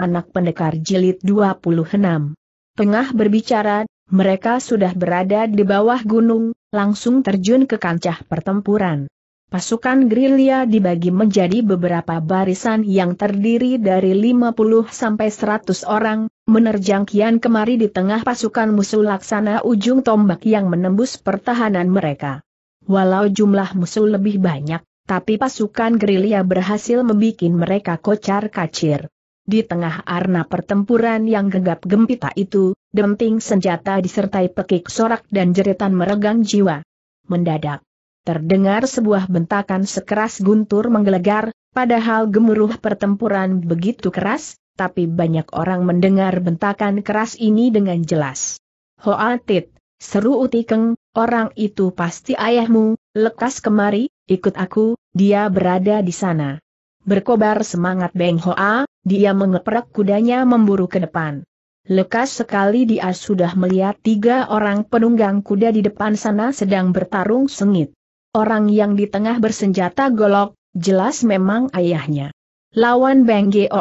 anak pendekar jilid 26. Tengah berbicara, mereka sudah berada di bawah gunung, langsung terjun ke kancah pertempuran. Pasukan gerilya dibagi menjadi beberapa barisan yang terdiri dari 50 100 orang, menerjang kian kemari di tengah pasukan musuh laksana ujung tombak yang menembus pertahanan mereka. Walau jumlah musuh lebih banyak, tapi pasukan gerilya berhasil membuat mereka kocar kacir. Di tengah arna pertempuran yang gegap gempita itu, denting senjata disertai pekik sorak dan jeritan meregang jiwa. Mendadak. Terdengar sebuah bentakan sekeras guntur menggelegar, padahal gemuruh pertempuran begitu keras, tapi banyak orang mendengar bentakan keras ini dengan jelas. Hoa tit, seru Utikeng, orang itu pasti ayahmu, lekas kemari, ikut aku, dia berada di sana. Berkobar semangat Beng Hoa, dia mengeprek kudanya memburu ke depan. Lekas sekali dia sudah melihat tiga orang penunggang kuda di depan sana sedang bertarung sengit. Orang yang di tengah bersenjata golok, jelas memang ayahnya. Lawan Beng Geo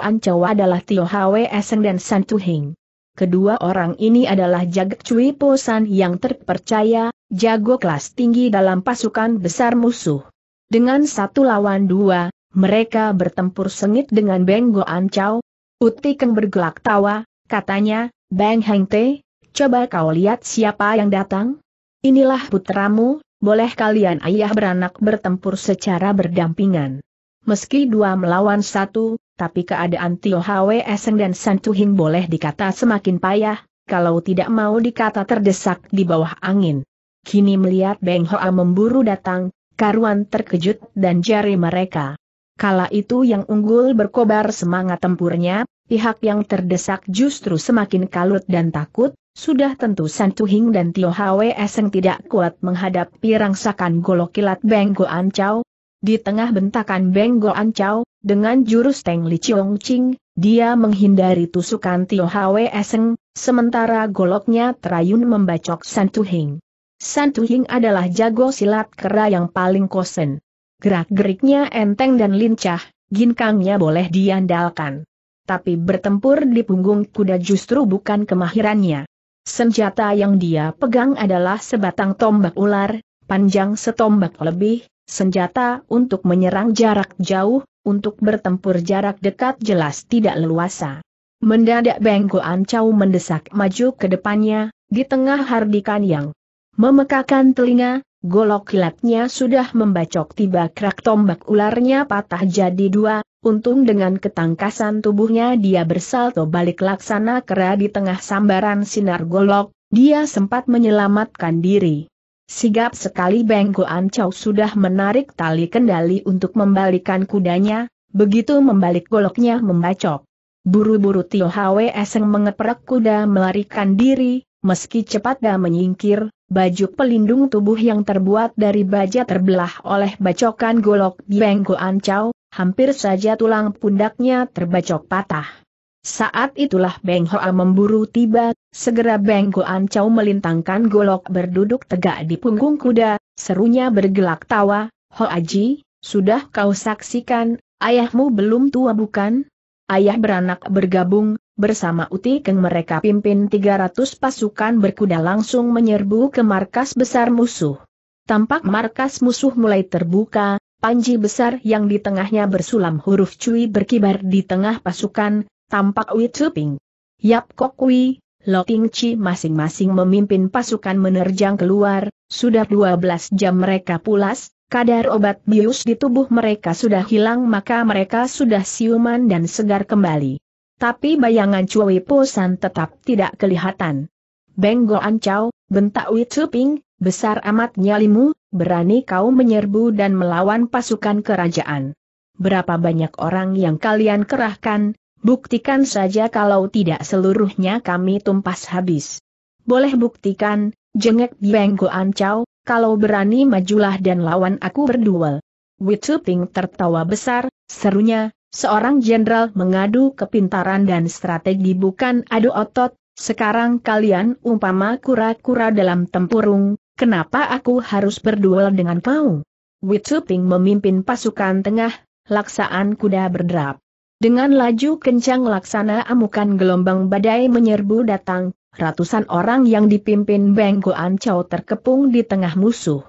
adalah Tio Hwe Eseng dan San Tuhing. Kedua orang ini adalah Jag Cui Posan yang terpercaya, jago kelas tinggi dalam pasukan besar musuh. Dengan satu lawan dua, mereka bertempur sengit dengan Beng Goan Chow. Utikeng bergelak tawa, katanya, Beng Heng Te, coba kau lihat siapa yang datang. Inilah putramu, boleh kalian ayah beranak bertempur secara berdampingan. Meski dua melawan satu, tapi keadaan Tio Hwe Eseng dan Santuhing boleh dikata semakin payah, kalau tidak mau dikata terdesak di bawah angin. Kini melihat Beng Hoa memburu datang, karuan terkejut dan jari mereka. Kala itu yang unggul berkobar semangat tempurnya, pihak yang terdesak justru semakin kalut dan takut, sudah tentu San Tuhing dan Tio Hwe Eseng tidak kuat menghadapi rangsakan golok kilat Beng Go Ancau. Di tengah bentakan Beng Go Ancau, dengan jurus Teng Li Chiong Ching, dia menghindari tusukan Tio Hwe Eseng, sementara goloknya terayun membacok San Tuhing. San Tuhing adalah jago silat kera yang paling kosen. Gerak-geriknya enteng dan lincah, ginkangnya boleh diandalkan. Tapi bertempur di punggung kuda justru bukan kemahirannya. Senjata yang dia pegang adalah sebatang tombak ular, panjang setombak lebih, senjata untuk menyerang jarak jauh, untuk bertempur jarak dekat jelas tidak leluasa. Mendadak Bengko Ancau mendesak maju ke depannya, di tengah hardikan yang memekakan telinga, Golok kilatnya sudah membacok tiba krak tombak ularnya patah jadi dua, untung dengan ketangkasan tubuhnya dia bersalto balik laksana kera di tengah sambaran sinar golok, dia sempat menyelamatkan diri. Sigap sekali Beng Goan sudah menarik tali kendali untuk membalikan kudanya, begitu membalik goloknya membacok. Buru-buru Tio Hwe Eseng mengeprek kuda melarikan diri, Meski cepat dan menyingkir, baju pelindung tubuh yang terbuat dari baja terbelah oleh bacokan golok Bieng Ancau hampir saja tulang pundaknya terbacok patah. Saat itulah Beng Hoa memburu tiba, segera Beng Goan Chow melintangkan golok berduduk tegak di punggung kuda, serunya bergelak tawa, Hoa Aji, sudah kau saksikan, ayahmu belum tua bukan? Ayah beranak bergabung, bersama Uti Keng mereka pimpin 300 pasukan berkuda langsung menyerbu ke markas besar musuh. Tampak markas musuh mulai terbuka, panji besar yang di tengahnya bersulam huruf cuy berkibar di tengah pasukan, tampak Ui Tuping. Yap Kok Ui, Lo Ting Chi masing-masing memimpin pasukan menerjang keluar, sudah 12 jam mereka pulas, kadar obat bius di tubuh mereka sudah hilang maka mereka sudah siuman dan segar kembali tapi bayangan Cui Pusan tetap tidak kelihatan. Benggo Ancau, bentak Witsuping, besar amat nyalimu, berani kau menyerbu dan melawan pasukan kerajaan. Berapa banyak orang yang kalian kerahkan, buktikan saja kalau tidak seluruhnya kami tumpas habis. Boleh buktikan, jengek Benggo Ancau, kalau berani majulah dan lawan aku berduel. Witsuping tertawa besar, serunya, Seorang jenderal mengadu kepintaran dan strategi bukan adu otot, sekarang kalian umpama kura-kura dalam tempurung, kenapa aku harus berduel dengan kau? Witsuping memimpin pasukan tengah, laksaan kuda berderap. Dengan laju kencang laksana amukan gelombang badai menyerbu datang, ratusan orang yang dipimpin Beng Goan Chow terkepung di tengah musuh.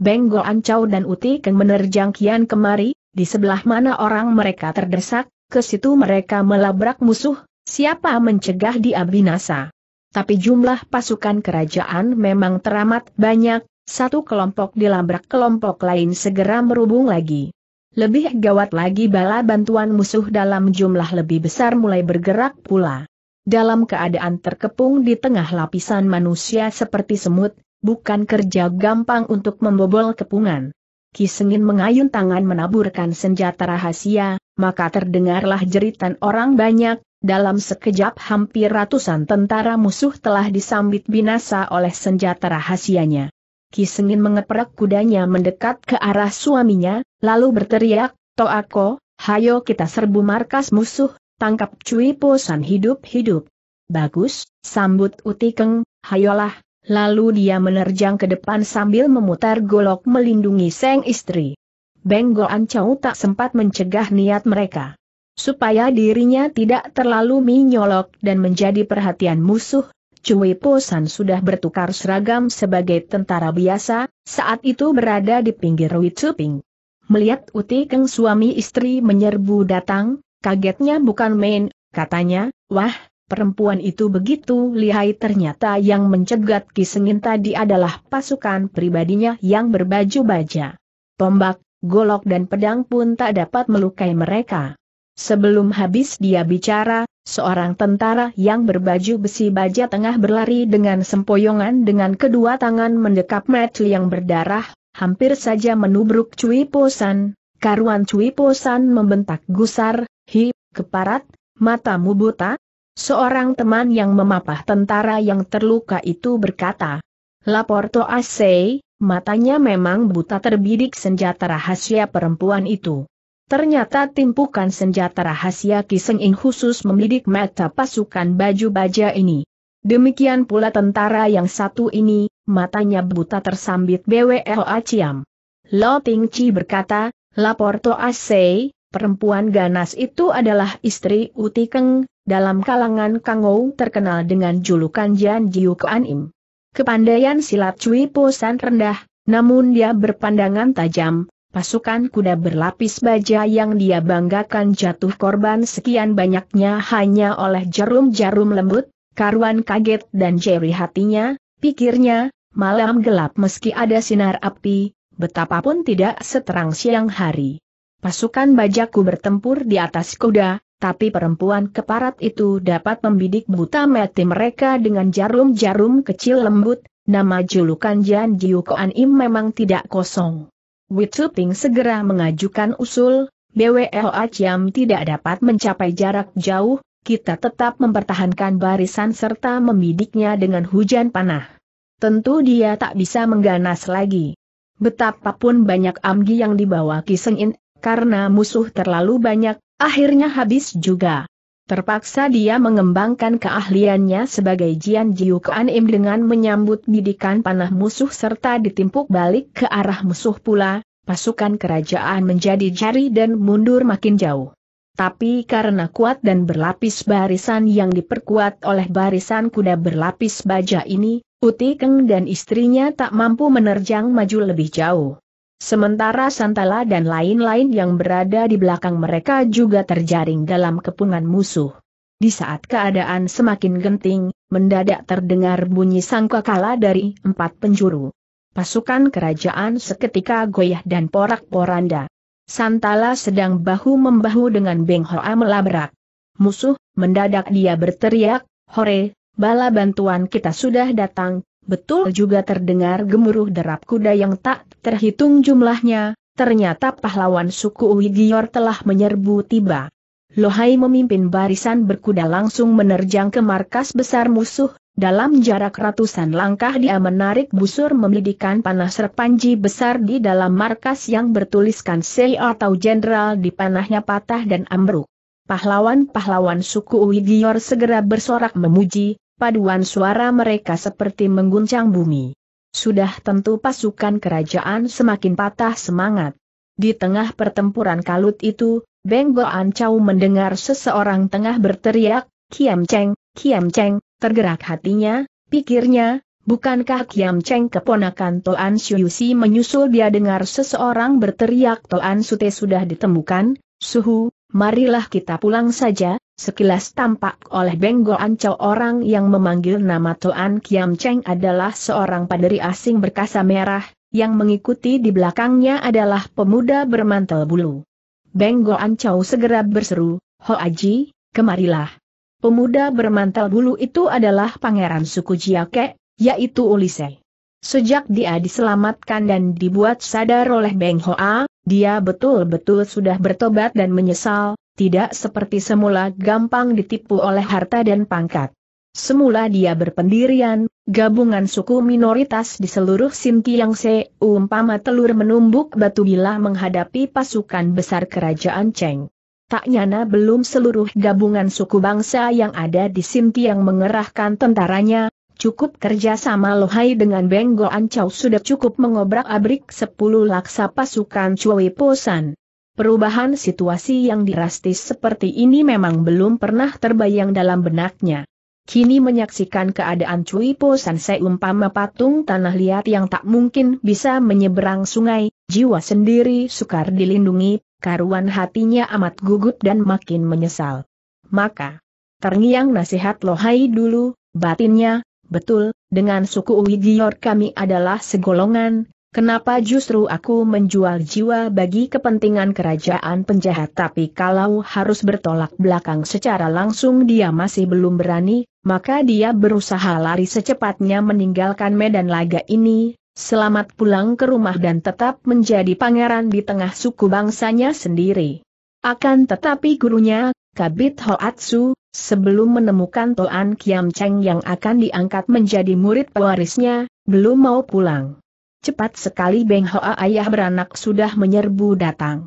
Beng Goan Chow dan Uti Keng menerjang kian kemari, di sebelah mana orang mereka terdesak, ke situ mereka melabrak musuh, siapa mencegah dia binasa. Tapi jumlah pasukan kerajaan memang teramat banyak, satu kelompok dilabrak kelompok lain segera merubung lagi. Lebih gawat lagi bala bantuan musuh dalam jumlah lebih besar mulai bergerak pula. Dalam keadaan terkepung di tengah lapisan manusia seperti semut, bukan kerja gampang untuk membobol kepungan. Kisengin mengayun tangan menaburkan senjata rahasia, maka terdengarlah jeritan orang banyak, dalam sekejap hampir ratusan tentara musuh telah disambit binasa oleh senjata rahasianya. Kisengin mengeprak kudanya mendekat ke arah suaminya, lalu berteriak, Toako, hayo kita serbu markas musuh, tangkap Cui Posan hidup-hidup. Bagus, sambut Utikeng, hayolah, Lalu dia menerjang ke depan sambil memutar golok melindungi sang istri. Benggo Chow tak sempat mencegah niat mereka. Supaya dirinya tidak terlalu menyolok dan menjadi perhatian musuh, Cui Posan sudah bertukar seragam sebagai tentara biasa, saat itu berada di pinggir Witsuping. Melihat Uti Keng suami istri menyerbu datang, kagetnya bukan main, katanya, wah, perempuan itu begitu lihai ternyata yang mencegat Kisengin tadi adalah pasukan pribadinya yang berbaju baja. Tombak, golok dan pedang pun tak dapat melukai mereka. Sebelum habis dia bicara, seorang tentara yang berbaju besi baja tengah berlari dengan sempoyongan dengan kedua tangan mendekap Matli yang berdarah, hampir saja menubruk Cui Posan. Karuan Cui Posan membentak gusar, hi, keparat, matamu buta, Seorang teman yang memapah tentara yang terluka itu berkata, Laporto Asei, matanya memang buta terbidik senjata rahasia perempuan itu. Ternyata timpukan senjata rahasia Kiseng In khusus membidik mata pasukan baju baja ini. Demikian pula tentara yang satu ini, matanya buta tersambit BWO Aciam. Lo Ting Chi berkata, Laporto Asei, Perempuan ganas itu adalah istri Uti Keng, dalam kalangan Kangou terkenal dengan julukan Jian Jiu Anim. Kepandaian silat Cui Posan rendah, namun dia berpandangan tajam, pasukan kuda berlapis baja yang dia banggakan jatuh korban sekian banyaknya hanya oleh jarum-jarum lembut, karuan kaget dan jeri hatinya, pikirnya, malam gelap meski ada sinar api, betapapun tidak seterang siang hari. Pasukan bajaku bertempur di atas kuda, tapi perempuan keparat itu dapat membidik buta mati mereka dengan jarum-jarum kecil lembut, nama julukan Jan Jiu Koan Im memang tidak kosong. Witsuping segera mengajukan usul, BWEO Aciam tidak dapat mencapai jarak jauh, kita tetap mempertahankan barisan serta membidiknya dengan hujan panah. Tentu dia tak bisa mengganas lagi. Betapapun banyak amgi yang dibawa Kisengin, karena musuh terlalu banyak, akhirnya habis juga. Terpaksa dia mengembangkan keahliannya sebagai Jian Jiu Im dengan menyambut bidikan panah musuh serta ditimpuk balik ke arah musuh pula, pasukan kerajaan menjadi jari dan mundur makin jauh. Tapi karena kuat dan berlapis barisan yang diperkuat oleh barisan kuda berlapis baja ini, Uti Keng dan istrinya tak mampu menerjang maju lebih jauh. Sementara Santala dan lain-lain yang berada di belakang mereka juga terjaring dalam kepungan musuh. Di saat keadaan semakin genting, mendadak terdengar bunyi sangkakala dari empat penjuru. Pasukan kerajaan seketika goyah dan porak-poranda. Santala sedang bahu-membahu dengan Beng Hoa melabrak. Musuh, mendadak dia berteriak, Hore, bala bantuan kita sudah datang, betul juga terdengar gemuruh derap kuda yang tak terhitung jumlahnya, ternyata pahlawan suku Uigior telah menyerbu tiba. Lohai memimpin barisan berkuda langsung menerjang ke markas besar musuh, dalam jarak ratusan langkah dia menarik busur memidikan panah serpanji besar di dalam markas yang bertuliskan Sei atau Jenderal di panahnya patah dan ambruk. Pahlawan-pahlawan suku Uigior segera bersorak memuji, paduan suara mereka seperti mengguncang bumi. Sudah tentu pasukan kerajaan semakin patah semangat. Di tengah pertempuran kalut itu, Benggo Ancau mendengar seseorang tengah berteriak, Kiam Cheng, Kiam Cheng, tergerak hatinya, pikirnya, bukankah Kiam Cheng keponakan Toan Si menyusul dia dengar seseorang berteriak Toan Sute sudah ditemukan, suhu, marilah kita pulang saja, Sekilas tampak oleh Benggo Anco orang yang memanggil nama Toan Kiam Cheng adalah seorang paderi asing berkasa merah, yang mengikuti di belakangnya adalah pemuda bermantel bulu. Benggo Anco segera berseru, Ho Aji, kemarilah. Pemuda bermantel bulu itu adalah pangeran suku Jiake, yaitu Ulise. Sejak dia diselamatkan dan dibuat sadar oleh Beng Hoa, dia betul-betul sudah bertobat dan menyesal, tidak seperti semula gampang ditipu oleh harta dan pangkat. Semula dia berpendirian, gabungan suku minoritas di seluruh yang umpama telur menumbuk batu bila menghadapi pasukan besar kerajaan Cheng. Tak nyana belum seluruh gabungan suku bangsa yang ada di yang mengerahkan tentaranya, cukup kerja sama Lohai dengan Benggo Ancau sudah cukup mengobrak-abrik 10 laksa pasukan Cui Posan. Perubahan situasi yang drastis seperti ini memang belum pernah terbayang dalam benaknya. Kini menyaksikan keadaan Cui Po Sansei seumpama patung tanah liat yang tak mungkin bisa menyeberang sungai, jiwa sendiri sukar dilindungi, karuan hatinya amat gugup dan makin menyesal. Maka, terngiang nasihat lohai dulu, batinnya, betul, dengan suku Uigior kami adalah segolongan, Kenapa justru aku menjual jiwa bagi kepentingan kerajaan penjahat tapi kalau harus bertolak belakang secara langsung dia masih belum berani, maka dia berusaha lari secepatnya meninggalkan medan laga ini, selamat pulang ke rumah dan tetap menjadi pangeran di tengah suku bangsanya sendiri. Akan tetapi gurunya, Kabit Hoatsu, sebelum menemukan Toan Kiam Cheng yang akan diangkat menjadi murid pewarisnya, belum mau pulang. Cepat sekali Beng Hoa ayah beranak sudah menyerbu datang.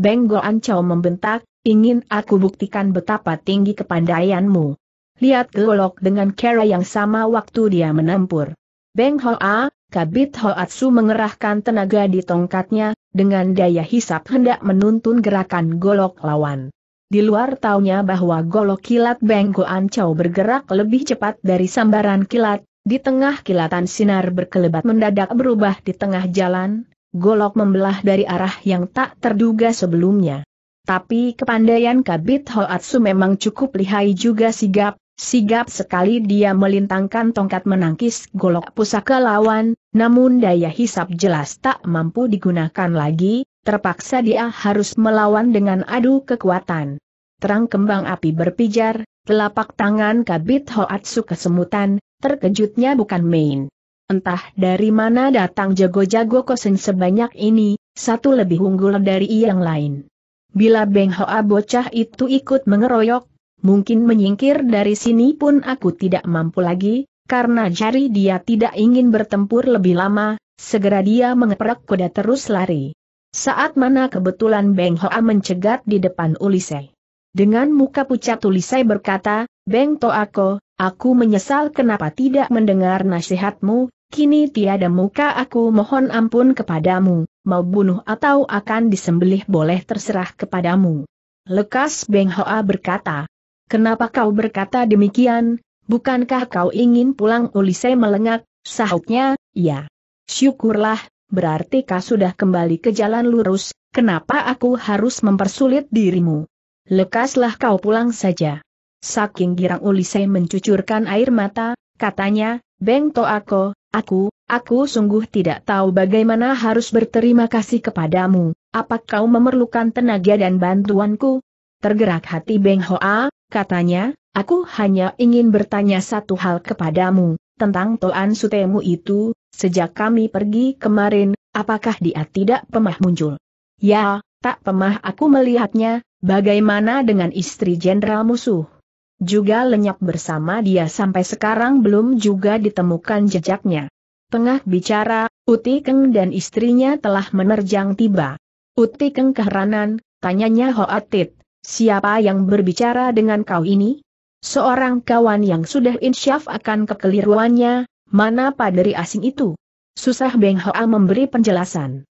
Beng Goan Chow membentak, ingin aku buktikan betapa tinggi kepandaianmu. Lihat golok dengan cara yang sama waktu dia menempur. Beng Hoa, Kabit Hoatsu mengerahkan tenaga di tongkatnya, dengan daya hisap hendak menuntun gerakan golok lawan. Di luar taunya bahwa golok kilat Beng Goan Chow bergerak lebih cepat dari sambaran kilat, di tengah kilatan sinar berkelebat mendadak berubah di tengah jalan, golok membelah dari arah yang tak terduga sebelumnya. Tapi kepandaian Kabit Hoatsu memang cukup lihai juga sigap, sigap sekali dia melintangkan tongkat menangkis golok pusaka lawan, namun daya hisap jelas tak mampu digunakan lagi, terpaksa dia harus melawan dengan adu kekuatan. Terang kembang api berpijar, Telapak tangan Kabit Hoatsu kesemutan, terkejutnya bukan main. Entah dari mana datang jago-jago kosen sebanyak ini, satu lebih unggul dari yang lain. Bila Beng Hoa bocah itu ikut mengeroyok, mungkin menyingkir dari sini pun aku tidak mampu lagi, karena jari dia tidak ingin bertempur lebih lama, segera dia mengeprek kuda terus lari. Saat mana kebetulan Beng Hoa mencegat di depan Ulisei. Dengan muka pucat Tulisai berkata, Beng Toako, aku menyesal kenapa tidak mendengar nasihatmu, kini tiada muka aku mohon ampun kepadamu, mau bunuh atau akan disembelih boleh terserah kepadamu. Lekas Beng Hoa berkata, Kenapa kau berkata demikian, bukankah kau ingin pulang Ulisai melengak, sahutnya, ya. Syukurlah, berarti kau sudah kembali ke jalan lurus, kenapa aku harus mempersulit dirimu? lekaslah kau pulang saja. Saking girang Ulisei mencucurkan air mata, katanya, Beng Toako, aku, aku sungguh tidak tahu bagaimana harus berterima kasih kepadamu, apa kau memerlukan tenaga dan bantuanku? Tergerak hati Beng Hoa, katanya, aku hanya ingin bertanya satu hal kepadamu, tentang Toan Sutemu itu, sejak kami pergi kemarin, apakah dia tidak pemah muncul? Ya, Tak pemah aku melihatnya, bagaimana dengan istri jenderal musuh? Juga lenyap bersama dia sampai sekarang belum juga ditemukan jejaknya. Tengah bicara, Uti Keng dan istrinya telah menerjang tiba. Uti Keng keheranan, tanyanya Atit, siapa yang berbicara dengan kau ini? Seorang kawan yang sudah insyaf akan kekeliruannya, mana paderi asing itu? Susah Beng Hoa memberi penjelasan.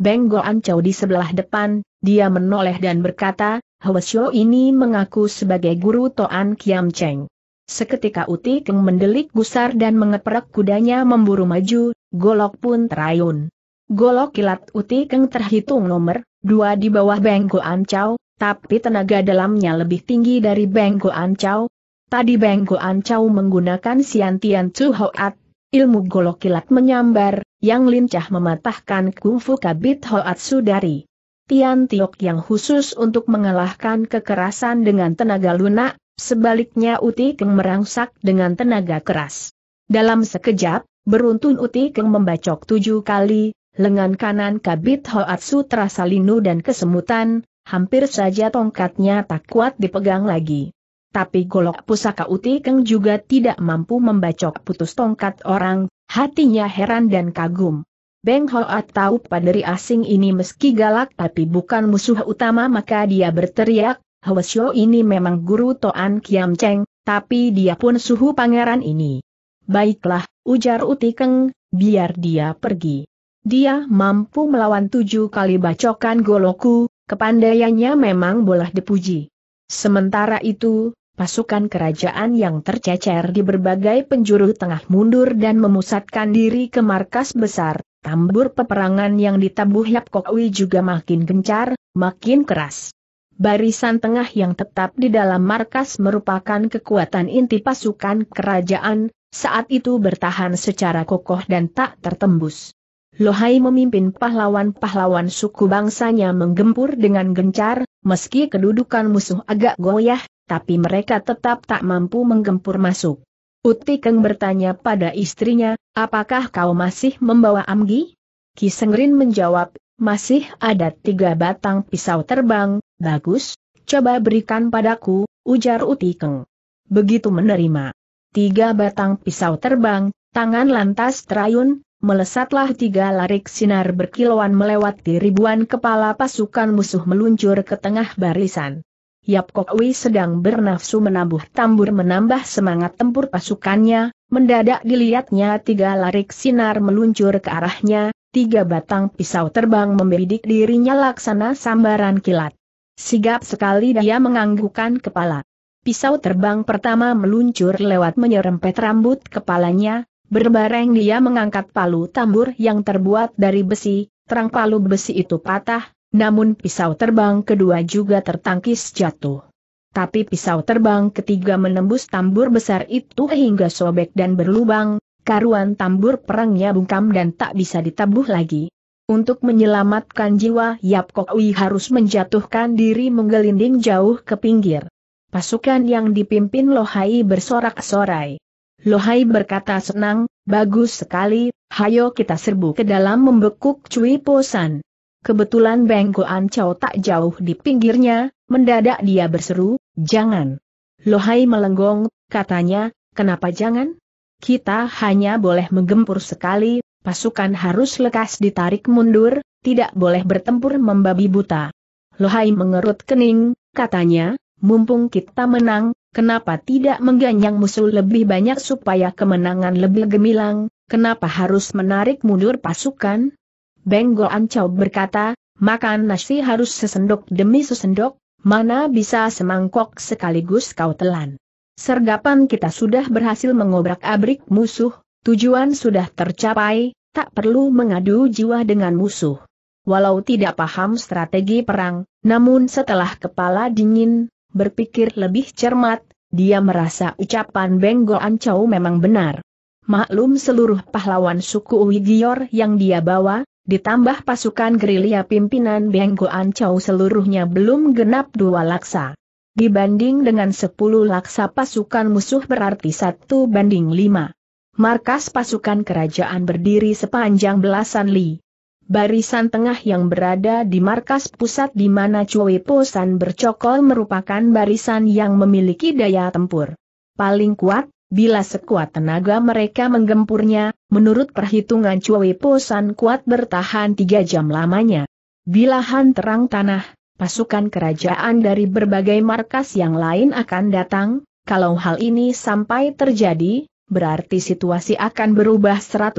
Beng Goan Chow di sebelah depan, dia menoleh dan berkata, Hwasyo ini mengaku sebagai guru Toan Kiam Cheng. Seketika Uti Keng mendelik gusar dan mengeperak kudanya memburu maju, golok pun terayun. Golok kilat Uti Keng terhitung nomor dua di bawah Beng Goan Chow, tapi tenaga dalamnya lebih tinggi dari Beng Goan Chow. Tadi Beng Goan Chow menggunakan Siantian Chu Hoat, ilmu golok kilat menyambar, yang lincah mematahkan kungfu kabit Hoatsu dari Tian Tiok yang khusus untuk mengalahkan kekerasan dengan tenaga lunak, sebaliknya Uti Keng merangsak dengan tenaga keras. Dalam sekejap, beruntun Uti Keng membacok tujuh kali, lengan kanan kabit Hoatsu terasa linu dan kesemutan, hampir saja tongkatnya tak kuat dipegang lagi. Tapi golok pusaka Uti Keng juga tidak mampu membacok putus tongkat orang, Hatinya heran dan kagum. Beng Hoat tahu paderi asing ini meski galak tapi bukan musuh utama maka dia berteriak, Hwasyo ini memang guru Toan Kiam Cheng, tapi dia pun suhu pangeran ini. Baiklah, ujar Utikeng, biar dia pergi. Dia mampu melawan tujuh kali bacokan goloku, kepandaiannya memang boleh dipuji. Sementara itu, pasukan kerajaan yang tercecer di berbagai penjuru tengah mundur dan memusatkan diri ke markas besar, tambur peperangan yang ditabuh Yap Kokwi juga makin gencar, makin keras. Barisan tengah yang tetap di dalam markas merupakan kekuatan inti pasukan kerajaan, saat itu bertahan secara kokoh dan tak tertembus. Lohai memimpin pahlawan-pahlawan suku bangsanya menggempur dengan gencar, meski kedudukan musuh agak goyah, tapi mereka tetap tak mampu menggempur masuk. Uti Keng bertanya pada istrinya, apakah kau masih membawa Amgi? Kisengrin menjawab, masih ada tiga batang pisau terbang, bagus, coba berikan padaku, ujar Uti Keng. Begitu menerima tiga batang pisau terbang, tangan lantas terayun, melesatlah tiga larik sinar berkilauan melewati ribuan kepala pasukan musuh meluncur ke tengah barisan. Yap Kok Wei sedang bernafsu menabuh tambur menambah semangat tempur pasukannya, mendadak dilihatnya tiga larik sinar meluncur ke arahnya, tiga batang pisau terbang membidik dirinya laksana sambaran kilat. Sigap sekali dia menganggukkan kepala. Pisau terbang pertama meluncur lewat menyerempet rambut kepalanya, berbareng dia mengangkat palu tambur yang terbuat dari besi, terang palu besi itu patah, namun pisau terbang kedua juga tertangkis jatuh. Tapi pisau terbang ketiga menembus tambur besar itu hingga sobek dan berlubang, karuan tambur perangnya bungkam dan tak bisa ditabuh lagi. Untuk menyelamatkan jiwa Yap Kok harus menjatuhkan diri menggelinding jauh ke pinggir. Pasukan yang dipimpin Lohai bersorak-sorai. Lohai berkata senang, bagus sekali, hayo kita serbu ke dalam membekuk Cui Posan kebetulan Bengkoan Cao tak jauh di pinggirnya, mendadak dia berseru, jangan. Lohai melenggong, katanya, kenapa jangan? Kita hanya boleh menggempur sekali, pasukan harus lekas ditarik mundur, tidak boleh bertempur membabi buta. Lohai mengerut kening, katanya, mumpung kita menang, kenapa tidak mengganyang musuh lebih banyak supaya kemenangan lebih gemilang, kenapa harus menarik mundur pasukan? Benggo Ancau berkata, makan nasi harus sesendok demi sesendok, mana bisa semangkok sekaligus kau telan. Sergapan kita sudah berhasil mengobrak-abrik musuh, tujuan sudah tercapai, tak perlu mengadu jiwa dengan musuh. Walau tidak paham strategi perang, namun setelah kepala dingin, berpikir lebih cermat, dia merasa ucapan Benggo Ancau memang benar. Maklum seluruh pahlawan suku Wigior yang dia bawa, ditambah pasukan gerilya pimpinan Benggoan Chow seluruhnya belum genap dua laksa. Dibanding dengan sepuluh laksa pasukan musuh berarti satu banding lima. Markas pasukan kerajaan berdiri sepanjang belasan li. Barisan tengah yang berada di markas pusat di mana Cui Posan bercokol merupakan barisan yang memiliki daya tempur paling kuat, Bila sekuat tenaga mereka menggempurnya, menurut perhitungan Cui Posan kuat bertahan tiga jam lamanya. Bilahan terang tanah, pasukan kerajaan dari berbagai markas yang lain akan datang, kalau hal ini sampai terjadi, berarti situasi akan berubah 180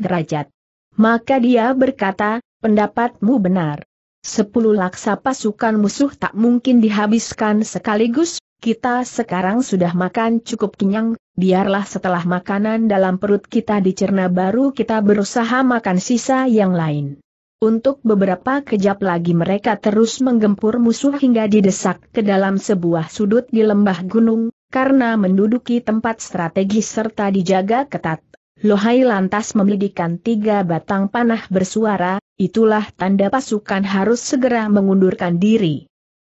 derajat. Maka dia berkata, pendapatmu benar. Sepuluh laksa pasukan musuh tak mungkin dihabiskan sekaligus, kita sekarang sudah makan cukup kenyang, biarlah setelah makanan dalam perut kita dicerna baru kita berusaha makan sisa yang lain. Untuk beberapa kejap lagi mereka terus menggempur musuh hingga didesak ke dalam sebuah sudut di lembah gunung, karena menduduki tempat strategis serta dijaga ketat. Lohai lantas memidikan tiga batang panah bersuara, itulah tanda pasukan harus segera mengundurkan diri.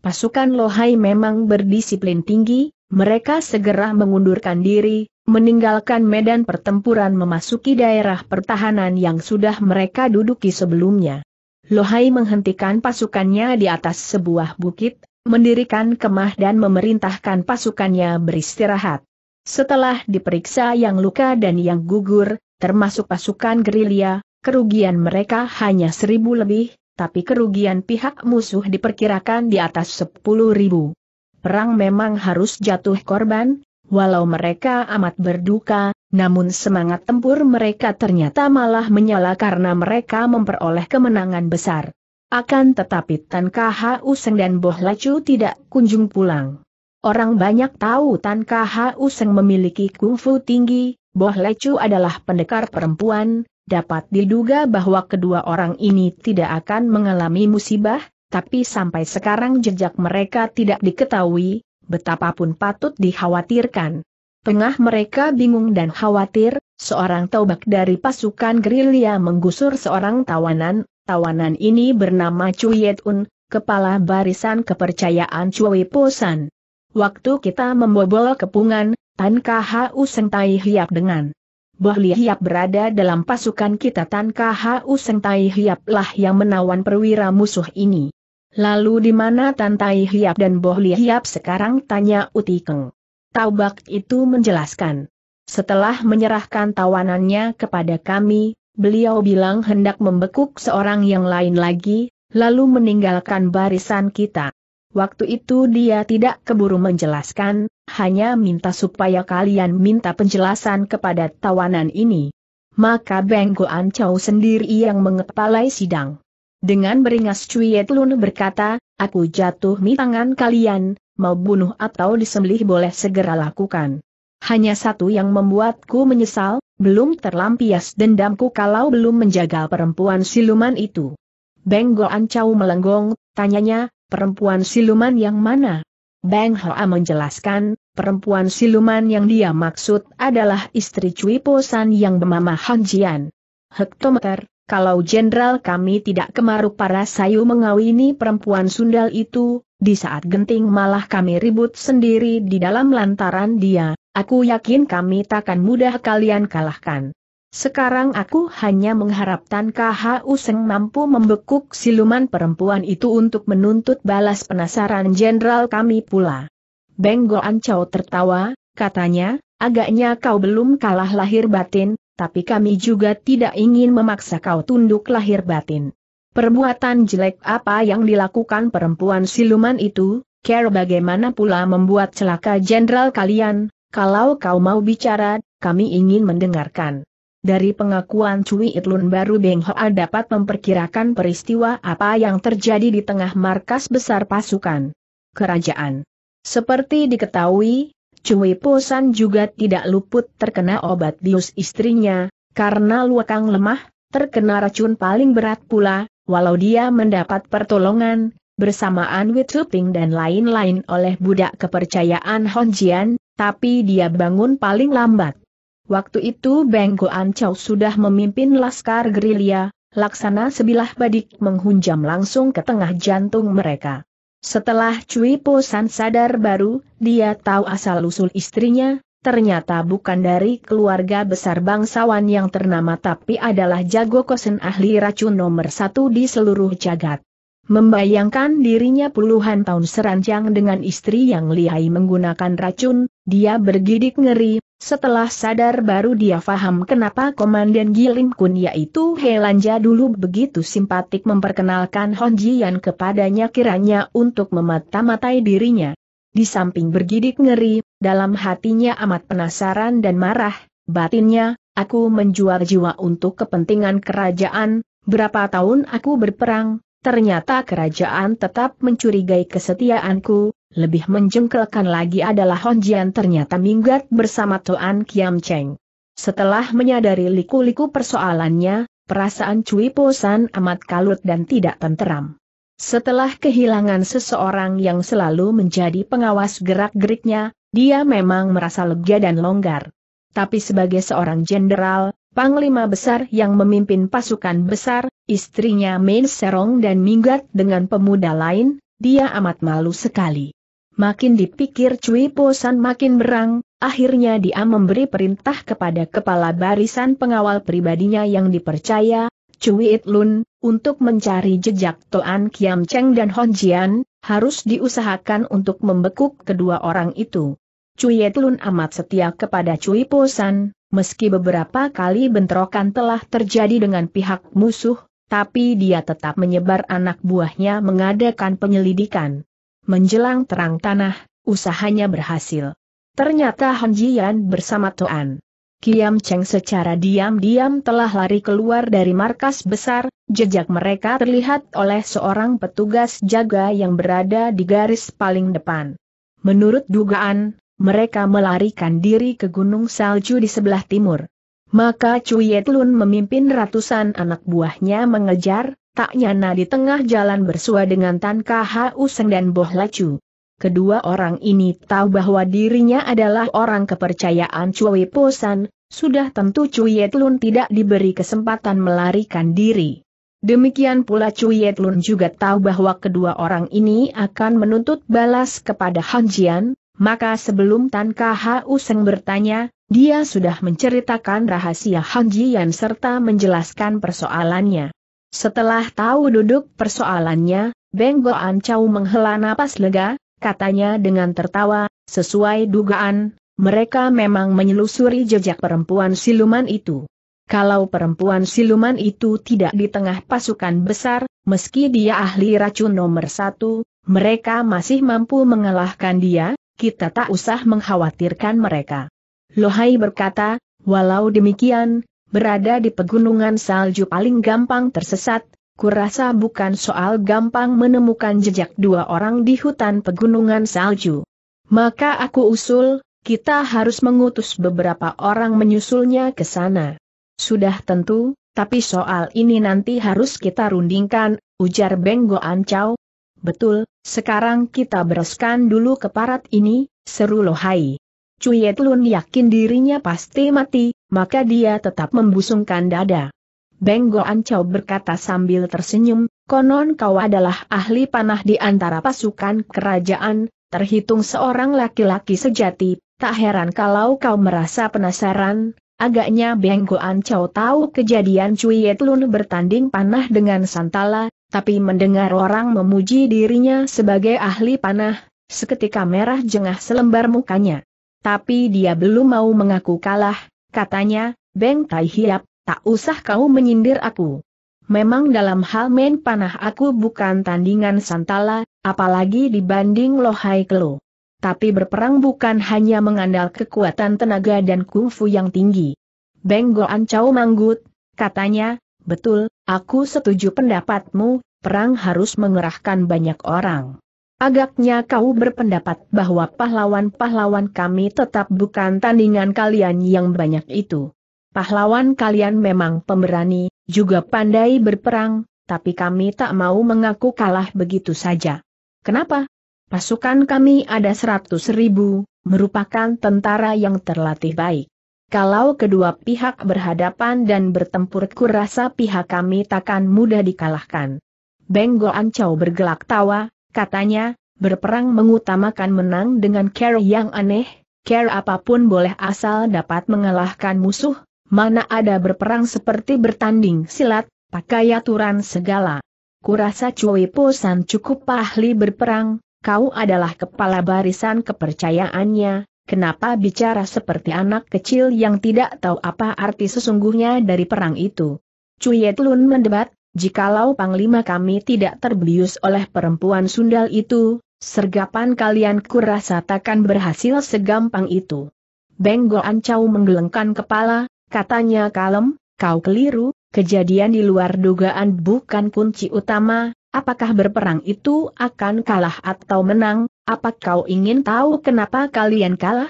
Pasukan Lohai memang berdisiplin tinggi, mereka segera mengundurkan diri, meninggalkan medan pertempuran memasuki daerah pertahanan yang sudah mereka duduki sebelumnya. Lohai menghentikan pasukannya di atas sebuah bukit, mendirikan kemah dan memerintahkan pasukannya beristirahat. Setelah diperiksa yang luka dan yang gugur, termasuk pasukan gerilya, kerugian mereka hanya seribu lebih, tapi kerugian pihak musuh diperkirakan di atas 10 ribu. Perang memang harus jatuh korban, walau mereka amat berduka, namun semangat tempur mereka ternyata malah menyala karena mereka memperoleh kemenangan besar. Akan tetapi Tan Kha Useng dan Boh Lacu tidak kunjung pulang. Orang banyak tahu Tan Kha Useng memiliki kungfu tinggi, Boh Lecu adalah pendekar perempuan, dapat diduga bahwa kedua orang ini tidak akan mengalami musibah, tapi sampai sekarang jejak mereka tidak diketahui, betapapun patut dikhawatirkan. Tengah mereka bingung dan khawatir, seorang taubak dari pasukan gerilya menggusur seorang tawanan, tawanan ini bernama Chu Un, kepala barisan kepercayaan Chui Posan. Waktu kita membobol kepungan, Tan KHU Sentai Hiap dengan Bahli Hiap berada dalam pasukan kita Tanka Hau Sengtai lah yang menawan perwira musuh ini. Lalu di mana Tai Hiap dan Bohli Hiap sekarang tanya Utikeng. Taubak itu menjelaskan. Setelah menyerahkan tawanannya kepada kami, beliau bilang hendak membekuk seorang yang lain lagi, lalu meninggalkan barisan kita. Waktu itu dia tidak keburu menjelaskan, hanya minta supaya kalian minta penjelasan kepada tawanan ini. Maka Benggo Ancau sendiri yang mengepalai sidang. Dengan beringas Cuiet Lun berkata, aku jatuh di tangan kalian, mau bunuh atau disembelih boleh segera lakukan. Hanya satu yang membuatku menyesal, belum terlampias dendamku kalau belum menjaga perempuan siluman itu. Benggo Ancau melenggong, tanyanya, perempuan siluman yang mana? Bang Hoa menjelaskan, perempuan siluman yang dia maksud adalah istri Cui Posan yang bernama Han Jian. Hektometer, kalau jenderal kami tidak kemaruk para sayu mengawini perempuan sundal itu, di saat genting malah kami ribut sendiri di dalam lantaran dia, aku yakin kami takkan mudah kalian kalahkan. Sekarang aku hanya mengharapkan KHU Seng mampu membekuk siluman perempuan itu untuk menuntut balas penasaran jenderal kami pula. Beng Goan tertawa, katanya, agaknya kau belum kalah lahir batin, tapi kami juga tidak ingin memaksa kau tunduk lahir batin. Perbuatan jelek apa yang dilakukan perempuan siluman itu, care bagaimana pula membuat celaka jenderal kalian, kalau kau mau bicara, kami ingin mendengarkan. Dari pengakuan Cui Itlun baru Beng Hoa dapat memperkirakan peristiwa apa yang terjadi di tengah markas besar pasukan kerajaan. Seperti diketahui, Cui Posan juga tidak luput terkena obat bius istrinya, karena luakang lemah, terkena racun paling berat pula, walau dia mendapat pertolongan, bersamaan Wituping dan lain-lain oleh budak kepercayaan Honjian, tapi dia bangun paling lambat. Waktu itu Beng Goan Chow sudah memimpin laskar gerilya, laksana sebilah badik menghunjam langsung ke tengah jantung mereka. Setelah Cui Po San sadar baru, dia tahu asal-usul istrinya, ternyata bukan dari keluarga besar bangsawan yang ternama tapi adalah jago kosen ahli racun nomor satu di seluruh jagat. Membayangkan dirinya puluhan tahun serancang dengan istri yang lihai menggunakan racun, dia bergidik ngeri, setelah sadar baru dia faham kenapa Komandan Gilim Kun yaitu Helanja dulu begitu simpatik memperkenalkan Hon Jian kepadanya kiranya untuk memata-matai dirinya. Di samping bergidik ngeri, dalam hatinya amat penasaran dan marah, batinnya, aku menjual jiwa untuk kepentingan kerajaan, berapa tahun aku berperang, Ternyata kerajaan tetap mencurigai kesetiaanku, lebih menjengkelkan lagi adalah Honjian ternyata minggat bersama Tuan Kiam Cheng. Setelah menyadari liku-liku persoalannya, perasaan Cui Posan amat kalut dan tidak tenteram. Setelah kehilangan seseorang yang selalu menjadi pengawas gerak-geriknya, dia memang merasa lega dan longgar. Tapi sebagai seorang jenderal, Panglima besar yang memimpin pasukan besar, istrinya Main Serong dan minggat dengan pemuda lain, dia amat malu sekali. Makin dipikir Cui Posan makin berang, akhirnya dia memberi perintah kepada kepala barisan pengawal pribadinya yang dipercaya, Cui It Lun, untuk mencari jejak Toan Kiam Cheng dan Hon Jian, harus diusahakan untuk membekuk kedua orang itu. Cui It Lun amat setia kepada Cui Posan, Meski beberapa kali bentrokan telah terjadi dengan pihak musuh, tapi dia tetap menyebar anak buahnya mengadakan penyelidikan. Menjelang terang tanah, usahanya berhasil. Ternyata Han Jian bersama Toan. Kiam Cheng secara diam-diam telah lari keluar dari markas besar, jejak mereka terlihat oleh seorang petugas jaga yang berada di garis paling depan. Menurut dugaan, mereka melarikan diri ke Gunung Salju di sebelah timur. Maka Cuyetlun memimpin ratusan anak buahnya mengejar, tak nyana di tengah jalan bersua dengan Tan Kha Useng dan Boh Lacu. Kedua orang ini tahu bahwa dirinya adalah orang kepercayaan Cui Posan, sudah tentu Cuyetlun tidak diberi kesempatan melarikan diri. Demikian pula Cuyetlun juga tahu bahwa kedua orang ini akan menuntut balas kepada Hanjian, maka sebelum Tan Khau Seng bertanya, dia sudah menceritakan rahasia Han Jian serta menjelaskan persoalannya. Setelah tahu duduk persoalannya, Beng Goan Chow menghela napas lega, katanya dengan tertawa, sesuai dugaan, mereka memang menyelusuri jejak perempuan siluman itu. Kalau perempuan siluman itu tidak di tengah pasukan besar, meski dia ahli racun nomor satu, mereka masih mampu mengalahkan dia, kita tak usah mengkhawatirkan mereka. Lohai berkata, walau demikian, berada di pegunungan salju paling gampang tersesat, kurasa bukan soal gampang menemukan jejak dua orang di hutan pegunungan salju. Maka aku usul, kita harus mengutus beberapa orang menyusulnya ke sana. Sudah tentu, tapi soal ini nanti harus kita rundingkan, ujar Benggo Ancau, Betul, sekarang kita bereskan dulu ke parat ini, seru Lohai. Cuyetlun yakin dirinya pasti mati, maka dia tetap membusungkan dada. Benggo Goancau berkata sambil tersenyum, konon kau adalah ahli panah di antara pasukan kerajaan, terhitung seorang laki-laki sejati, tak heran kalau kau merasa penasaran, Agaknya Benggo Goan tahu kejadian Cui bertanding panah dengan Santala, tapi mendengar orang memuji dirinya sebagai ahli panah, seketika merah jengah selembar mukanya. Tapi dia belum mau mengaku kalah, katanya, Beng Tai Hiap, tak usah kau menyindir aku. Memang dalam hal main panah aku bukan tandingan Santala, apalagi dibanding Lohai Kelo. Tapi berperang bukan hanya mengandalkan kekuatan tenaga dan kungfu yang tinggi. Beng Goan Chow Manggut, katanya, betul, Aku setuju pendapatmu, perang harus mengerahkan banyak orang. Agaknya kau berpendapat bahwa pahlawan-pahlawan kami tetap bukan tandingan kalian yang banyak itu. Pahlawan kalian memang pemberani, juga pandai berperang, tapi kami tak mau mengaku kalah begitu saja. Kenapa? Pasukan kami ada seratus ribu, merupakan tentara yang terlatih baik. Kalau kedua pihak berhadapan dan bertempur kurasa pihak kami takkan mudah dikalahkan. Benggo Ancau bergelak tawa, katanya, berperang mengutamakan menang dengan care yang aneh, care apapun boleh asal dapat mengalahkan musuh, mana ada berperang seperti bertanding silat, pakai aturan segala. Kurasa Cui Posan cukup ahli berperang, kau adalah kepala barisan kepercayaannya, Kenapa bicara seperti anak kecil yang tidak tahu apa arti sesungguhnya dari perang itu? Cuyet Lun mendebat, jikalau panglima kami tidak terbius oleh perempuan sundal itu, sergapan kalian kurasa takkan berhasil segampang itu. Benggo Ancau menggelengkan kepala, katanya kalem, kau keliru, kejadian di luar dugaan bukan kunci utama, apakah berperang itu akan kalah atau menang, apa kau ingin tahu kenapa kalian kalah?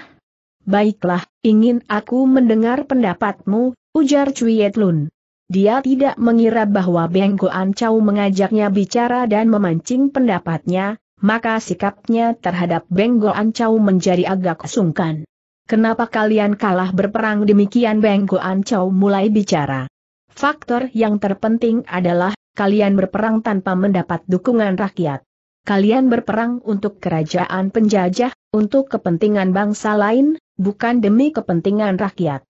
Baiklah, ingin aku mendengar pendapatmu, ujar Cuiet Lun. Dia tidak mengira bahwa Beng Goan Chow mengajaknya bicara dan memancing pendapatnya, maka sikapnya terhadap Beng Goan Chow menjadi agak sungkan. Kenapa kalian kalah berperang demikian Beng Goan Chow mulai bicara. Faktor yang terpenting adalah kalian berperang tanpa mendapat dukungan rakyat. Kalian berperang untuk kerajaan penjajah, untuk kepentingan bangsa lain, bukan demi kepentingan rakyat.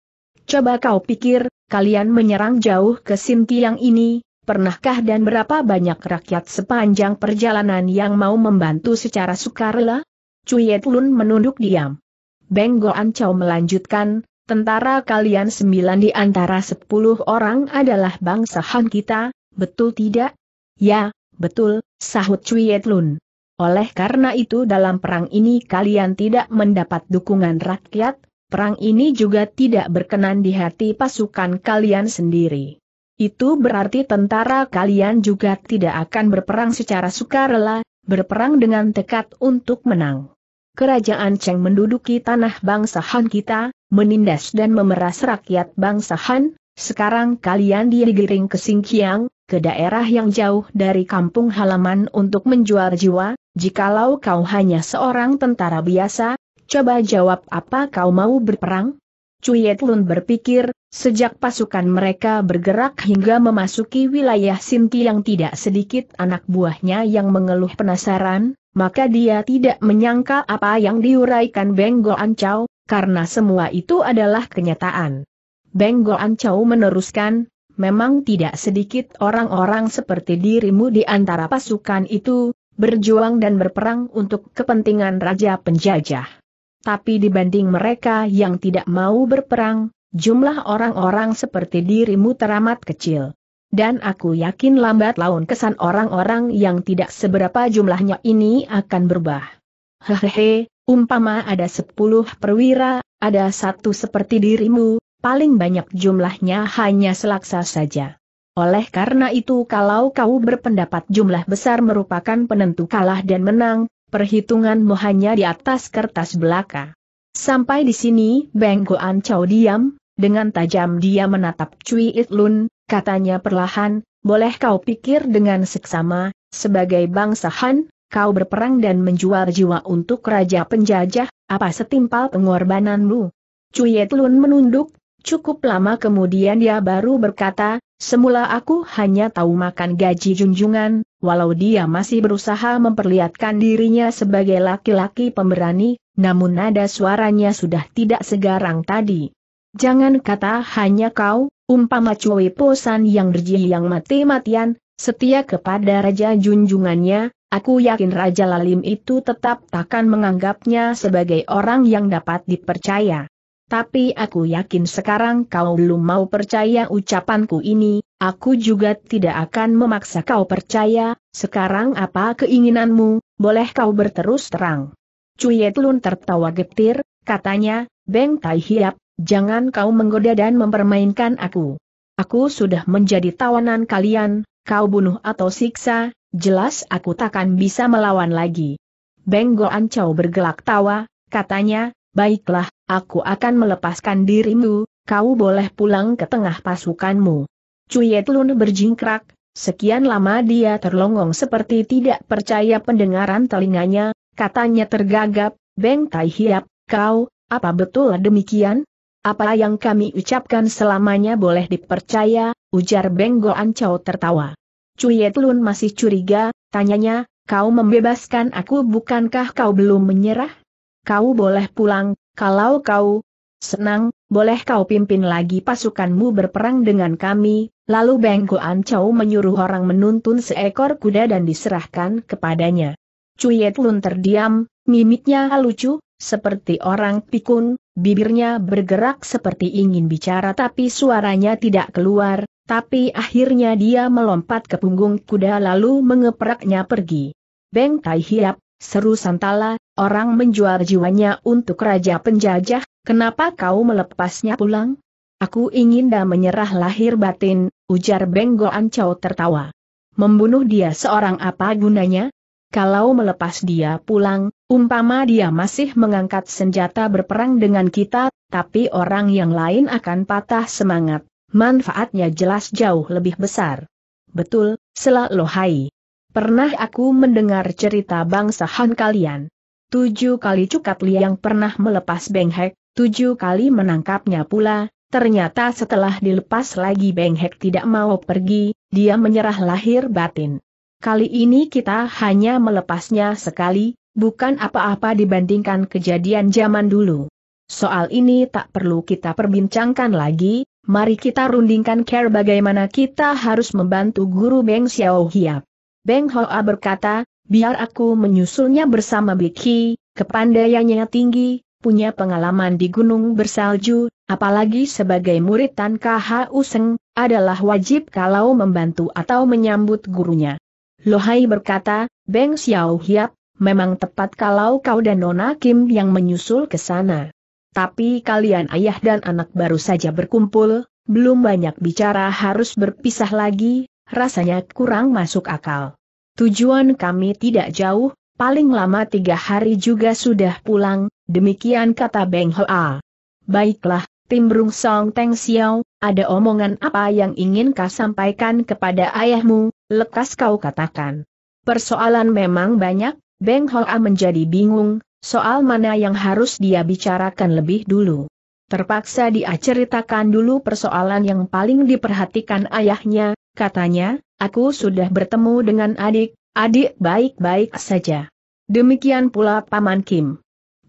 Coba kau pikir, kalian menyerang jauh ke Sintiang ini, pernahkah dan berapa banyak rakyat sepanjang perjalanan yang mau membantu secara sukarela? Cuyet Lun menunduk diam. Beng Goan Chow melanjutkan, tentara kalian sembilan di antara sepuluh orang adalah bangsa Han kita, betul tidak? Ya, betul, sahut Cui Lun. Oleh karena itu dalam perang ini kalian tidak mendapat dukungan rakyat, perang ini juga tidak berkenan di hati pasukan kalian sendiri. Itu berarti tentara kalian juga tidak akan berperang secara sukarela, berperang dengan tekad untuk menang. Kerajaan Cheng menduduki tanah bangsa Han kita, menindas dan memeras rakyat bangsa Han, sekarang kalian digiring ke Singkiang, ke daerah yang jauh dari kampung halaman untuk menjual jiwa, jikalau kau hanya seorang tentara biasa, coba jawab apa kau mau berperang? Cuyetlun berpikir, sejak pasukan mereka bergerak hingga memasuki wilayah Sinti yang tidak sedikit anak buahnya yang mengeluh penasaran, maka dia tidak menyangka apa yang diuraikan Benggo Ancau, karena semua itu adalah kenyataan. Beng Goan meneruskan, memang tidak sedikit orang-orang seperti dirimu di antara pasukan itu, berjuang dan berperang untuk kepentingan raja penjajah. Tapi dibanding mereka yang tidak mau berperang, jumlah orang-orang seperti dirimu teramat kecil. Dan aku yakin lambat laun kesan orang-orang yang tidak seberapa jumlahnya ini akan berubah. Hehehe, umpama ada sepuluh perwira, ada satu seperti dirimu, paling banyak jumlahnya hanya selaksa saja. Oleh karena itu kalau kau berpendapat jumlah besar merupakan penentu kalah dan menang, perhitunganmu hanya di atas kertas belaka. Sampai di sini Beng Goan diam, dengan tajam dia menatap Cui It katanya perlahan, boleh kau pikir dengan seksama, sebagai bangsa Han, kau berperang dan menjual jiwa untuk raja penjajah, apa setimpal pengorbananmu? Cui It menunduk, Cukup lama kemudian dia baru berkata, semula aku hanya tahu makan gaji junjungan, walau dia masih berusaha memperlihatkan dirinya sebagai laki-laki pemberani, namun nada suaranya sudah tidak segarang tadi. Jangan kata hanya kau, umpama cuwe Posan yang berji yang mati-matian, setia kepada Raja Junjungannya, aku yakin Raja Lalim itu tetap takkan menganggapnya sebagai orang yang dapat dipercaya. Tapi aku yakin sekarang kau belum mau percaya ucapanku ini, aku juga tidak akan memaksa kau percaya, sekarang apa keinginanmu, boleh kau berterus terang. Cuyetlun tertawa getir, katanya, Beng Tai Hiap, jangan kau menggoda dan mempermainkan aku. Aku sudah menjadi tawanan kalian, kau bunuh atau siksa, jelas aku takkan bisa melawan lagi. Beng Goan Chow bergelak tawa, katanya, baiklah, aku akan melepaskan dirimu, kau boleh pulang ke tengah pasukanmu. Cuyetlun berjingkrak, sekian lama dia terlongong seperti tidak percaya pendengaran telinganya, katanya tergagap, Beng Tai Hiap, kau, apa betul demikian? Apa yang kami ucapkan selamanya boleh dipercaya, ujar Beng Goan Chow tertawa. Cuyetlun masih curiga, tanyanya, kau membebaskan aku bukankah kau belum menyerah? Kau boleh pulang, kalau kau senang, boleh kau pimpin lagi pasukanmu berperang dengan kami, lalu Bengko Ancau menyuruh orang menuntun seekor kuda dan diserahkan kepadanya. Cuyet Lun terdiam, mimiknya lucu, seperti orang pikun, bibirnya bergerak seperti ingin bicara tapi suaranya tidak keluar, tapi akhirnya dia melompat ke punggung kuda lalu mengepraknya pergi. Beng Tai Hiap, seru Santala, Orang menjual jiwanya untuk raja penjajah, kenapa kau melepasnya pulang? Aku ingin dah menyerah lahir batin, ujar Benggo Ancau tertawa. Membunuh dia seorang apa gunanya? Kalau melepas dia pulang, umpama dia masih mengangkat senjata berperang dengan kita, tapi orang yang lain akan patah semangat, manfaatnya jelas jauh lebih besar. Betul, selalu hai. Pernah aku mendengar cerita bangsa Han kalian. Tujuh kali Cukat Liang pernah melepas benghek, tujuh kali menangkapnya pula, ternyata setelah dilepas lagi benghek tidak mau pergi, dia menyerah lahir batin. Kali ini kita hanya melepasnya sekali, bukan apa-apa dibandingkan kejadian zaman dulu. Soal ini tak perlu kita perbincangkan lagi, mari kita rundingkan care bagaimana kita harus membantu guru Beng Xiao Hiap. Beng Hoa berkata, biar aku menyusulnya bersama Biki, kepandaiannya tinggi, punya pengalaman di gunung bersalju, apalagi sebagai murid Tan KH Useng, adalah wajib kalau membantu atau menyambut gurunya. Lohai berkata, Beng Xiao Hiap, memang tepat kalau kau dan Nona Kim yang menyusul ke sana. Tapi kalian ayah dan anak baru saja berkumpul, belum banyak bicara harus berpisah lagi, rasanya kurang masuk akal. Tujuan kami tidak jauh, paling lama tiga hari juga sudah pulang, demikian kata Beng Hoa. Baiklah, Tim Brung Song Teng Xiao, ada omongan apa yang ingin kau sampaikan kepada ayahmu, lekas kau katakan. Persoalan memang banyak, Beng Hoa menjadi bingung, soal mana yang harus dia bicarakan lebih dulu. Terpaksa dia ceritakan dulu persoalan yang paling diperhatikan ayahnya, katanya, aku sudah bertemu dengan adik, adik baik-baik saja. Demikian pula Paman Kim.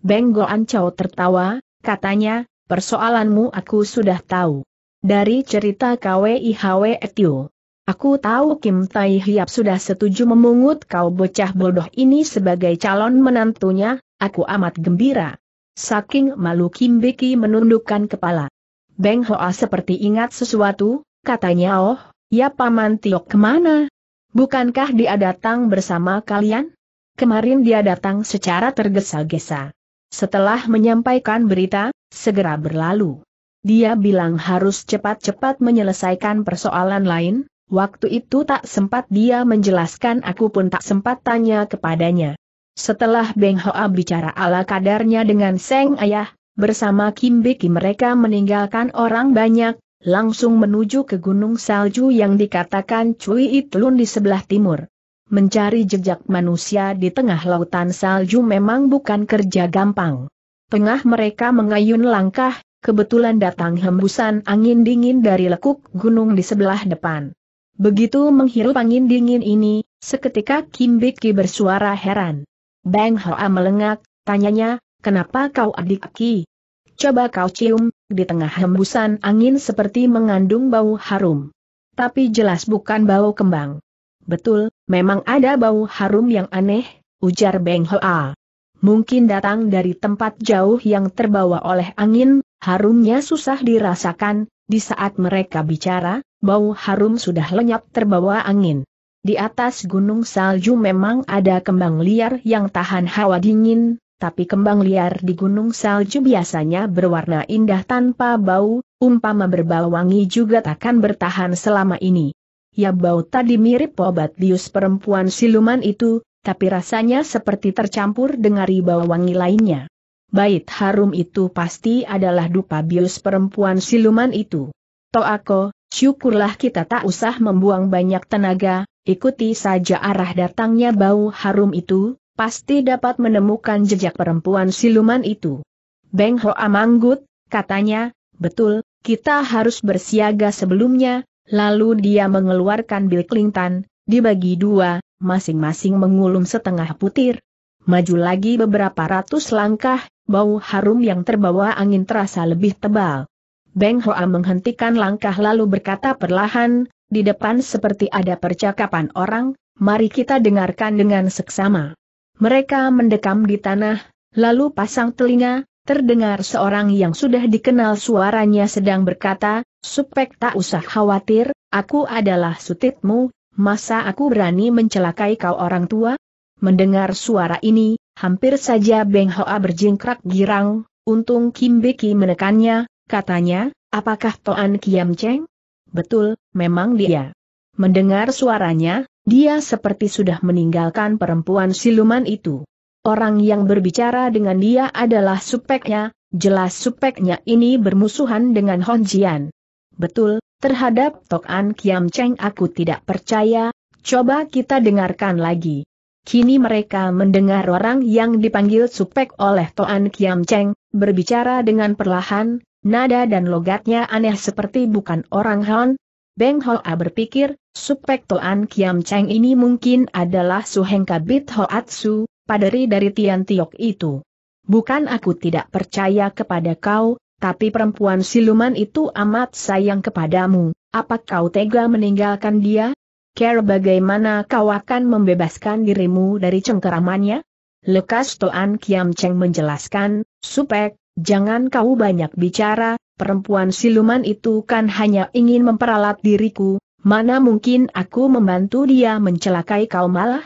Beng Goan Chow tertawa, katanya, persoalanmu aku sudah tahu. Dari cerita KWIHW Etio. Aku tahu Kim Tai Hiap sudah setuju memungut kau bocah bodoh ini sebagai calon menantunya, aku amat gembira. Saking malu Kim Beki menundukkan kepala. Beng Hoa seperti ingat sesuatu, katanya oh, Ya Paman Tiok kemana? Bukankah dia datang bersama kalian? Kemarin dia datang secara tergesa-gesa. Setelah menyampaikan berita, segera berlalu. Dia bilang harus cepat-cepat menyelesaikan persoalan lain, waktu itu tak sempat dia menjelaskan aku pun tak sempat tanya kepadanya. Setelah Beng Hoa bicara ala kadarnya dengan Seng Ayah, bersama Kim Biki mereka meninggalkan orang banyak, langsung menuju ke gunung salju yang dikatakan Cui Itlun di sebelah timur. Mencari jejak manusia di tengah lautan salju memang bukan kerja gampang. Tengah mereka mengayun langkah, kebetulan datang hembusan angin dingin dari lekuk gunung di sebelah depan. Begitu menghirup angin dingin ini, seketika Kim Biki bersuara heran. Bang Hoa melengak, tanyanya, kenapa kau adik Ki? Coba kau cium, di tengah hembusan angin seperti mengandung bau harum. Tapi jelas bukan bau kembang. Betul, memang ada bau harum yang aneh, ujar Beng Hoa. Mungkin datang dari tempat jauh yang terbawa oleh angin, harumnya susah dirasakan, di saat mereka bicara, bau harum sudah lenyap terbawa angin. Di atas gunung salju memang ada kembang liar yang tahan hawa dingin, tapi kembang liar di gunung salju biasanya berwarna indah tanpa bau, umpama berbau wangi juga takkan bertahan selama ini. Ya bau tadi mirip obat bius perempuan siluman itu, tapi rasanya seperti tercampur dengan bau wangi lainnya. Bait harum itu pasti adalah dupa bius perempuan siluman itu. Toako, syukurlah kita tak usah membuang banyak tenaga, ikuti saja arah datangnya bau harum itu, pasti dapat menemukan jejak perempuan siluman itu. Beng Hoa manggut, katanya, betul, kita harus bersiaga sebelumnya, lalu dia mengeluarkan Bill Clinton, dibagi dua, masing-masing mengulum setengah putir. Maju lagi beberapa ratus langkah, bau harum yang terbawa angin terasa lebih tebal. Beng Hoa menghentikan langkah lalu berkata perlahan, di depan seperti ada percakapan orang, mari kita dengarkan dengan seksama. Mereka mendekam di tanah, lalu pasang telinga, terdengar seorang yang sudah dikenal suaranya sedang berkata, Supek tak usah khawatir, aku adalah sutitmu, masa aku berani mencelakai kau orang tua? Mendengar suara ini, hampir saja Beng Hoa berjingkrak girang, untung Kim Beki menekannya, katanya, apakah Toan Kiam Cheng? Betul, memang dia. Mendengar suaranya, dia seperti sudah meninggalkan perempuan siluman itu. Orang yang berbicara dengan dia adalah supeknya, jelas supeknya ini bermusuhan dengan Hon Jian. Betul, terhadap Tok An Kiam Cheng aku tidak percaya, coba kita dengarkan lagi. Kini mereka mendengar orang yang dipanggil supek oleh Tok An Kiam Cheng, berbicara dengan perlahan, nada dan logatnya aneh seperti bukan orang Hon. Beng Hoa berpikir, Supek Toan Kiam Cheng ini mungkin adalah Suheng Kabit Hoatsu, paderi dari Tian Tiok itu. Bukan aku tidak percaya kepada kau, tapi perempuan siluman itu amat sayang kepadamu, apa kau tega meninggalkan dia? Care bagaimana kau akan membebaskan dirimu dari cengkeramannya? Lekas Toan Kiam Cheng menjelaskan, Supek, jangan kau banyak bicara, perempuan siluman itu kan hanya ingin memperalat diriku, Mana mungkin aku membantu dia mencelakai kau malah?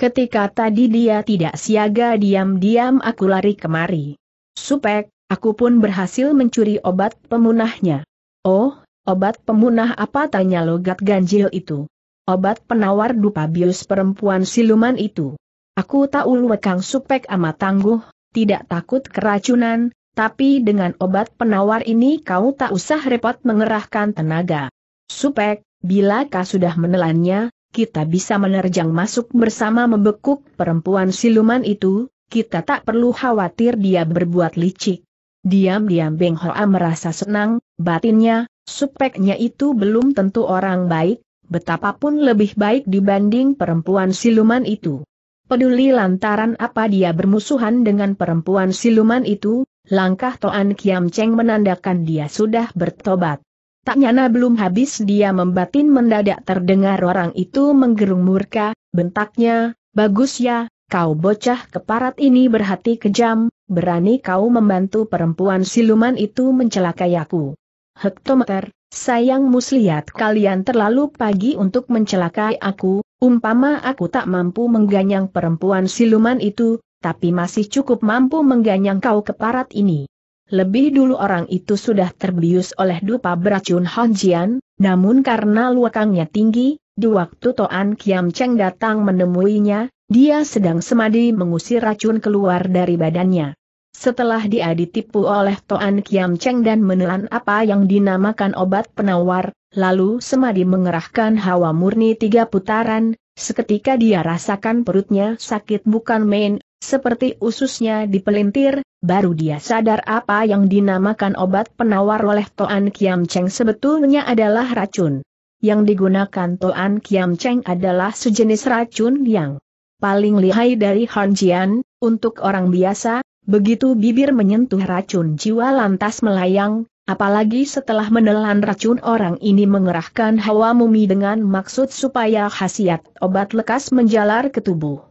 Ketika tadi dia tidak siaga diam-diam aku lari kemari. Supek, aku pun berhasil mencuri obat pemunahnya. Oh, obat pemunah apa tanya logat ganjil itu? Obat penawar dupa bius perempuan siluman itu. Aku tahu lekang supek amat tangguh, tidak takut keracunan, tapi dengan obat penawar ini kau tak usah repot mengerahkan tenaga. Supek, Bila kau sudah menelannya, kita bisa menerjang masuk bersama membekuk perempuan siluman itu, kita tak perlu khawatir dia berbuat licik. Diam-diam Beng Hoa merasa senang, batinnya, supeknya itu belum tentu orang baik, betapapun lebih baik dibanding perempuan siluman itu. Peduli lantaran apa dia bermusuhan dengan perempuan siluman itu, langkah Toan Kiam Cheng menandakan dia sudah bertobat. Tak nyana belum habis dia membatin mendadak terdengar orang itu menggerung murka, bentaknya, bagus ya, kau bocah keparat ini berhati kejam, berani kau membantu perempuan siluman itu mencelakai aku. Hektometer, sayang muslihat kalian terlalu pagi untuk mencelakai aku, umpama aku tak mampu mengganyang perempuan siluman itu, tapi masih cukup mampu mengganyang kau keparat ini. Lebih dulu orang itu sudah terbius oleh dupa beracun Honjian, namun karena luakangnya tinggi, di waktu Toan Kiam Cheng datang menemuinya, dia sedang semadi mengusir racun keluar dari badannya. Setelah dia ditipu oleh Toan Kiam Cheng dan menelan apa yang dinamakan obat penawar, lalu semadi mengerahkan hawa murni tiga putaran, seketika dia rasakan perutnya sakit bukan main, seperti ususnya dipelintir, baru dia sadar apa yang dinamakan obat penawar oleh Toan Kiam Cheng sebetulnya adalah racun. Yang digunakan Toan Kiam Cheng adalah sejenis racun yang paling lihai dari Han Jian, untuk orang biasa, begitu bibir menyentuh racun jiwa lantas melayang, apalagi setelah menelan racun orang ini mengerahkan hawa mumi dengan maksud supaya khasiat obat lekas menjalar ke tubuh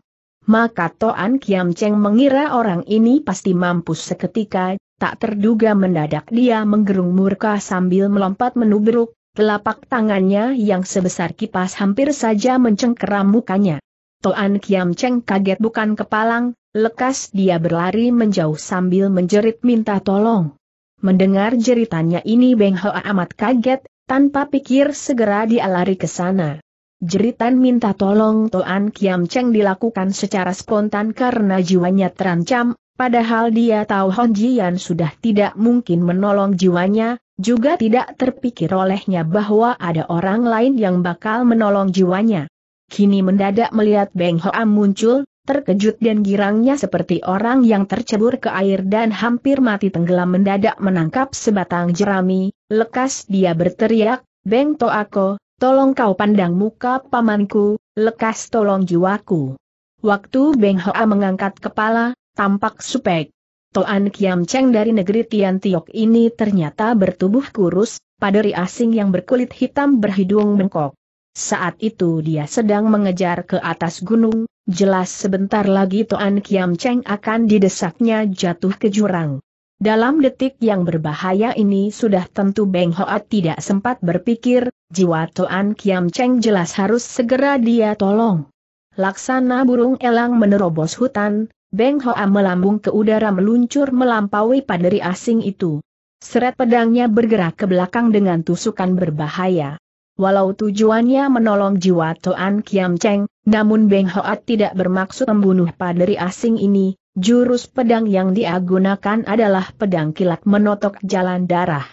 maka Toan Kiam Cheng mengira orang ini pasti mampu seketika, tak terduga mendadak dia menggerung murka sambil melompat menubruk, telapak tangannya yang sebesar kipas hampir saja mencengkeram mukanya. Toan Kiam Cheng kaget bukan kepalang, lekas dia berlari menjauh sambil menjerit minta tolong. Mendengar jeritannya ini Beng Hoa amat kaget, tanpa pikir segera dia lari ke sana. Jeritan minta tolong Toan Kiam Cheng dilakukan secara spontan karena jiwanya terancam, padahal dia tahu Hon Jian sudah tidak mungkin menolong jiwanya, juga tidak terpikir olehnya bahwa ada orang lain yang bakal menolong jiwanya. Kini mendadak melihat Beng Hoa muncul, terkejut dan girangnya seperti orang yang tercebur ke air dan hampir mati tenggelam mendadak menangkap sebatang jerami, lekas dia berteriak, Beng Toako, Tolong kau pandang muka pamanku, lekas tolong jiwaku. Waktu Beng Hoa mengangkat kepala, tampak supek. Toan Kiam Cheng dari negeri Tian Tiok ini ternyata bertubuh kurus, paderi asing yang berkulit hitam berhidung bengkok. Saat itu dia sedang mengejar ke atas gunung, jelas sebentar lagi Toan Kiam Cheng akan didesaknya jatuh ke jurang. Dalam detik yang berbahaya ini sudah tentu Beng Hoat tidak sempat berpikir, jiwa Toan Kiam Cheng jelas harus segera dia tolong. Laksana burung elang menerobos hutan, Beng Hoa melambung ke udara meluncur melampaui paderi asing itu. Seret pedangnya bergerak ke belakang dengan tusukan berbahaya. Walau tujuannya menolong jiwa Toan Kiam Cheng, namun Beng Hoat tidak bermaksud membunuh paderi asing ini, Jurus pedang yang diagunakan adalah pedang kilat menotok jalan darah.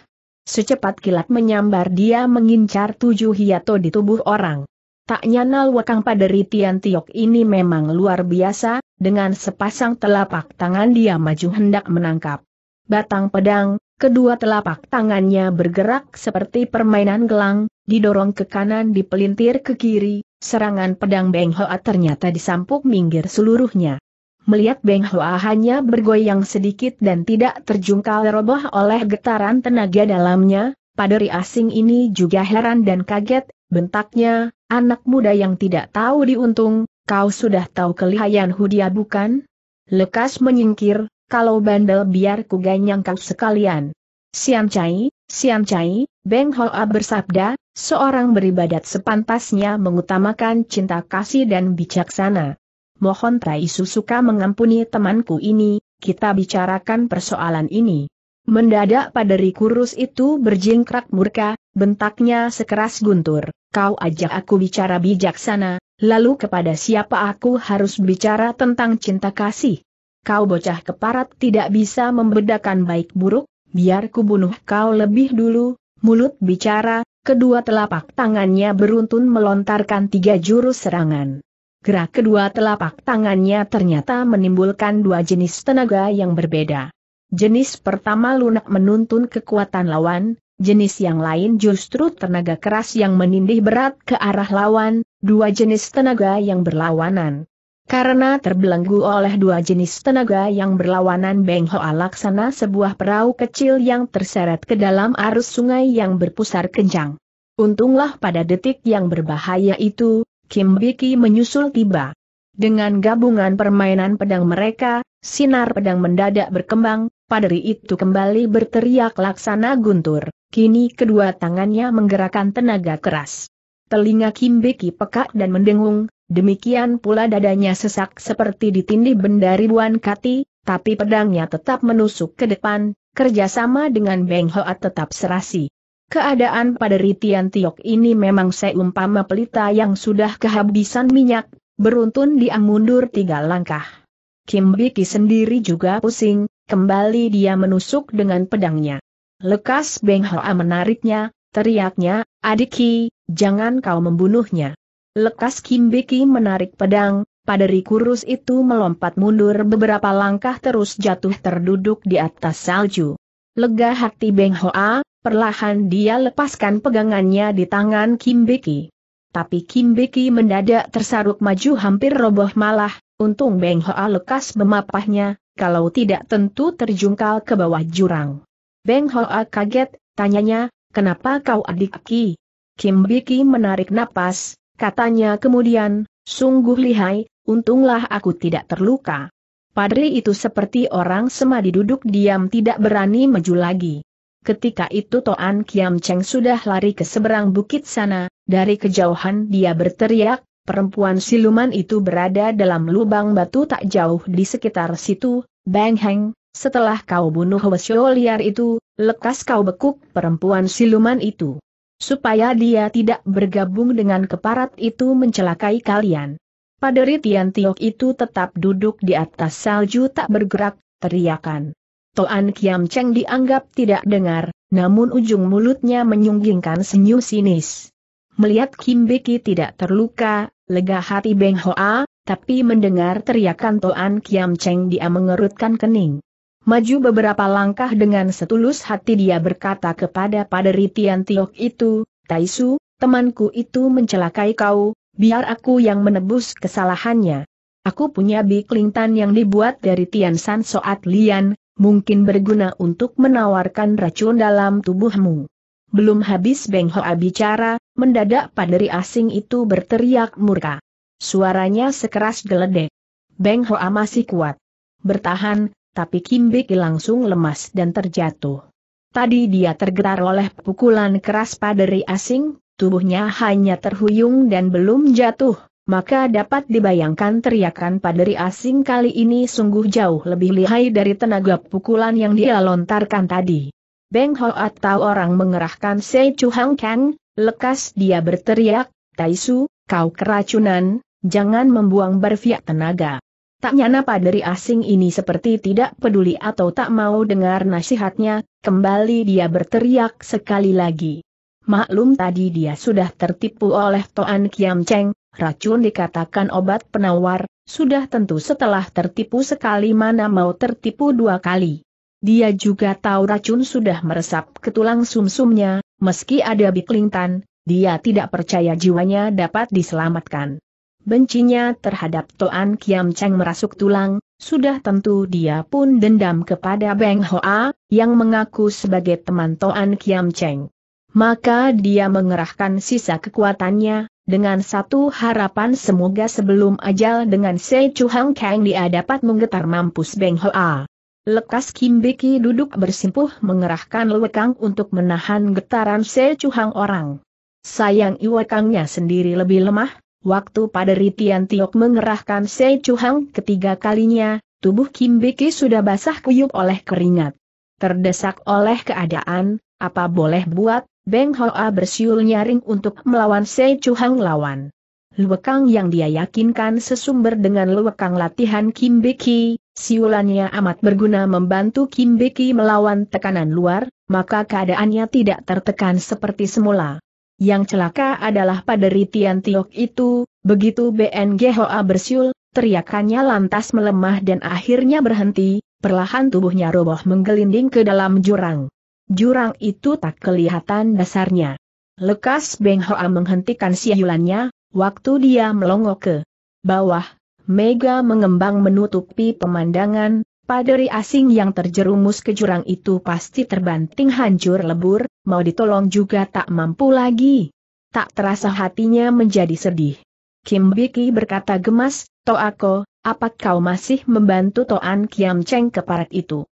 Secepat kilat menyambar dia mengincar tujuh hiato di tubuh orang. Tak nyanal wakang paderi Tian Tiok ini memang luar biasa, dengan sepasang telapak tangan dia maju hendak menangkap. Batang pedang, kedua telapak tangannya bergerak seperti permainan gelang, didorong ke kanan dipelintir ke kiri, serangan pedang Beng Hoa ternyata disampuk minggir seluruhnya melihat Beng Hoa hanya bergoyang sedikit dan tidak terjungkal roboh oleh getaran tenaga dalamnya, paderi asing ini juga heran dan kaget, bentaknya, anak muda yang tidak tahu diuntung, kau sudah tahu kelihayan Hudia bukan? Lekas menyingkir, kalau bandel biar ku ganyang kau sekalian. Sian Chai, Sian Chai, Beng Hoa bersabda, seorang beribadat sepantasnya mengutamakan cinta kasih dan bijaksana mohon Taisu Susuka mengampuni temanku ini, kita bicarakan persoalan ini. Mendadak paderi kurus itu berjingkrak murka, bentaknya sekeras guntur, kau ajak aku bicara bijaksana, lalu kepada siapa aku harus bicara tentang cinta kasih? Kau bocah keparat tidak bisa membedakan baik buruk, biar kubunuh kau lebih dulu, mulut bicara, kedua telapak tangannya beruntun melontarkan tiga jurus serangan gerak kedua telapak tangannya ternyata menimbulkan dua jenis tenaga yang berbeda. Jenis pertama lunak menuntun kekuatan lawan, jenis yang lain justru tenaga keras yang menindih berat ke arah lawan, dua jenis tenaga yang berlawanan. Karena terbelenggu oleh dua jenis tenaga yang berlawanan Beng Hoa laksana sebuah perahu kecil yang terseret ke dalam arus sungai yang berpusar kencang. Untunglah pada detik yang berbahaya itu, Kim Biki menyusul tiba. Dengan gabungan permainan pedang mereka, sinar pedang mendadak berkembang, padri itu kembali berteriak laksana guntur, kini kedua tangannya menggerakkan tenaga keras. Telinga Kim Biki pekak dan mendengung, demikian pula dadanya sesak seperti ditindih benda ribuan kati, tapi pedangnya tetap menusuk ke depan, kerjasama dengan Beng Hoat tetap serasi. Keadaan pada Ritian Tiok ini memang seumpama pelita yang sudah kehabisan minyak, beruntun dia mundur tiga langkah. Kim Biki sendiri juga pusing, kembali dia menusuk dengan pedangnya. Lekas Beng Hoa menariknya, teriaknya, adiki, jangan kau membunuhnya. Lekas Kim Biki menarik pedang, paderi kurus itu melompat mundur beberapa langkah terus jatuh terduduk di atas salju. Lega hati Beng Hoa, Perlahan dia lepaskan pegangannya di tangan Kim Beki. Tapi Kim Beki mendadak tersaruk maju hampir roboh malah, untung Beng Hoa lekas memapahnya, kalau tidak tentu terjungkal ke bawah jurang. Beng Hoa kaget, tanyanya, kenapa kau adik Ki? Kim Beki menarik napas, katanya kemudian, sungguh lihai, untunglah aku tidak terluka. Padri itu seperti orang semadi duduk diam tidak berani maju lagi. Ketika itu Toan Kiam Cheng sudah lari ke seberang bukit sana, dari kejauhan dia berteriak, perempuan siluman itu berada dalam lubang batu tak jauh di sekitar situ, Bang Heng, setelah kau bunuh Wesyo liar itu, lekas kau bekuk perempuan siluman itu. Supaya dia tidak bergabung dengan keparat itu mencelakai kalian. Paderi Tian Tiok itu tetap duduk di atas salju tak bergerak, teriakan. Toan Kiam Cheng dianggap tidak dengar, namun ujung mulutnya menyunggingkan senyum sinis. Melihat Kim Beki tidak terluka, lega hati Beng Hoa, tapi mendengar teriakan Toan Kiam Cheng dia mengerutkan kening. Maju beberapa langkah dengan setulus hati dia berkata kepada Paderi Tian Tiok itu, Taisu, temanku itu mencelakai kau, biar aku yang menebus kesalahannya. Aku punya bikling yang dibuat dari Tian San Soat Lian, mungkin berguna untuk menawarkan racun dalam tubuhmu. Belum habis Beng Hoa bicara, mendadak paderi asing itu berteriak murka. Suaranya sekeras geledek. Beng Hoa masih kuat. Bertahan, tapi Kim Bik langsung lemas dan terjatuh. Tadi dia tergetar oleh pukulan keras paderi asing, tubuhnya hanya terhuyung dan belum jatuh maka dapat dibayangkan teriakan paderi asing kali ini sungguh jauh lebih lihai dari tenaga pukulan yang dia lontarkan tadi. Beng Ho atau orang mengerahkan Sei Chu Hang Kang, lekas dia berteriak, Taisu, kau keracunan, jangan membuang berfiak tenaga. Tak nyana paderi asing ini seperti tidak peduli atau tak mau dengar nasihatnya, kembali dia berteriak sekali lagi. Maklum tadi dia sudah tertipu oleh Toan Kiam Cheng, racun dikatakan obat penawar, sudah tentu setelah tertipu sekali mana mau tertipu dua kali. Dia juga tahu racun sudah meresap ke tulang sumsumnya, meski ada biklintan, dia tidak percaya jiwanya dapat diselamatkan. Bencinya terhadap Toan Kiam Cheng merasuk tulang, sudah tentu dia pun dendam kepada Beng Hoa, yang mengaku sebagai teman Toan Kiam Cheng. Maka dia mengerahkan sisa kekuatannya, dengan satu harapan semoga sebelum ajal dengan Sei Chu Hang Kang dia dapat menggetar mampus Beng Hoa. Lekas Kim Biki duduk bersimpuh mengerahkan lewekang untuk menahan getaran Sei Chu Hang orang. Sayang iwekangnya sendiri lebih lemah, waktu pada Ritian Tiok mengerahkan Sei Chu Hang ketiga kalinya, tubuh Kim Biki sudah basah kuyup oleh keringat. Terdesak oleh keadaan, apa boleh buat, Beng Hoa bersiul nyaring untuk melawan Sei Chuhang lawan. Luekang yang dia yakinkan sesumber dengan luekang latihan Kim Beki, siulannya amat berguna membantu Kim Beki melawan tekanan luar, maka keadaannya tidak tertekan seperti semula. Yang celaka adalah pada Ritian Tiok itu, begitu BNG Hoa bersiul, teriakannya lantas melemah dan akhirnya berhenti, perlahan tubuhnya roboh menggelinding ke dalam jurang. Jurang itu tak kelihatan dasarnya. Lekas Beng Hoa menghentikan siulannya, waktu dia melongo ke bawah, Mega mengembang menutupi pemandangan, paderi asing yang terjerumus ke jurang itu pasti terbanting hancur lebur, mau ditolong juga tak mampu lagi. Tak terasa hatinya menjadi sedih. Kim Biki berkata gemas, Toako, apakah kau masih membantu Toan Kiam Cheng keparat itu?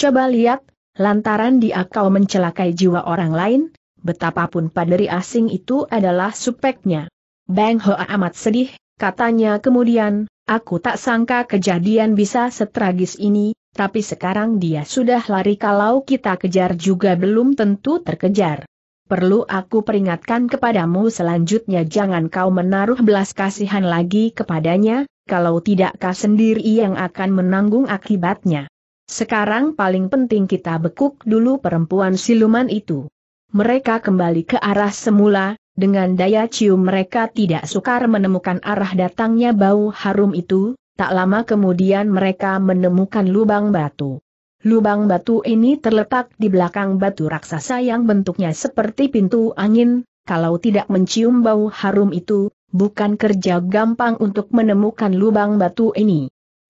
Coba lihat, Lantaran dia kau mencelakai jiwa orang lain, betapapun paderi asing itu adalah supeknya. Bang Hoa amat sedih, katanya kemudian, aku tak sangka kejadian bisa setragis ini, tapi sekarang dia sudah lari kalau kita kejar juga belum tentu terkejar. Perlu aku peringatkan kepadamu selanjutnya jangan kau menaruh belas kasihan lagi kepadanya, kalau tidak kau sendiri yang akan menanggung akibatnya. Sekarang paling penting kita bekuk dulu perempuan siluman itu. Mereka kembali ke arah semula, dengan daya cium mereka tidak sukar menemukan arah datangnya bau harum itu, tak lama kemudian mereka menemukan lubang batu. Lubang batu ini terletak di belakang batu raksasa yang bentuknya seperti pintu angin, kalau tidak mencium bau harum itu, bukan kerja gampang untuk menemukan lubang batu ini.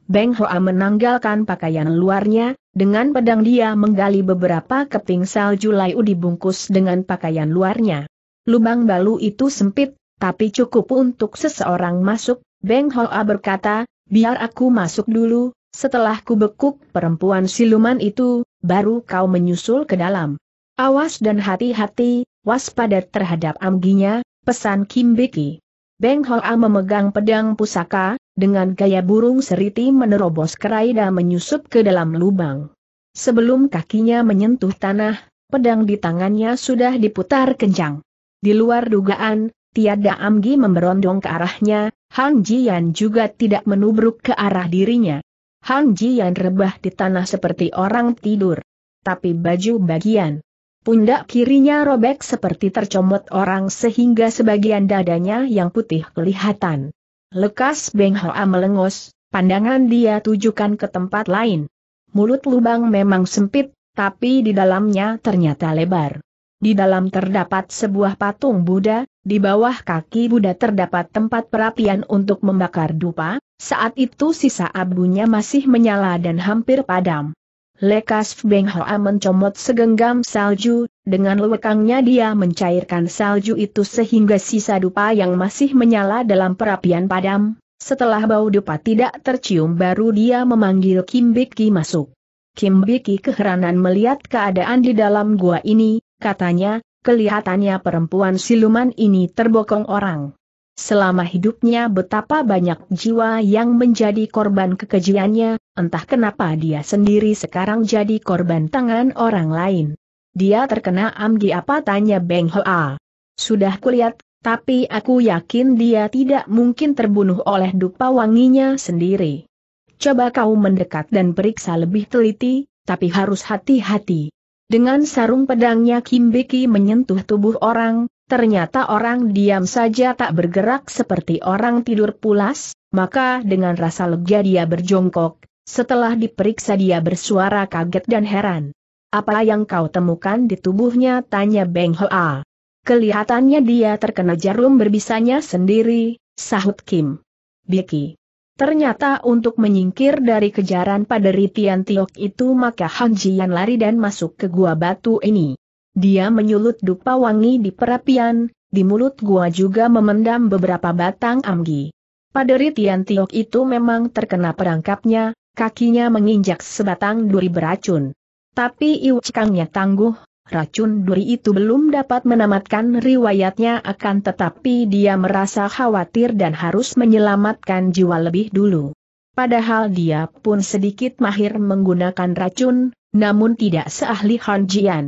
Beng Hoa menanggalkan pakaian luarnya, dengan pedang dia menggali beberapa keping salju layu dibungkus dengan pakaian luarnya. Lubang balu itu sempit, tapi cukup untuk seseorang masuk, Beng Hoa berkata, biar aku masuk dulu, setelah kubekuk perempuan siluman itu, baru kau menyusul ke dalam. Awas dan hati-hati, waspada terhadap amginya, pesan Kim Biki. Beng Hoa memegang pedang pusaka, dengan gaya burung seriti menerobos kerai dan menyusup ke dalam lubang. Sebelum kakinya menyentuh tanah, pedang di tangannya sudah diputar kencang. Di luar dugaan, tiada Amgi memberondong ke arahnya, Han Jian juga tidak menubruk ke arah dirinya. Han Jian rebah di tanah seperti orang tidur. Tapi baju bagian pundak kirinya robek seperti tercomot orang sehingga sebagian dadanya yang putih kelihatan. Lekas Beng Hoa melengos, pandangan dia tujukan ke tempat lain. Mulut lubang memang sempit, tapi di dalamnya ternyata lebar. Di dalam terdapat sebuah patung Buddha, di bawah kaki Buddha terdapat tempat perapian untuk membakar dupa, saat itu sisa abunya masih menyala dan hampir padam. Lekas Beng Hoa mencomot segenggam salju, dengan lewekangnya dia mencairkan salju itu sehingga sisa dupa yang masih menyala dalam perapian padam. Setelah bau dupa tidak tercium baru dia memanggil Kim Biki masuk. Kim Biki keheranan melihat keadaan di dalam gua ini, katanya, kelihatannya perempuan siluman ini terbokong orang. Selama hidupnya betapa banyak jiwa yang menjadi korban kekejiannya, entah kenapa dia sendiri sekarang jadi korban tangan orang lain. Dia terkena amdi apa tanya Beng Hoa. Sudah kulihat, tapi aku yakin dia tidak mungkin terbunuh oleh dupa wanginya sendiri. Coba kau mendekat dan periksa lebih teliti, tapi harus hati-hati. Dengan sarung pedangnya Kim Biki menyentuh tubuh orang, ternyata orang diam saja tak bergerak seperti orang tidur pulas, maka dengan rasa lega dia berjongkok, setelah diperiksa dia bersuara kaget dan heran. Apa yang kau temukan di tubuhnya tanya Beng Hoa. Kelihatannya dia terkena jarum berbisanya sendiri, sahut Kim. Biki. Ternyata untuk menyingkir dari kejaran pada Ritian Tiok itu maka Han Jian lari dan masuk ke gua batu ini. Dia menyulut dupa wangi di perapian, di mulut gua juga memendam beberapa batang amgi. Paderi Tian Tiok itu memang terkena perangkapnya, kakinya menginjak sebatang duri beracun. Tapi Cikangnya tangguh, racun duri itu belum dapat menamatkan riwayatnya akan tetapi dia merasa khawatir dan harus menyelamatkan jiwa lebih dulu. Padahal dia pun sedikit mahir menggunakan racun, namun tidak seahli Han Jian.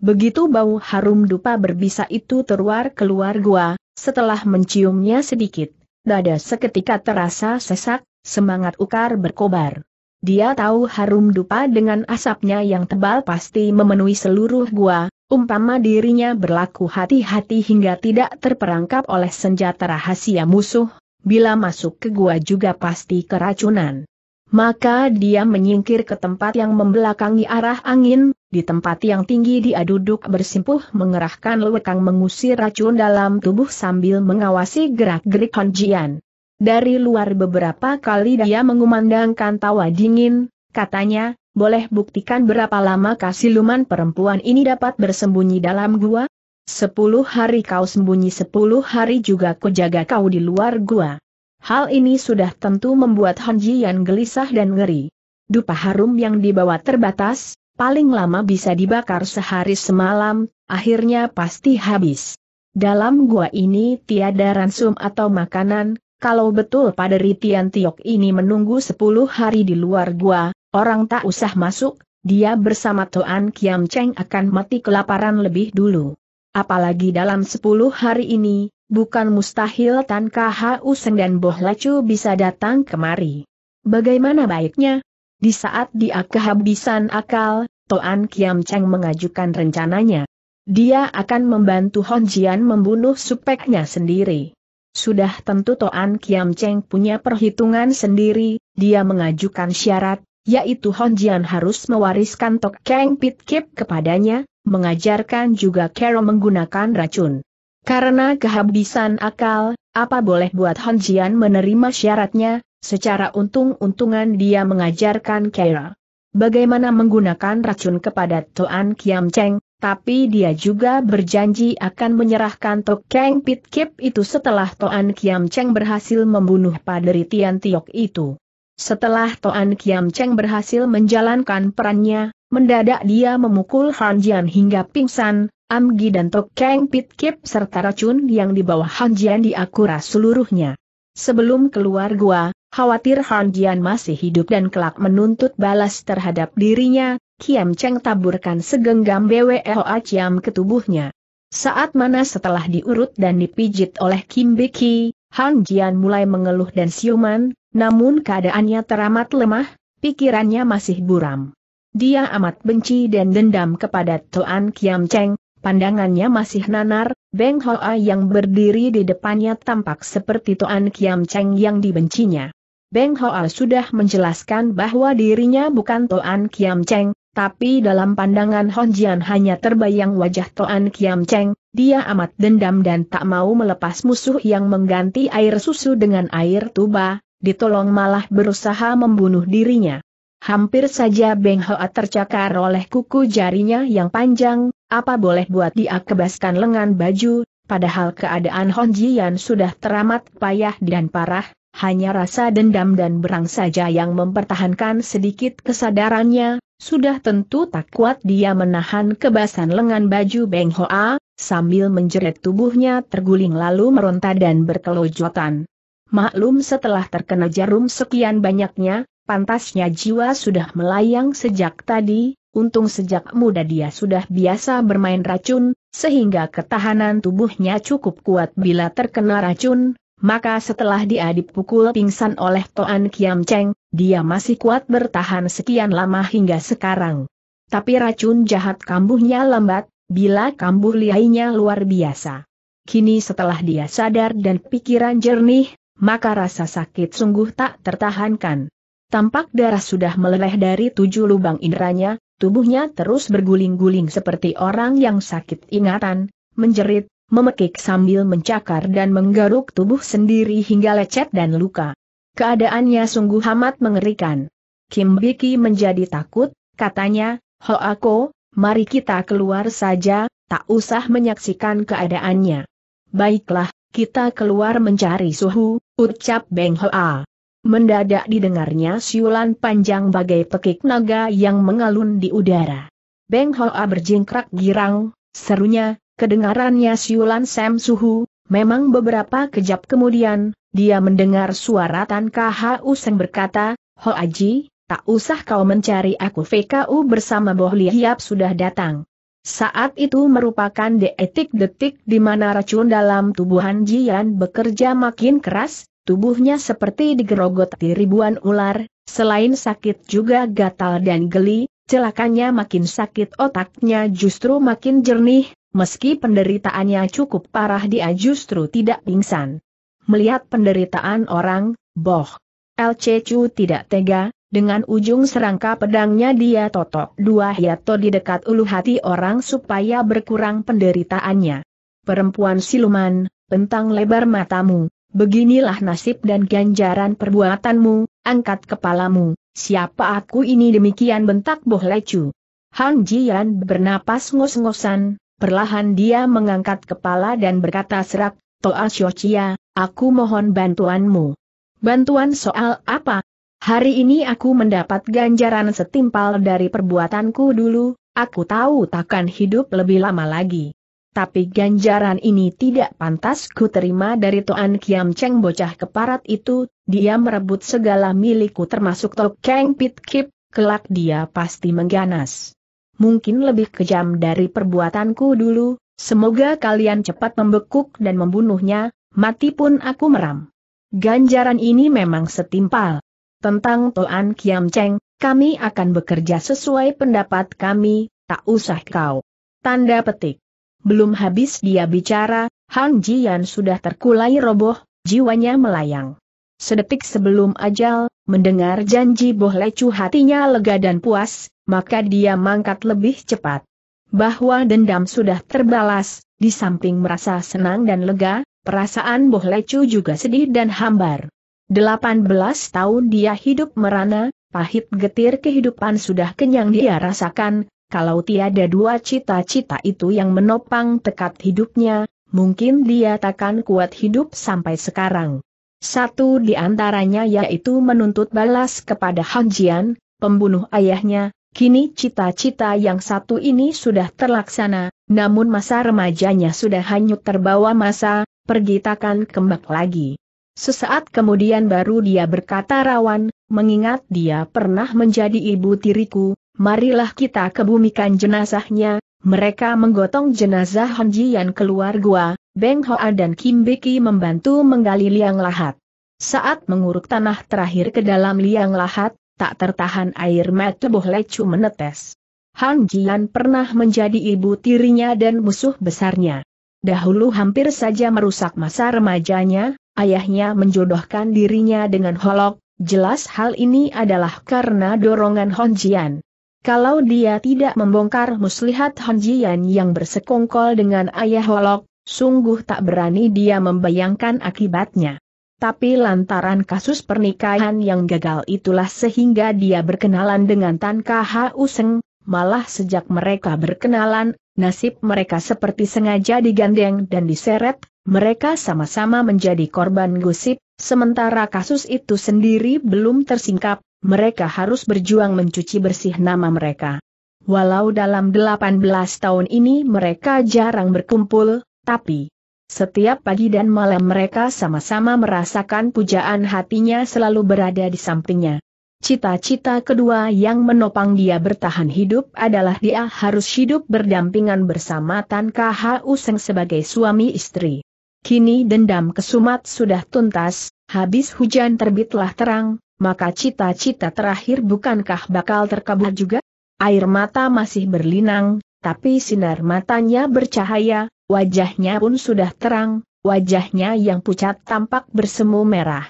Begitu bau harum dupa berbisa itu terluar keluar gua, setelah menciumnya sedikit, dada seketika terasa sesak, semangat ukar berkobar. Dia tahu harum dupa dengan asapnya yang tebal pasti memenuhi seluruh gua, umpama dirinya berlaku hati-hati hingga tidak terperangkap oleh senjata rahasia musuh, bila masuk ke gua juga pasti keracunan. Maka dia menyingkir ke tempat yang membelakangi arah angin, di tempat yang tinggi dia duduk bersimpuh mengerahkan lekang mengusir racun dalam tubuh sambil mengawasi gerak-gerik Honjian. Dari luar beberapa kali dia mengumandangkan tawa dingin, katanya, boleh buktikan berapa lama kasiluman perempuan ini dapat bersembunyi dalam gua? Sepuluh hari kau sembunyi sepuluh hari juga kujaga kau di luar gua. Hal ini sudah tentu membuat Honjian gelisah dan ngeri. Dupa harum yang dibawa terbatas, paling lama bisa dibakar sehari semalam, akhirnya pasti habis. Dalam gua ini tiada ransum atau makanan, kalau betul pada Ritian Tiok ini menunggu 10 hari di luar gua, orang tak usah masuk, dia bersama Toan Kiam Cheng akan mati kelaparan lebih dulu. Apalagi dalam 10 hari ini, bukan mustahil Tan KHU Seng dan Boh Lacu bisa datang kemari. Bagaimana baiknya, di saat dia kehabisan akal, Toan Kiam Cheng mengajukan rencananya. Dia akan membantu Hon Jian membunuh supeknya sendiri. Sudah tentu Toan Kiam Cheng punya perhitungan sendiri, dia mengajukan syarat, yaitu Hon Jian harus mewariskan Tok Keng Pit Kip kepadanya, mengajarkan juga Carol menggunakan racun. Karena kehabisan akal, apa boleh buat Hon Jian menerima syaratnya, Secara untung-untungan dia mengajarkan Kera bagaimana menggunakan racun kepada Toan Kiam Cheng, tapi dia juga berjanji akan menyerahkan Tok Keng Pit Kip itu setelah Toan Kiam Cheng berhasil membunuh Paderi Tian Tiok itu. Setelah Toan Kiam Cheng berhasil menjalankan perannya, mendadak dia memukul Han Jian hingga pingsan, Amgi dan Tok Keng Pit Kip serta racun yang dibawa Han Jian diakura seluruhnya. Sebelum keluar gua, Khawatir Han Jian masih hidup dan kelak menuntut balas terhadap dirinya, Kiam Cheng taburkan segenggam BWOA Ciam ke tubuhnya. Saat mana setelah diurut dan dipijit oleh Kim Biki, Han Jian mulai mengeluh dan siuman, namun keadaannya teramat lemah, pikirannya masih buram. Dia amat benci dan dendam kepada Tuan Kiam Cheng, pandangannya masih nanar, Beng Hoa yang berdiri di depannya tampak seperti Tuan Kiam Cheng yang dibencinya. Beng Hoa sudah menjelaskan bahwa dirinya bukan Toan Kiam Cheng, tapi dalam pandangan Hon Jian hanya terbayang wajah Toan Kiam Cheng, dia amat dendam dan tak mau melepas musuh yang mengganti air susu dengan air tuba, ditolong malah berusaha membunuh dirinya. Hampir saja Beng Hoa tercakar oleh kuku jarinya yang panjang, apa boleh buat dia kebaskan lengan baju, padahal keadaan Hon Jian sudah teramat payah dan parah, hanya rasa dendam dan berang saja yang mempertahankan sedikit kesadarannya, sudah tentu tak kuat dia menahan kebasan lengan baju Beng Hoa, sambil menjerit tubuhnya terguling lalu meronta dan berkelojotan. Maklum setelah terkena jarum sekian banyaknya, pantasnya jiwa sudah melayang sejak tadi, untung sejak muda dia sudah biasa bermain racun, sehingga ketahanan tubuhnya cukup kuat bila terkena racun, maka setelah dia dipukul pingsan oleh Toan Kiam Cheng, dia masih kuat bertahan sekian lama hingga sekarang. Tapi racun jahat kambuhnya lambat, bila kambuh liainya luar biasa. Kini setelah dia sadar dan pikiran jernih, maka rasa sakit sungguh tak tertahankan. Tampak darah sudah meleleh dari tujuh lubang inderanya, tubuhnya terus berguling-guling seperti orang yang sakit ingatan, menjerit, memekik sambil mencakar dan menggaruk tubuh sendiri hingga lecet dan luka. Keadaannya sungguh amat mengerikan. Kim Biki menjadi takut, katanya, Ho aku, mari kita keluar saja, tak usah menyaksikan keadaannya. Baiklah, kita keluar mencari suhu, ucap Beng Hoa. Mendadak didengarnya siulan panjang bagai pekik naga yang mengalun di udara. Beng Hoa berjingkrak girang, serunya, Kedengarannya siulan Sam Suhu, memang beberapa kejap kemudian, dia mendengar suara Tan KHU Useng berkata, Ho Aji, tak usah kau mencari aku VKU bersama Boh Lihiap sudah datang. Saat itu merupakan detik-detik di mana racun dalam tubuh Han Jian bekerja makin keras, tubuhnya seperti digerogot di ribuan ular, selain sakit juga gatal dan geli, celakanya makin sakit otaknya justru makin jernih, Meski penderitaannya cukup parah dia justru tidak pingsan. Melihat penderitaan orang, Boh. LC Chu tidak tega, dengan ujung serangka pedangnya dia totok dua hiato di dekat ulu hati orang supaya berkurang penderitaannya. Perempuan siluman, bentang lebar matamu, beginilah nasib dan ganjaran perbuatanmu, angkat kepalamu, siapa aku ini demikian bentak Boh Lecu. Han Jian bernapas ngos-ngosan, Perlahan dia mengangkat kepala dan berkata serak, Toa Shochia, aku mohon bantuanmu. Bantuan soal apa? Hari ini aku mendapat ganjaran setimpal dari perbuatanku dulu, aku tahu takkan hidup lebih lama lagi. Tapi ganjaran ini tidak pantas ku terima dari Toan Kiam Cheng bocah keparat itu, dia merebut segala milikku termasuk Tok Keng Pit Kip, kelak dia pasti mengganas mungkin lebih kejam dari perbuatanku dulu, semoga kalian cepat membekuk dan membunuhnya, mati pun aku meram. Ganjaran ini memang setimpal. Tentang Toan Kiam Cheng, kami akan bekerja sesuai pendapat kami, tak usah kau. Tanda petik. Belum habis dia bicara, Han Jian sudah terkulai roboh, jiwanya melayang. Sedetik sebelum ajal, mendengar janji Boh Lecu hatinya lega dan puas, maka dia mangkat lebih cepat. Bahwa dendam sudah terbalas, di samping merasa senang dan lega, perasaan Boh Lecu juga sedih dan hambar. 18 tahun dia hidup merana, pahit getir kehidupan sudah kenyang dia rasakan, kalau tiada dua cita-cita itu yang menopang tekad hidupnya, mungkin dia takkan kuat hidup sampai sekarang. Satu di antaranya yaitu menuntut balas kepada Hanjian, pembunuh ayahnya, Kini cita-cita yang satu ini sudah terlaksana, namun masa remajanya sudah hanyut terbawa masa, pergi takkan kembali lagi. Sesaat kemudian baru dia berkata rawan, mengingat dia pernah menjadi ibu tiriku, marilah kita kebumikan jenazahnya, mereka menggotong jenazah Han Jian keluar gua, Beng Hoa dan Kim Beki membantu menggali liang lahat. Saat menguruk tanah terakhir ke dalam liang lahat, tak tertahan air mata Boh Lecu menetes. Han Jian pernah menjadi ibu tirinya dan musuh besarnya. Dahulu hampir saja merusak masa remajanya, ayahnya menjodohkan dirinya dengan Holok, jelas hal ini adalah karena dorongan Han Jian. Kalau dia tidak membongkar muslihat Han Jian yang bersekongkol dengan ayah Holok, sungguh tak berani dia membayangkan akibatnya tapi lantaran kasus pernikahan yang gagal itulah sehingga dia berkenalan dengan Tan KHU Useng, malah sejak mereka berkenalan, nasib mereka seperti sengaja digandeng dan diseret, mereka sama-sama menjadi korban gosip, sementara kasus itu sendiri belum tersingkap, mereka harus berjuang mencuci bersih nama mereka. Walau dalam 18 tahun ini mereka jarang berkumpul, tapi setiap pagi dan malam mereka sama-sama merasakan pujaan hatinya selalu berada di sampingnya. Cita-cita kedua yang menopang dia bertahan hidup adalah dia harus hidup berdampingan bersama Tan KH Useng sebagai suami istri. Kini dendam kesumat sudah tuntas, habis hujan terbitlah terang, maka cita-cita terakhir bukankah bakal terkabul juga? Air mata masih berlinang, tapi sinar matanya bercahaya, Wajahnya pun sudah terang, wajahnya yang pucat tampak bersemu merah.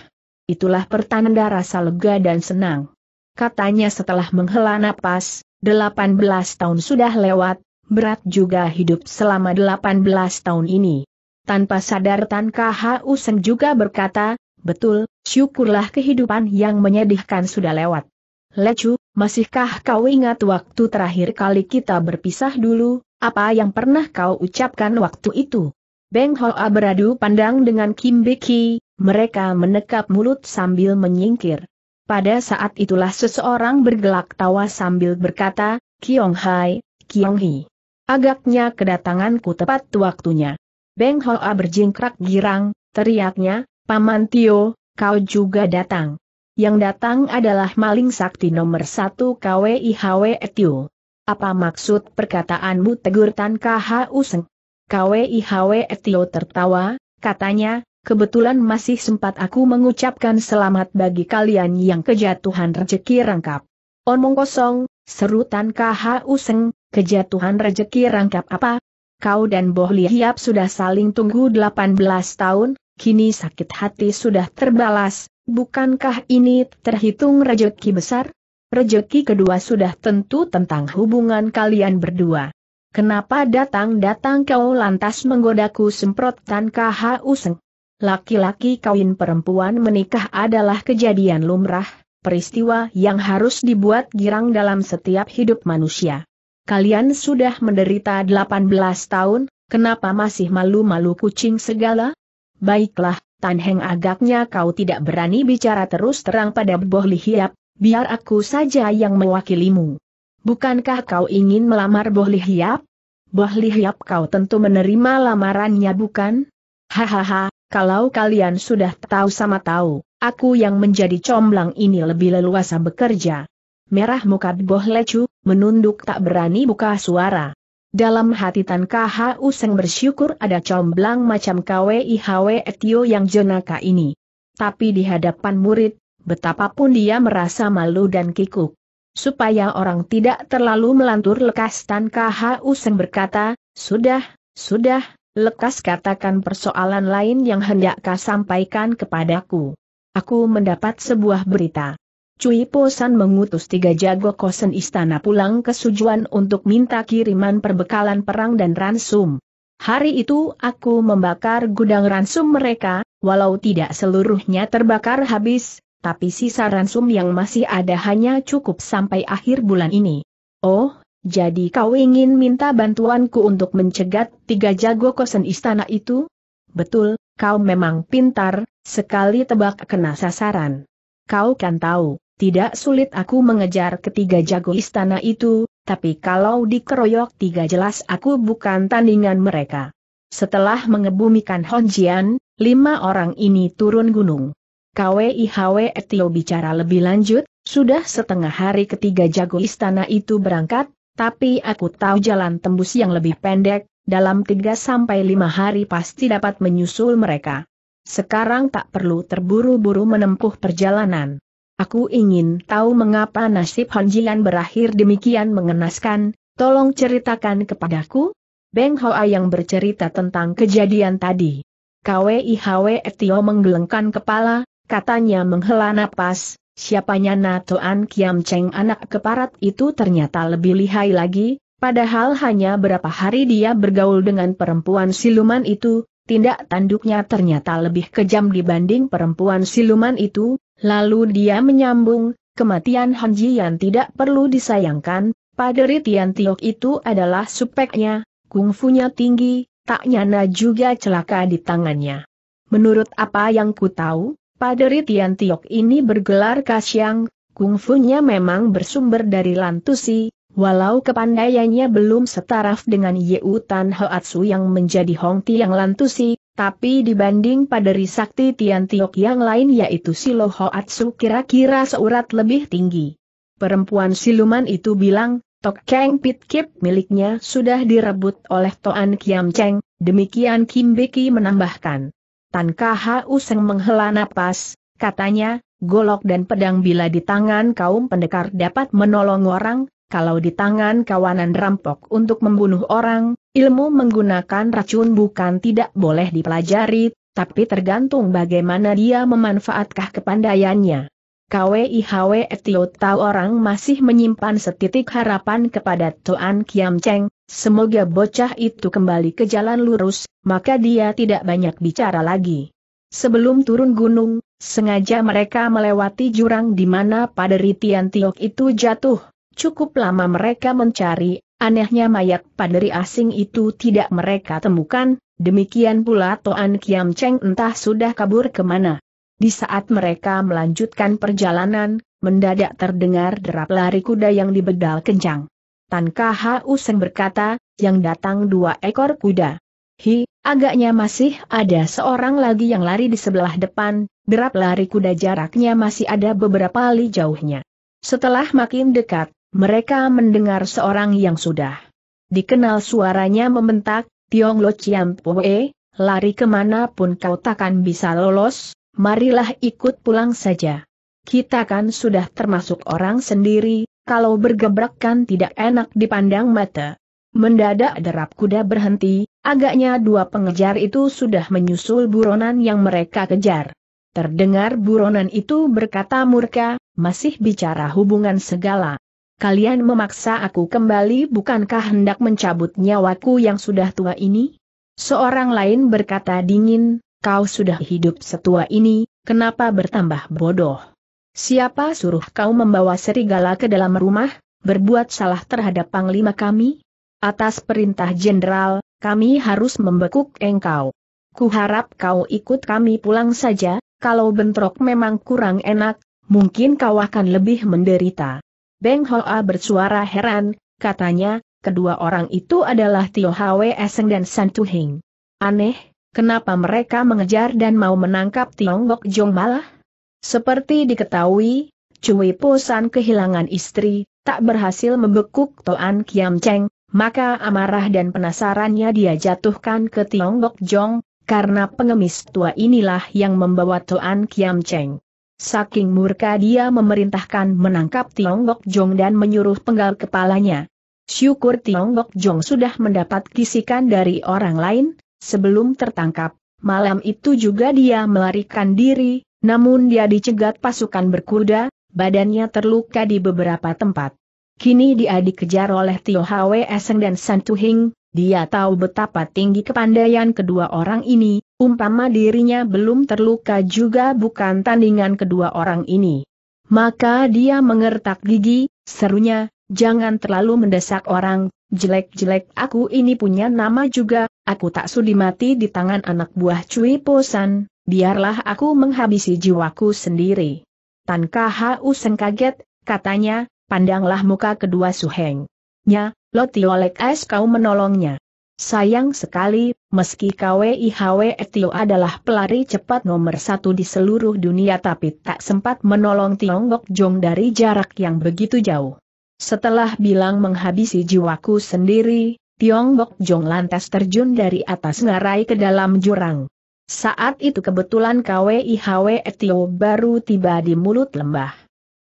Itulah pertanda rasa lega dan senang. Katanya setelah menghela napas, 18 tahun sudah lewat, berat juga hidup selama 18 tahun ini. Tanpa sadar Tan KHU Seng juga berkata, betul, syukurlah kehidupan yang menyedihkan sudah lewat. Lecu, masihkah kau ingat waktu terakhir kali kita berpisah dulu, apa yang pernah kau ucapkan waktu itu? Beng Hoa beradu pandang dengan Kim Beki, mereka menekap mulut sambil menyingkir. Pada saat itulah seseorang bergelak tawa sambil berkata, Kiong Hai, Kiong Hi. Agaknya kedatanganku tepat waktunya. Beng Hoa berjingkrak girang, teriaknya, Paman Tio, kau juga datang. Yang datang adalah maling sakti nomor satu KWIHW Etio. Apa maksud perkataanmu tegur Tan Useng? Seng? KWIHW Etio tertawa, katanya, kebetulan masih sempat aku mengucapkan selamat bagi kalian yang kejatuhan rejeki rangkap. Omong kosong, seru Tan KHU Useng, kejatuhan rejeki rangkap apa? Kau dan Boh Lihiap sudah saling tunggu 18 tahun, kini sakit hati sudah terbalas, bukankah ini terhitung rejeki besar? Rejeki kedua sudah tentu tentang hubungan kalian berdua. Kenapa datang-datang kau lantas menggodaku Tan KHU useng? Laki-laki kawin perempuan menikah adalah kejadian lumrah, peristiwa yang harus dibuat girang dalam setiap hidup manusia. Kalian sudah menderita 18 tahun, kenapa masih malu-malu kucing segala? Baiklah, Tan Heng agaknya kau tidak berani bicara terus terang pada Boh Lihiap, biar aku saja yang mewakilimu. Bukankah kau ingin melamar Boh Lihiap? Boh kau tentu menerima lamarannya bukan? Hahaha, kalau kalian sudah tahu sama tahu, aku yang menjadi comblang ini lebih leluasa bekerja. Merah muka Boh menunduk tak berani buka suara. Dalam hati Tan KHU Seng bersyukur ada comblang macam KWIHW Etio yang jenaka ini. Tapi di hadapan murid, Betapapun dia merasa malu dan kikuk. Supaya orang tidak terlalu melantur lekas tan haus Useng berkata, sudah, sudah, lekas katakan persoalan lain yang hendak kau sampaikan kepadaku. Aku mendapat sebuah berita. Cui Posan mengutus tiga jago kosen istana pulang ke Sujuan untuk minta kiriman perbekalan perang dan ransum. Hari itu aku membakar gudang ransum mereka, walau tidak seluruhnya terbakar habis, tapi sisa ransum yang masih ada hanya cukup sampai akhir bulan ini. Oh, jadi kau ingin minta bantuanku untuk mencegat tiga jago kosen istana itu? Betul, kau memang pintar, sekali tebak kena sasaran. Kau kan tahu, tidak sulit aku mengejar ketiga jago istana itu, tapi kalau dikeroyok tiga jelas aku bukan tandingan mereka. Setelah mengebumikan Honjian, lima orang ini turun gunung. KWIHW Etio bicara lebih lanjut, sudah setengah hari ketiga jago istana itu berangkat, tapi aku tahu jalan tembus yang lebih pendek, dalam 3-5 hari pasti dapat menyusul mereka. Sekarang tak perlu terburu-buru menempuh perjalanan. Aku ingin tahu mengapa nasib Honjilan berakhir demikian mengenaskan, tolong ceritakan kepadaku. Beng Hoa yang bercerita tentang kejadian tadi. KWIHW Etio menggelengkan kepala, Katanya menghela napas, siapanya Natoan Kiam Cheng anak keparat itu ternyata lebih lihai lagi, padahal hanya berapa hari dia bergaul dengan perempuan siluman itu, tindak tanduknya ternyata lebih kejam dibanding perempuan siluman itu, lalu dia menyambung, kematian Han yang tidak perlu disayangkan, Paderi Tian Tiok itu adalah supeknya, kungfunya tinggi, tak nyana juga celaka di tangannya. Menurut apa yang ku tahu, Paderi Tian Tiok ini bergelar Kasyang, kungfunya memang bersumber dari Lantusi, walau kepandaiannya belum setaraf dengan Yeu Tan Hoatsu yang menjadi Hong Tiang Lantusi, tapi dibanding Paderi Sakti Tian Tiok yang lain yaitu Silo Hoatsu kira-kira seurat lebih tinggi. Perempuan siluman itu bilang, Tok Keng Pit Kip miliknya sudah direbut oleh Toan Kiam Cheng, demikian Kim Beki menambahkan. Tan Kau Seng menghela napas, katanya, golok dan pedang bila di tangan kaum pendekar dapat menolong orang, kalau di tangan kawanan rampok untuk membunuh orang, ilmu menggunakan racun bukan tidak boleh dipelajari, tapi tergantung bagaimana dia memanfaatkan kepandaiannya. KWIHW Tio tahu orang masih menyimpan setitik harapan kepada Tuan Kiam Cheng, Semoga bocah itu kembali ke jalan lurus, maka dia tidak banyak bicara lagi. Sebelum turun gunung, sengaja mereka melewati jurang di mana pada Ritian Tiok itu jatuh. Cukup lama mereka mencari, anehnya mayat paderi asing itu tidak mereka temukan, demikian pula Toan Kiam Cheng entah sudah kabur kemana. Di saat mereka melanjutkan perjalanan, mendadak terdengar derap lari kuda yang dibedal kencang. Tan Kha Useng berkata, yang datang dua ekor kuda. Hi, agaknya masih ada seorang lagi yang lari di sebelah depan, derap lari kuda jaraknya masih ada beberapa li jauhnya. Setelah makin dekat, mereka mendengar seorang yang sudah dikenal suaranya membentak, Tiong Lo Chiam Poe, lari kemana pun kau takkan bisa lolos, marilah ikut pulang saja. Kita kan sudah termasuk orang sendiri, kalau bergebrakan tidak enak dipandang mata. Mendadak derap kuda berhenti, agaknya dua pengejar itu sudah menyusul buronan yang mereka kejar. Terdengar buronan itu berkata murka, masih bicara hubungan segala. Kalian memaksa aku kembali bukankah hendak mencabut nyawaku yang sudah tua ini? Seorang lain berkata dingin, kau sudah hidup setua ini, kenapa bertambah bodoh? Siapa suruh kau membawa serigala ke dalam rumah, berbuat salah terhadap panglima kami? Atas perintah jenderal, kami harus membekuk engkau. Kuharap kau ikut kami pulang saja, kalau bentrok memang kurang enak, mungkin kau akan lebih menderita. Beng Hoa bersuara heran, katanya, kedua orang itu adalah Tio Hwe Eseng dan San Hing. Aneh, kenapa mereka mengejar dan mau menangkap Tiongkok Jong malah? Seperti diketahui, Cui Posan kehilangan istri, tak berhasil membekuk Toan Kiam Cheng, maka amarah dan penasarannya dia jatuhkan ke Tiongkok Jong, karena pengemis tua inilah yang membawa Toan Kiam Cheng. Saking murka dia memerintahkan menangkap Tiongkok Jong dan menyuruh penggal kepalanya. Syukur Tiongkok Jong sudah mendapat kisikan dari orang lain, sebelum tertangkap, malam itu juga dia melarikan diri, namun dia dicegat pasukan berkuda, badannya terluka di beberapa tempat. Kini dia dikejar oleh Tio Hwe Eseng dan Santuhing, dia tahu betapa tinggi kepandaian kedua orang ini, umpama dirinya belum terluka juga bukan tandingan kedua orang ini. Maka dia mengertak gigi, serunya, jangan terlalu mendesak orang, jelek-jelek aku ini punya nama juga, aku tak sudi mati di tangan anak buah Cui Posan, biarlah aku menghabisi jiwaku sendiri. Tan Hau Seng kaget, katanya, pandanglah muka kedua Suheng. Nya, Loti tiolek Es kau menolongnya. Sayang sekali, meski KWIHW e Tio adalah pelari cepat nomor satu di seluruh dunia tapi tak sempat menolong Tiongkok Jong dari jarak yang begitu jauh. Setelah bilang menghabisi jiwaku sendiri, Tiongkok Jong lantas terjun dari atas ngarai ke dalam jurang. Saat itu kebetulan KWIHW Etio baru tiba di mulut lembah.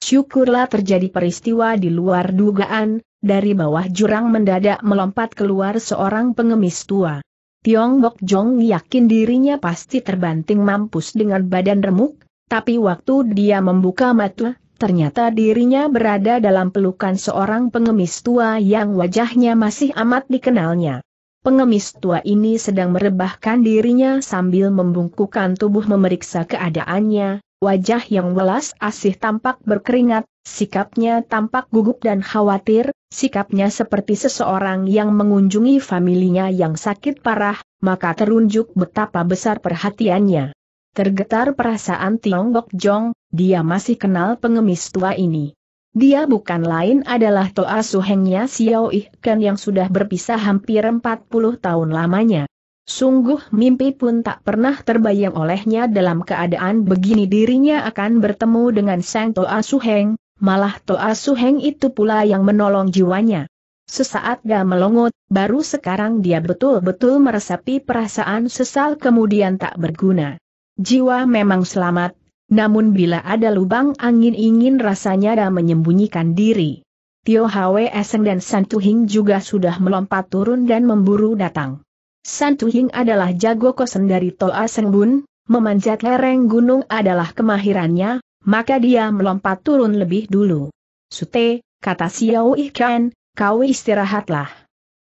Syukurlah terjadi peristiwa di luar dugaan, dari bawah jurang mendadak melompat keluar seorang pengemis tua. Tiong Bok Jong yakin dirinya pasti terbanting mampus dengan badan remuk, tapi waktu dia membuka mata, ternyata dirinya berada dalam pelukan seorang pengemis tua yang wajahnya masih amat dikenalnya. Pengemis tua ini sedang merebahkan dirinya sambil membungkukkan tubuh memeriksa keadaannya, wajah yang welas asih tampak berkeringat, sikapnya tampak gugup dan khawatir, sikapnya seperti seseorang yang mengunjungi familinya yang sakit parah, maka terunjuk betapa besar perhatiannya. Tergetar perasaan Tiong Bok Jong, dia masih kenal pengemis tua ini. Dia bukan lain adalah Toa Suhengnya Xiao Ken yang sudah berpisah hampir 40 tahun lamanya. Sungguh mimpi pun tak pernah terbayang olehnya dalam keadaan begini dirinya akan bertemu dengan Sang Toa Suheng, malah Toa Suheng itu pula yang menolong jiwanya. Sesaat dia melongot, baru sekarang dia betul-betul meresapi perasaan sesal kemudian tak berguna. Jiwa memang selamat, namun bila ada lubang angin ingin rasanya ada menyembunyikan diri. Tio Hwe Eseng dan Santuhing juga sudah melompat turun dan memburu datang. Santuhing adalah jago kosen dari Toa Sengbun, memanjat lereng gunung adalah kemahirannya, maka dia melompat turun lebih dulu. Sute, kata Xiao Ikan, kau istirahatlah.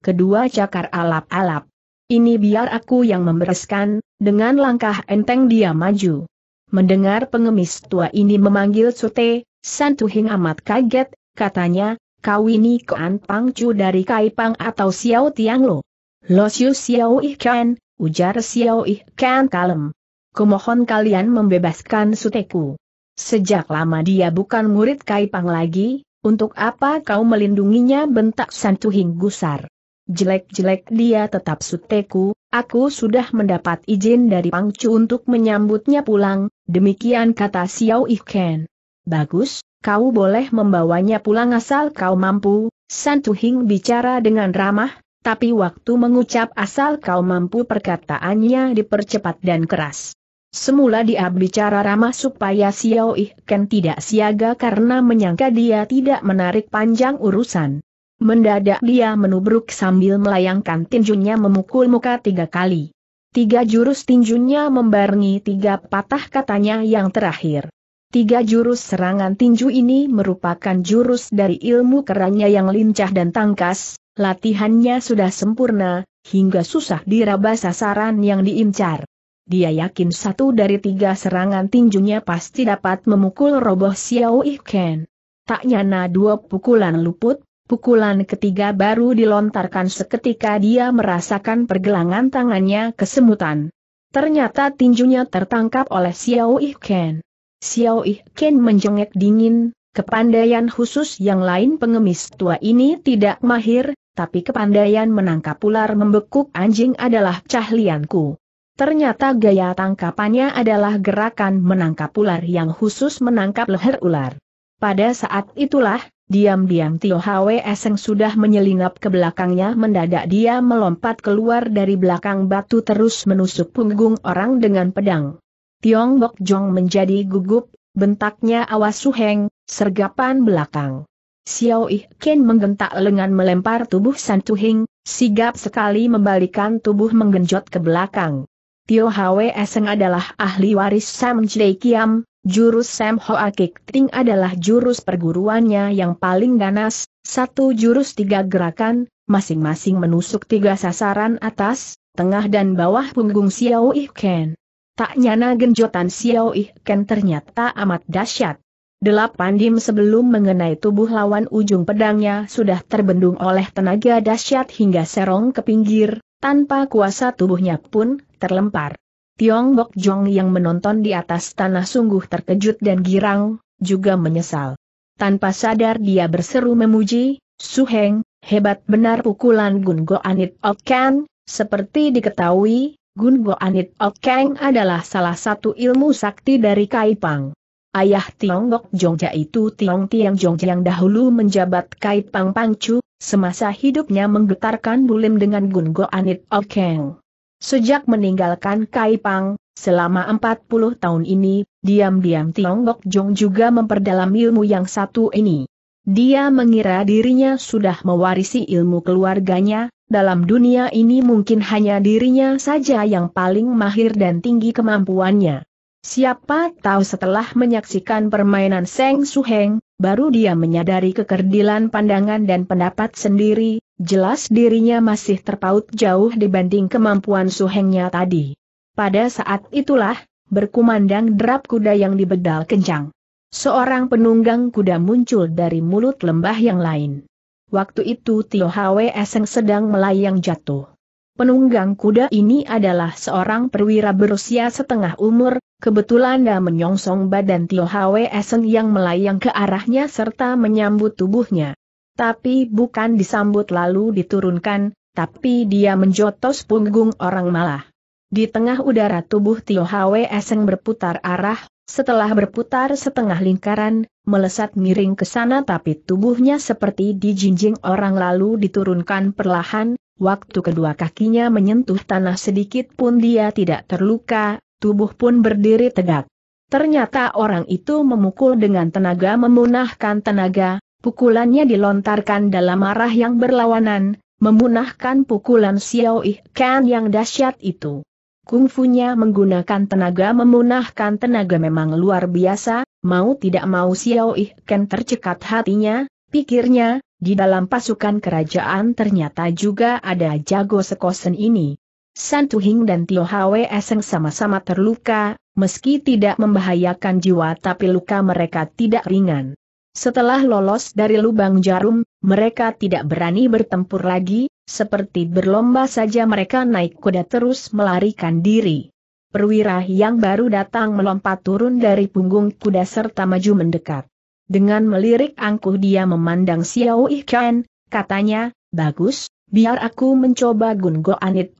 Kedua cakar alap-alap. Ini biar aku yang membereskan, dengan langkah enteng dia maju. Mendengar pengemis tua ini memanggil Sute, Santuhing amat kaget, katanya, kau ini Koan Pangcu dari Kaipang atau Xiao Tiang Lo. Lo Xiu Xiao Ih Kan, ujar Xiao Ih Kan kalem. Kumohon kalian membebaskan Suteku. Sejak lama dia bukan murid Kaipang lagi, untuk apa kau melindunginya bentak Santuhing gusar. Jelek-jelek dia tetap Suteku, Aku sudah mendapat izin dari Pangcu untuk menyambutnya pulang, demikian kata Xiao Iken. Bagus, kau boleh membawanya pulang asal kau mampu, Santuhing bicara dengan ramah, tapi waktu mengucap asal kau mampu perkataannya dipercepat dan keras. Semula dia bicara ramah supaya Xiao Iken tidak siaga karena menyangka dia tidak menarik panjang urusan. Mendadak dia menubruk sambil melayangkan tinjunya memukul muka tiga kali. Tiga jurus tinjunya membarengi tiga patah katanya yang terakhir. Tiga jurus serangan tinju ini merupakan jurus dari ilmu kerannya yang lincah dan tangkas, latihannya sudah sempurna, hingga susah diraba sasaran yang diincar. Dia yakin satu dari tiga serangan tinjunya pasti dapat memukul roboh Xiao Ken. Tak nyana dua pukulan luput, Pukulan ketiga baru dilontarkan seketika dia merasakan pergelangan tangannya kesemutan. Ternyata tinjunya tertangkap oleh Xiao Ken. Xiao Ken menjengek dingin, kepandaian khusus yang lain pengemis tua ini tidak mahir, tapi kepandaian menangkap ular membekuk anjing adalah cahlianku. Ternyata gaya tangkapannya adalah gerakan menangkap ular yang khusus menangkap leher ular. Pada saat itulah, Diam-diam Tio Hwe Eseng sudah menyelinap ke belakangnya mendadak dia melompat keluar dari belakang batu terus menusuk punggung orang dengan pedang. Tiong Bok Jong menjadi gugup, bentaknya awas suheng, sergapan belakang. Xiao Ih Ken menggentak lengan melempar tubuh San Tuhing, sigap sekali membalikan tubuh menggenjot ke belakang. Tio Hwe Eseng adalah ahli waris Sam Jai Kiam, Jurus Sam Hoa Kik Ting adalah jurus perguruannya yang paling ganas, satu jurus tiga gerakan, masing-masing menusuk tiga sasaran atas, tengah dan bawah punggung Xiao Yi Ken. Tak nyana genjotan Xiao Yi Ken ternyata amat dahsyat. Delapan dim sebelum mengenai tubuh lawan ujung pedangnya sudah terbendung oleh tenaga dahsyat hingga serong ke pinggir, tanpa kuasa tubuhnya pun terlempar. Tiong Bok Jong yang menonton di atas tanah sungguh terkejut dan girang, juga menyesal. Tanpa sadar dia berseru memuji, Suheng, hebat benar pukulan Gun Go Anit Okan, seperti diketahui, Gun Go Anit Okeng adalah salah satu ilmu sakti dari Kaipang. Ayah Tiongkok Jong itu Tiong Tiang Jongja yang dahulu menjabat Kaipang Pangcu, semasa hidupnya menggetarkan bulim dengan Gun Go Anit Okeng. Sejak meninggalkan Kaipang, selama 40 tahun ini, diam-diam Tiongkok Jong juga memperdalam ilmu yang satu ini. Dia mengira dirinya sudah mewarisi ilmu keluarganya, dalam dunia ini mungkin hanya dirinya saja yang paling mahir dan tinggi kemampuannya. Siapa tahu setelah menyaksikan permainan Seng Suheng, baru dia menyadari kekerdilan pandangan dan pendapat sendiri, Jelas dirinya masih terpaut jauh dibanding kemampuan suhengnya tadi. Pada saat itulah, berkumandang derap kuda yang dibedal kencang. Seorang penunggang kuda muncul dari mulut lembah yang lain. Waktu itu Tio Hwe Eseng sedang melayang jatuh. Penunggang kuda ini adalah seorang perwira berusia setengah umur, kebetulan dia menyongsong badan Tio Hwe Eseng yang melayang ke arahnya serta menyambut tubuhnya tapi bukan disambut lalu diturunkan, tapi dia menjotos punggung orang malah. Di tengah udara tubuh Tio Hwe Eseng berputar arah, setelah berputar setengah lingkaran, melesat miring ke sana tapi tubuhnya seperti dijinjing orang lalu diturunkan perlahan, waktu kedua kakinya menyentuh tanah sedikit pun dia tidak terluka, tubuh pun berdiri tegak. Ternyata orang itu memukul dengan tenaga memunahkan tenaga, Pukulannya dilontarkan dalam arah yang berlawanan, memunahkan pukulan Xiao Ikan yang dahsyat itu. Kungfunya menggunakan tenaga memunahkan tenaga memang luar biasa, mau tidak mau Xiao Ikan tercekat hatinya, pikirnya, di dalam pasukan kerajaan ternyata juga ada jago sekosen ini. San dan Tio Hwe Eseng sama-sama terluka, meski tidak membahayakan jiwa tapi luka mereka tidak ringan. Setelah lolos dari lubang jarum, mereka tidak berani bertempur lagi, seperti berlomba saja mereka naik kuda terus melarikan diri. Perwira yang baru datang melompat turun dari punggung kuda serta maju mendekat. Dengan melirik angkuh dia memandang Xiao Ikan, katanya, bagus, biar aku mencoba Gun Go Anit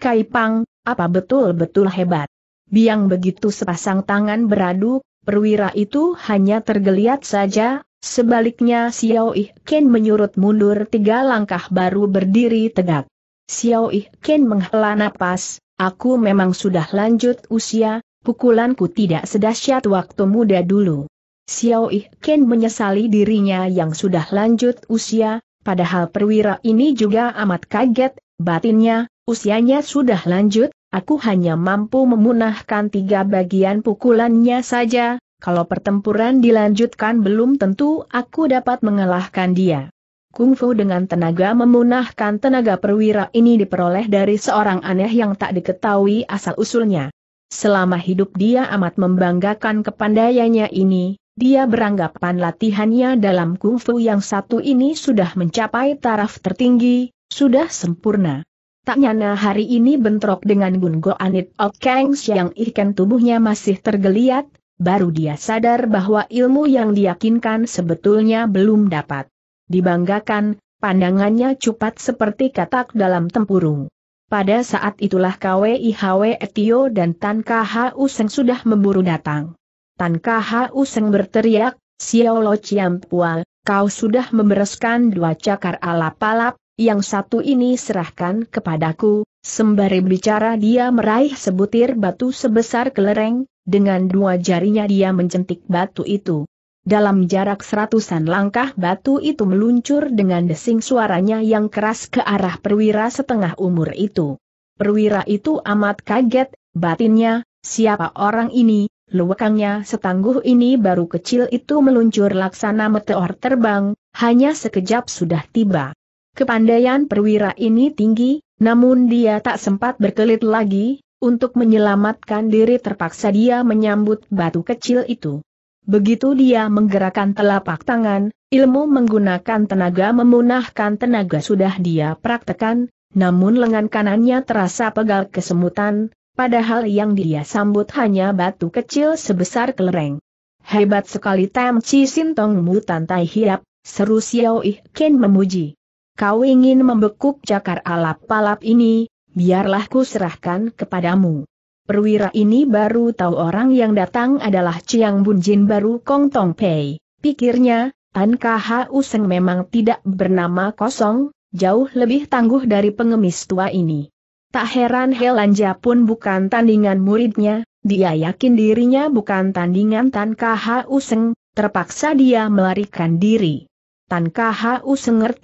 kai pang, apa betul-betul hebat. Biang begitu sepasang tangan beradu, perwira itu hanya tergeliat saja, sebaliknya Xiao Ih Ken menyurut mundur tiga langkah baru berdiri tegak. Xiao Ih Ken menghela napas, aku memang sudah lanjut usia, pukulanku tidak sedahsyat waktu muda dulu. Xiao Ih Ken menyesali dirinya yang sudah lanjut usia, padahal perwira ini juga amat kaget, batinnya, usianya sudah lanjut, Aku hanya mampu memunahkan tiga bagian pukulannya saja, kalau pertempuran dilanjutkan belum tentu aku dapat mengalahkan dia. Kungfu dengan tenaga memunahkan tenaga perwira ini diperoleh dari seorang aneh yang tak diketahui asal-usulnya. Selama hidup dia amat membanggakan kepandaiannya ini, dia beranggapan latihannya dalam kungfu yang satu ini sudah mencapai taraf tertinggi, sudah sempurna. Tak nyana hari ini bentrok dengan Go Anit Ok Kang Siang Ikan tubuhnya masih tergeliat, baru dia sadar bahwa ilmu yang diyakinkan sebetulnya belum dapat dibanggakan, pandangannya cepat seperti katak dalam tempurung. Pada saat itulah KWIHW Etio dan Tan KH Useng sudah memburu datang. Tan KH Useng berteriak, Xiao Lo Chiam Pua, kau sudah membereskan dua cakar alap-alap, yang satu ini serahkan kepadaku, sembari bicara dia meraih sebutir batu sebesar kelereng, dengan dua jarinya dia mencentik batu itu. Dalam jarak seratusan langkah batu itu meluncur dengan desing suaranya yang keras ke arah perwira setengah umur itu. Perwira itu amat kaget, batinnya, siapa orang ini, luwekangnya setangguh ini baru kecil itu meluncur laksana meteor terbang, hanya sekejap sudah tiba. Kepandaian perwira ini tinggi, namun dia tak sempat berkelit lagi, untuk menyelamatkan diri terpaksa dia menyambut batu kecil itu. Begitu dia menggerakkan telapak tangan, ilmu menggunakan tenaga memunahkan tenaga sudah dia praktekan, namun lengan kanannya terasa pegal kesemutan, padahal yang dia sambut hanya batu kecil sebesar kelereng. Hebat sekali Tam Chi Sintong Mu Tantai Hiap, seru Xiao Ih Ken memuji. Kau ingin membekuk cakar alap palap ini, biarlah ku serahkan kepadamu. Perwira ini baru tahu orang yang datang adalah Chiang Bunjin baru Kong Tong Pei. Pikirnya, An KH Useng memang tidak bernama kosong, jauh lebih tangguh dari pengemis tua ini. Tak heran Helanja pun bukan tandingan muridnya, dia yakin dirinya bukan tandingan Tan KH Useng, terpaksa dia melarikan diri. Tan Khu Senger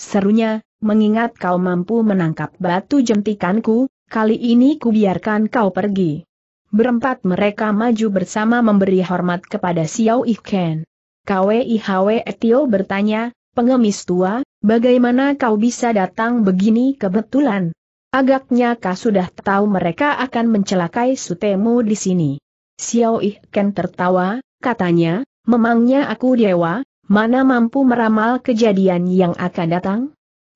serunya, mengingat kau mampu menangkap batu jentikanku, kali ini kubiarkan kau pergi. Berempat mereka maju bersama memberi hormat kepada Xiao Iken. KWIHW Etio bertanya, pengemis tua, bagaimana kau bisa datang begini kebetulan? Agaknya kau sudah tahu mereka akan mencelakai sutemu di sini. Xiao Iken tertawa, katanya, memangnya aku dewa, mana mampu meramal kejadian yang akan datang?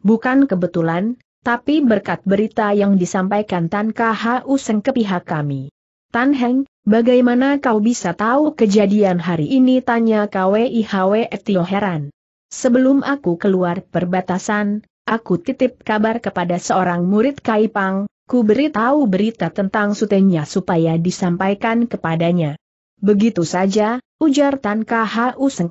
Bukan kebetulan, tapi berkat berita yang disampaikan Tan KHU Seng ke pihak kami. Tan Heng, bagaimana kau bisa tahu kejadian hari ini? Tanya KWIHW Tio heran. Sebelum aku keluar perbatasan, aku titip kabar kepada seorang murid Kaipang, ku beritahu berita tentang sutenya supaya disampaikan kepadanya. Begitu saja, ujar Tan KHU Seng.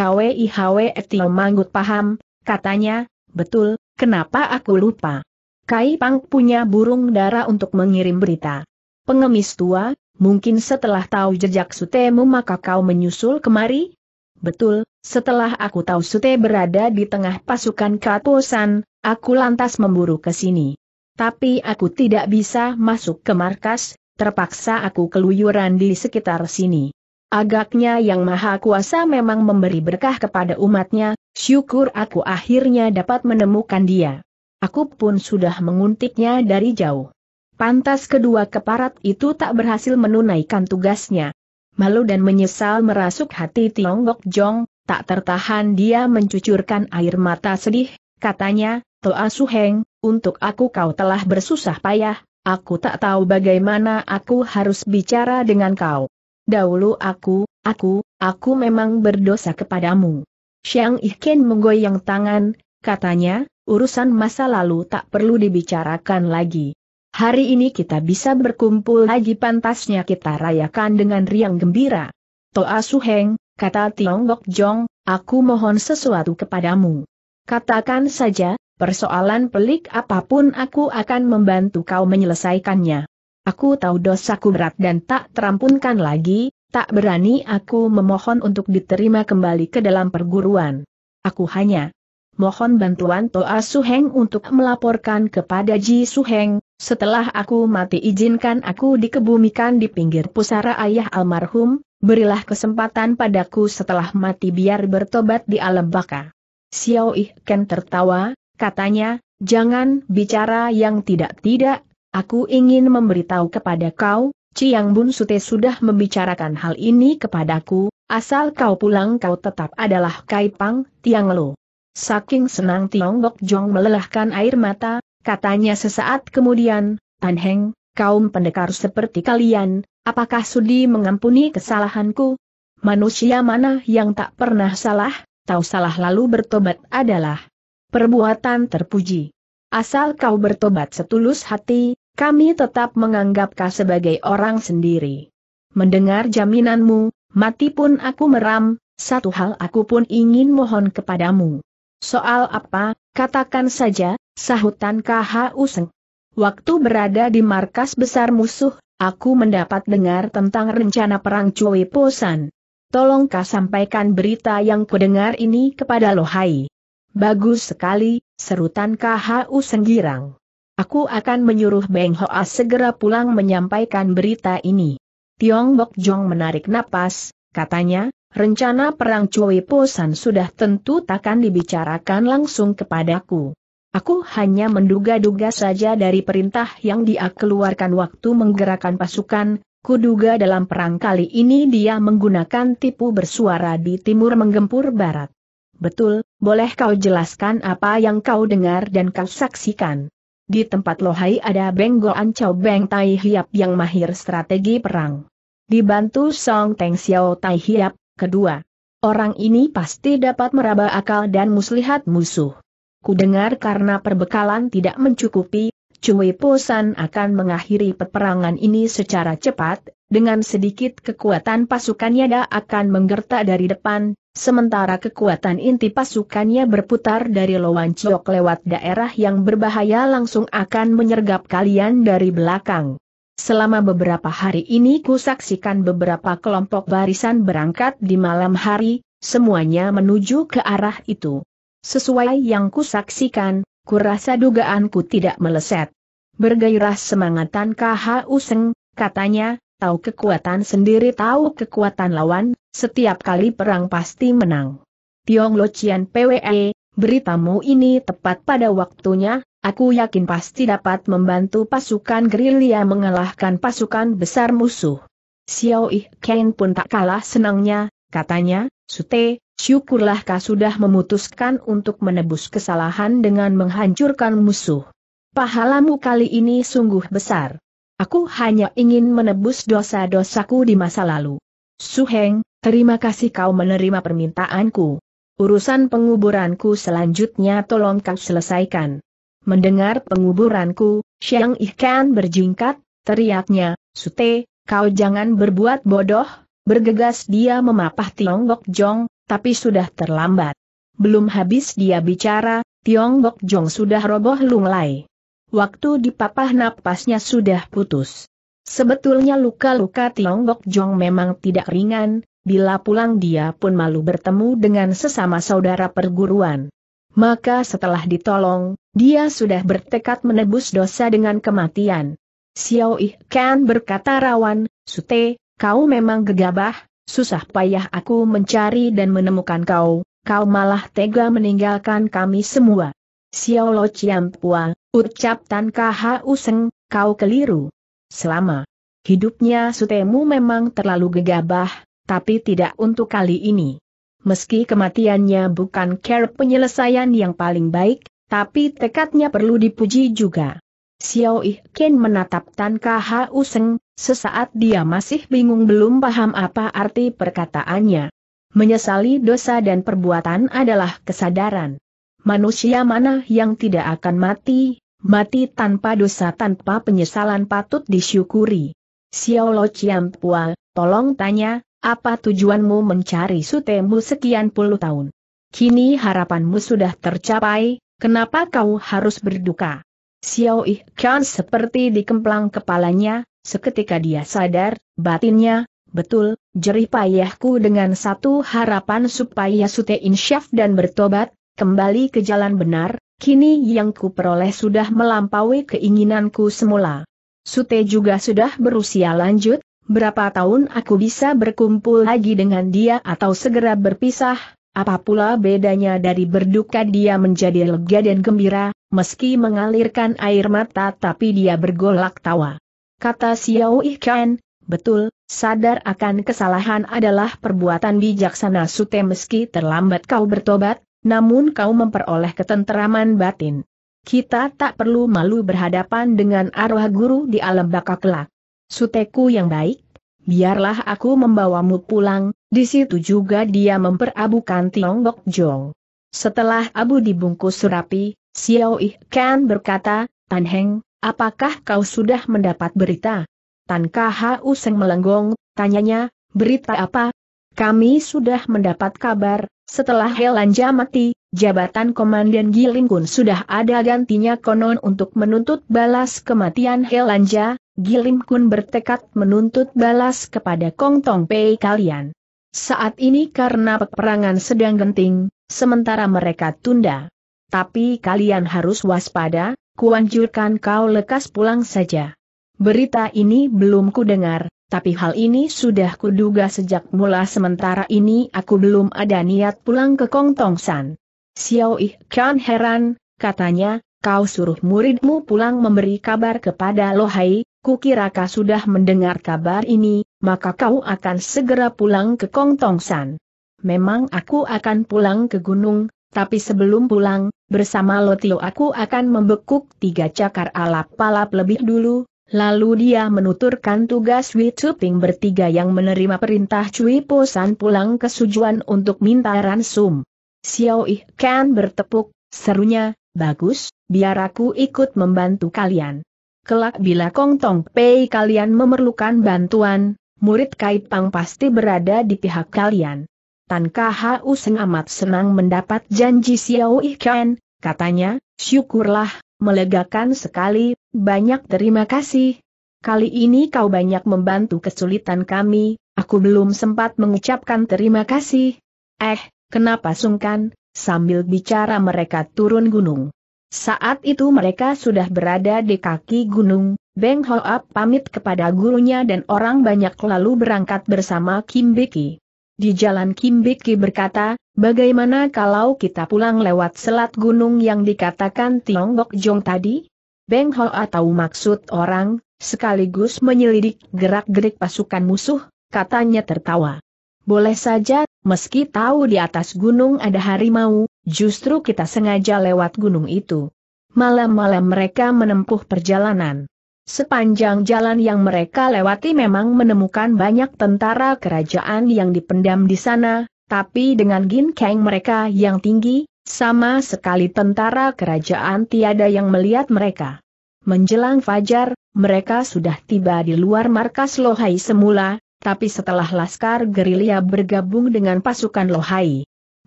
KWIHW Etio manggut paham, katanya, betul, kenapa aku lupa? Kai Pang punya burung dara untuk mengirim berita. Pengemis tua, mungkin setelah tahu jejak sutemu maka kau menyusul kemari? Betul, setelah aku tahu Sute berada di tengah pasukan Katosan, aku lantas memburu ke sini. Tapi aku tidak bisa masuk ke markas, terpaksa aku keluyuran di sekitar sini. Agaknya yang maha kuasa memang memberi berkah kepada umatnya, syukur aku akhirnya dapat menemukan dia. Aku pun sudah menguntiknya dari jauh. Pantas kedua keparat itu tak berhasil menunaikan tugasnya. Malu dan menyesal merasuk hati Tiongkok Jong, tak tertahan dia mencucurkan air mata sedih, katanya, Toa Heng, untuk aku kau telah bersusah payah, aku tak tahu bagaimana aku harus bicara dengan kau. Dahulu aku, aku, aku memang berdosa kepadamu. Xiang Ikin menggoyang tangan, katanya, urusan masa lalu tak perlu dibicarakan lagi. Hari ini kita bisa berkumpul lagi pantasnya kita rayakan dengan riang gembira. Toa Suheng, kata Tiongkok Jong, aku mohon sesuatu kepadamu. Katakan saja, persoalan pelik apapun aku akan membantu kau menyelesaikannya. Aku tahu dosaku berat dan tak terampunkan lagi, tak berani aku memohon untuk diterima kembali ke dalam perguruan. Aku hanya mohon bantuan Toa Suheng untuk melaporkan kepada Ji Suheng, setelah aku mati izinkan aku dikebumikan di pinggir pusara ayah almarhum, berilah kesempatan padaku setelah mati biar bertobat di alam baka. Xiao Ken tertawa, katanya, jangan bicara yang tidak-tidak, Aku ingin memberitahu kepada kau, Ciang Bun Sute sudah membicarakan hal ini kepadaku, asal kau pulang kau tetap adalah Kaipang, Tiang Lo. Saking senang Bok Jong melelahkan air mata, katanya sesaat kemudian, Tan Heng, kaum pendekar seperti kalian, apakah sudi mengampuni kesalahanku? Manusia mana yang tak pernah salah, tahu salah lalu bertobat adalah perbuatan terpuji. Asal kau bertobat setulus hati, kami tetap menganggap menganggapkah sebagai orang sendiri. Mendengar jaminanmu, mati pun aku meram, satu hal aku pun ingin mohon kepadamu. Soal apa, katakan saja, sahutan KH Useng. Waktu berada di markas besar musuh, aku mendapat dengar tentang rencana perang Cui Posan. Tolong kah sampaikan berita yang kudengar ini kepada Lohai. Bagus sekali, serutan KH Useng girang. Aku akan menyuruh Beng Hoa segera pulang menyampaikan berita ini. Tiong Bok Jong menarik napas, katanya, rencana perang Cui Po San sudah tentu takkan dibicarakan langsung kepadaku. Aku hanya menduga-duga saja dari perintah yang dia keluarkan waktu menggerakkan pasukan, Kuduga dalam perang kali ini dia menggunakan tipu bersuara di timur menggempur barat. Betul, boleh kau jelaskan apa yang kau dengar dan kau saksikan? Di tempat Lohai ada Benggo Chow Beng Tai Hiap yang mahir strategi perang. Dibantu Song Teng Xiao Tai Hiap, kedua. Orang ini pasti dapat meraba akal dan muslihat musuh. Kudengar karena perbekalan tidak mencukupi, Cui Posan akan mengakhiri peperangan ini secara cepat, dengan sedikit kekuatan pasukannya dia akan menggerta dari depan, Sementara kekuatan inti pasukannya berputar dari Chok lewat daerah yang berbahaya langsung akan menyergap kalian dari belakang. Selama beberapa hari ini ku saksikan beberapa kelompok barisan berangkat di malam hari, semuanya menuju ke arah itu. Sesuai yang ku saksikan, ku rasa dugaanku tidak meleset. Bergairah semangatan KHU Useng, katanya, tahu kekuatan sendiri tahu kekuatan lawan, setiap kali perang pasti menang. Tiong Lo PWE, beritamu ini tepat pada waktunya, aku yakin pasti dapat membantu pasukan gerilya mengalahkan pasukan besar musuh. Xiao Ih Ken pun tak kalah senangnya, katanya, Sute, syukurlah kau sudah memutuskan untuk menebus kesalahan dengan menghancurkan musuh. Pahalamu kali ini sungguh besar. Aku hanya ingin menebus dosa-dosaku di masa lalu. Suheng, terima kasih kau menerima permintaanku. Urusan penguburanku selanjutnya tolong kau selesaikan. Mendengar penguburanku, Xiang Ikan berjingkat, teriaknya, Sute, kau jangan berbuat bodoh, bergegas dia memapah Tiongkok Jong, tapi sudah terlambat. Belum habis dia bicara, Tiongkok Jong sudah roboh lunglai waktu dipapah napasnya sudah putus. Sebetulnya luka-luka Tiongkok Jong memang tidak ringan, bila pulang dia pun malu bertemu dengan sesama saudara perguruan. Maka setelah ditolong, dia sudah bertekad menebus dosa dengan kematian. Xiao Ih Kan berkata rawan, Sute, kau memang gegabah, susah payah aku mencari dan menemukan kau, kau malah tega meninggalkan kami semua. Xiao Lo Chiam Pua, Ucap Tan Kha Useng, kau keliru. Selama hidupnya Sutemu memang terlalu gegabah, tapi tidak untuk kali ini. Meski kematiannya bukan care penyelesaian yang paling baik, tapi tekadnya perlu dipuji juga. Xiao Ih Ken menatap Tan Kha Useng, sesaat dia masih bingung belum paham apa arti perkataannya. Menyesali dosa dan perbuatan adalah kesadaran. Manusia mana yang tidak akan mati, Mati tanpa dosa tanpa penyesalan patut disyukuri. Xiaolo Chiam Pua, tolong tanya, apa tujuanmu mencari sutemu sekian puluh tahun? Kini harapanmu sudah tercapai, kenapa kau harus berduka? Xiao Ih Kan seperti dikemplang kepalanya, seketika dia sadar, batinnya, betul, jerih payahku dengan satu harapan supaya Sute insyaf dan bertobat, kembali ke jalan benar, Kini yang ku peroleh sudah melampaui keinginanku semula. Sute juga sudah berusia lanjut, berapa tahun aku bisa berkumpul lagi dengan dia atau segera berpisah, apa pula bedanya dari berduka dia menjadi lega dan gembira, meski mengalirkan air mata tapi dia bergolak tawa. Kata Xiao Ikan, betul, sadar akan kesalahan adalah perbuatan bijaksana Sute meski terlambat kau bertobat, namun kau memperoleh ketenteraman batin. Kita tak perlu malu berhadapan dengan arwah guru di alam baka kelak. Suteku yang baik, biarlah aku membawamu pulang, di situ juga dia memperabukan Bok Jong. Setelah abu dibungkus surapi, Xiao Kan berkata, Tan Heng, apakah kau sudah mendapat berita? Tan Kha Useng melenggong, tanyanya, berita apa? Kami sudah mendapat kabar, setelah Helanja mati, jabatan Komandan Gilingkun sudah ada gantinya konon untuk menuntut balas kematian Helanja, Gilimkun bertekad menuntut balas kepada Kong Tong Pei kalian. Saat ini karena peperangan sedang genting, sementara mereka tunda. Tapi kalian harus waspada, kuanjurkan kau lekas pulang saja. Berita ini belum kudengar tapi hal ini sudah kuduga sejak mula sementara ini aku belum ada niat pulang ke Kong Tong San. Xiao Yi Kan heran, katanya, kau suruh muridmu pulang memberi kabar kepada Lohai, kukira kau sudah mendengar kabar ini, maka kau akan segera pulang ke Kong Tong San. Memang aku akan pulang ke gunung, tapi sebelum pulang, bersama Lotio aku akan membekuk tiga cakar alap-alap lebih dulu, Lalu dia menuturkan tugas Wei Chuping bertiga yang menerima perintah Cui Posan pulang ke Sujuan untuk minta ransum. Xiao Yi Ken bertepuk, serunya, bagus, biar aku ikut membantu kalian. Kelak bila Kong Tong Pei kalian memerlukan bantuan, murid Kai Pang pasti berada di pihak kalian. Tan Kahau Seng amat senang mendapat janji Xiao Yi Ken, katanya, syukurlah, melegakan sekali, banyak terima kasih. Kali ini kau banyak membantu kesulitan kami, aku belum sempat mengucapkan terima kasih. Eh, kenapa sungkan? Sambil bicara mereka turun gunung. Saat itu mereka sudah berada di kaki gunung, Beng Hoap pamit kepada gurunya dan orang banyak lalu berangkat bersama Kim Biki. Di jalan Kim Biki berkata, bagaimana kalau kita pulang lewat selat gunung yang dikatakan Tiongkok Jong tadi? Beng Ho atau maksud orang, sekaligus menyelidik gerak-gerik pasukan musuh, katanya tertawa. Boleh saja, meski tahu di atas gunung ada harimau, justru kita sengaja lewat gunung itu. Malam-malam mereka menempuh perjalanan. Sepanjang jalan yang mereka lewati memang menemukan banyak tentara kerajaan yang dipendam di sana, tapi dengan ginkeng mereka yang tinggi, sama sekali tentara kerajaan tiada yang melihat mereka. Menjelang fajar, mereka sudah tiba di luar markas Lohai semula, tapi setelah Laskar Gerilya bergabung dengan pasukan Lohai,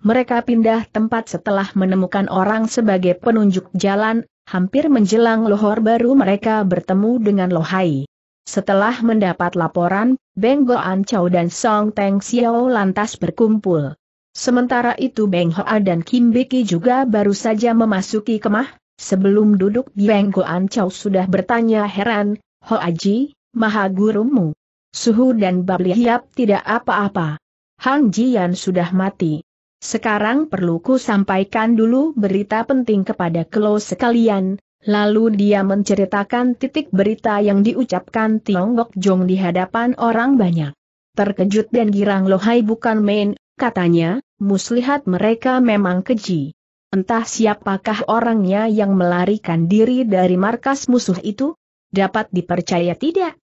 mereka pindah tempat setelah menemukan orang sebagai penunjuk jalan, hampir menjelang Lohor baru mereka bertemu dengan Lohai. Setelah mendapat laporan, Beng Goan Chow dan Song Teng Xiao lantas berkumpul. Sementara itu Beng Hoa dan Kim Beki juga baru saja memasuki kemah, sebelum duduk Beng Goan Chow sudah bertanya heran, Hoa Ji, maha gurumu. Suhu dan Bab Lihiap tidak apa-apa. Han Jian sudah mati. Sekarang perlu ku sampaikan dulu berita penting kepada Klo sekalian, lalu dia menceritakan titik berita yang diucapkan Tiongkok Jong di hadapan orang banyak. Terkejut dan girang Lohai bukan main, katanya, muslihat mereka memang keji. Entah siapakah orangnya yang melarikan diri dari markas musuh itu? Dapat dipercaya tidak?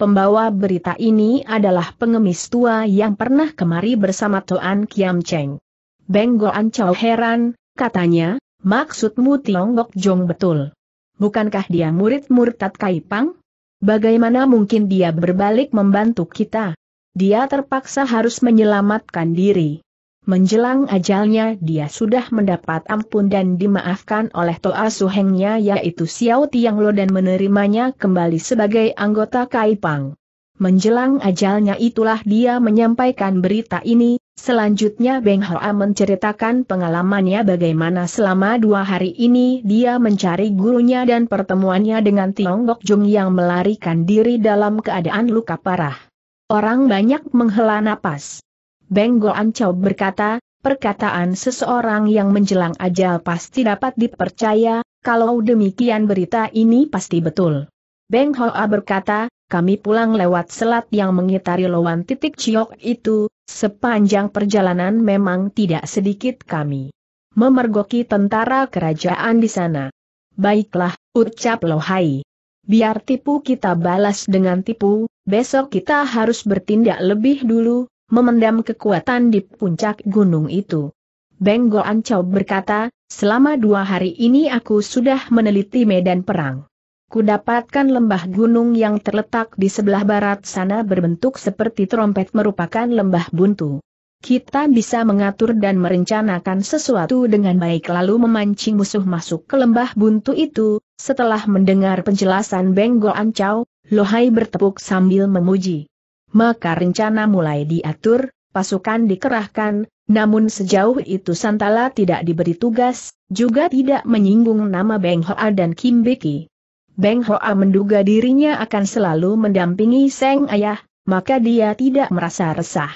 Pembawa berita ini adalah pengemis tua yang pernah kemari bersama Tuan Kiam Cheng. Beng Goan Chow heran, katanya, maksudmu Tiongkok Jong betul. Bukankah dia murid murtad Kaipang? Bagaimana mungkin dia berbalik membantu kita? dia terpaksa harus menyelamatkan diri. Menjelang ajalnya dia sudah mendapat ampun dan dimaafkan oleh Toa Suhengnya yaitu Xiao Tiang Lo dan menerimanya kembali sebagai anggota Kaipang. Menjelang ajalnya itulah dia menyampaikan berita ini, selanjutnya Beng Hoa menceritakan pengalamannya bagaimana selama dua hari ini dia mencari gurunya dan pertemuannya dengan Tiongkok Jung yang melarikan diri dalam keadaan luka parah. Orang banyak menghela napas. Beng Goancau berkata, perkataan seseorang yang menjelang ajal pasti dapat dipercaya, kalau demikian berita ini pasti betul. Beng Hoa berkata, kami pulang lewat selat yang mengitari lowan titik ciok itu, sepanjang perjalanan memang tidak sedikit kami memergoki tentara kerajaan di sana. Baiklah, ucap Lohai. Biar tipu kita balas dengan tipu, besok kita harus bertindak lebih dulu, memendam kekuatan di puncak gunung itu. Beng Ancau berkata, selama dua hari ini aku sudah meneliti medan perang. Kudapatkan lembah gunung yang terletak di sebelah barat sana berbentuk seperti trompet merupakan lembah buntu. Kita bisa mengatur dan merencanakan sesuatu dengan baik lalu memancing musuh masuk ke lembah buntu itu, setelah mendengar penjelasan Beng Ancau. Lohai bertepuk sambil memuji. Maka rencana mulai diatur, pasukan dikerahkan, namun sejauh itu Santala tidak diberi tugas, juga tidak menyinggung nama Beng Hoa dan Kim Beki. Beng Hoa menduga dirinya akan selalu mendampingi Seng Ayah, maka dia tidak merasa resah.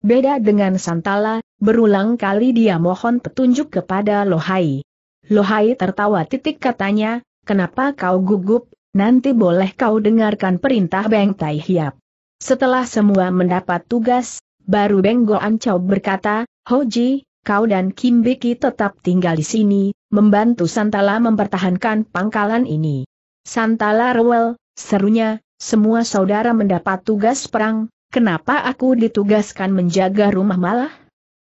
Beda dengan Santala, berulang kali dia mohon petunjuk kepada Lohai. Lohai tertawa titik katanya, kenapa kau gugup, Nanti boleh kau dengarkan perintah Beng Tai Hiap. Setelah semua mendapat tugas, baru Beng Goan Chow berkata, Hoji, kau dan Kim Biki tetap tinggal di sini, membantu Santala mempertahankan pangkalan ini. Santala rewel, serunya, semua saudara mendapat tugas perang, kenapa aku ditugaskan menjaga rumah malah?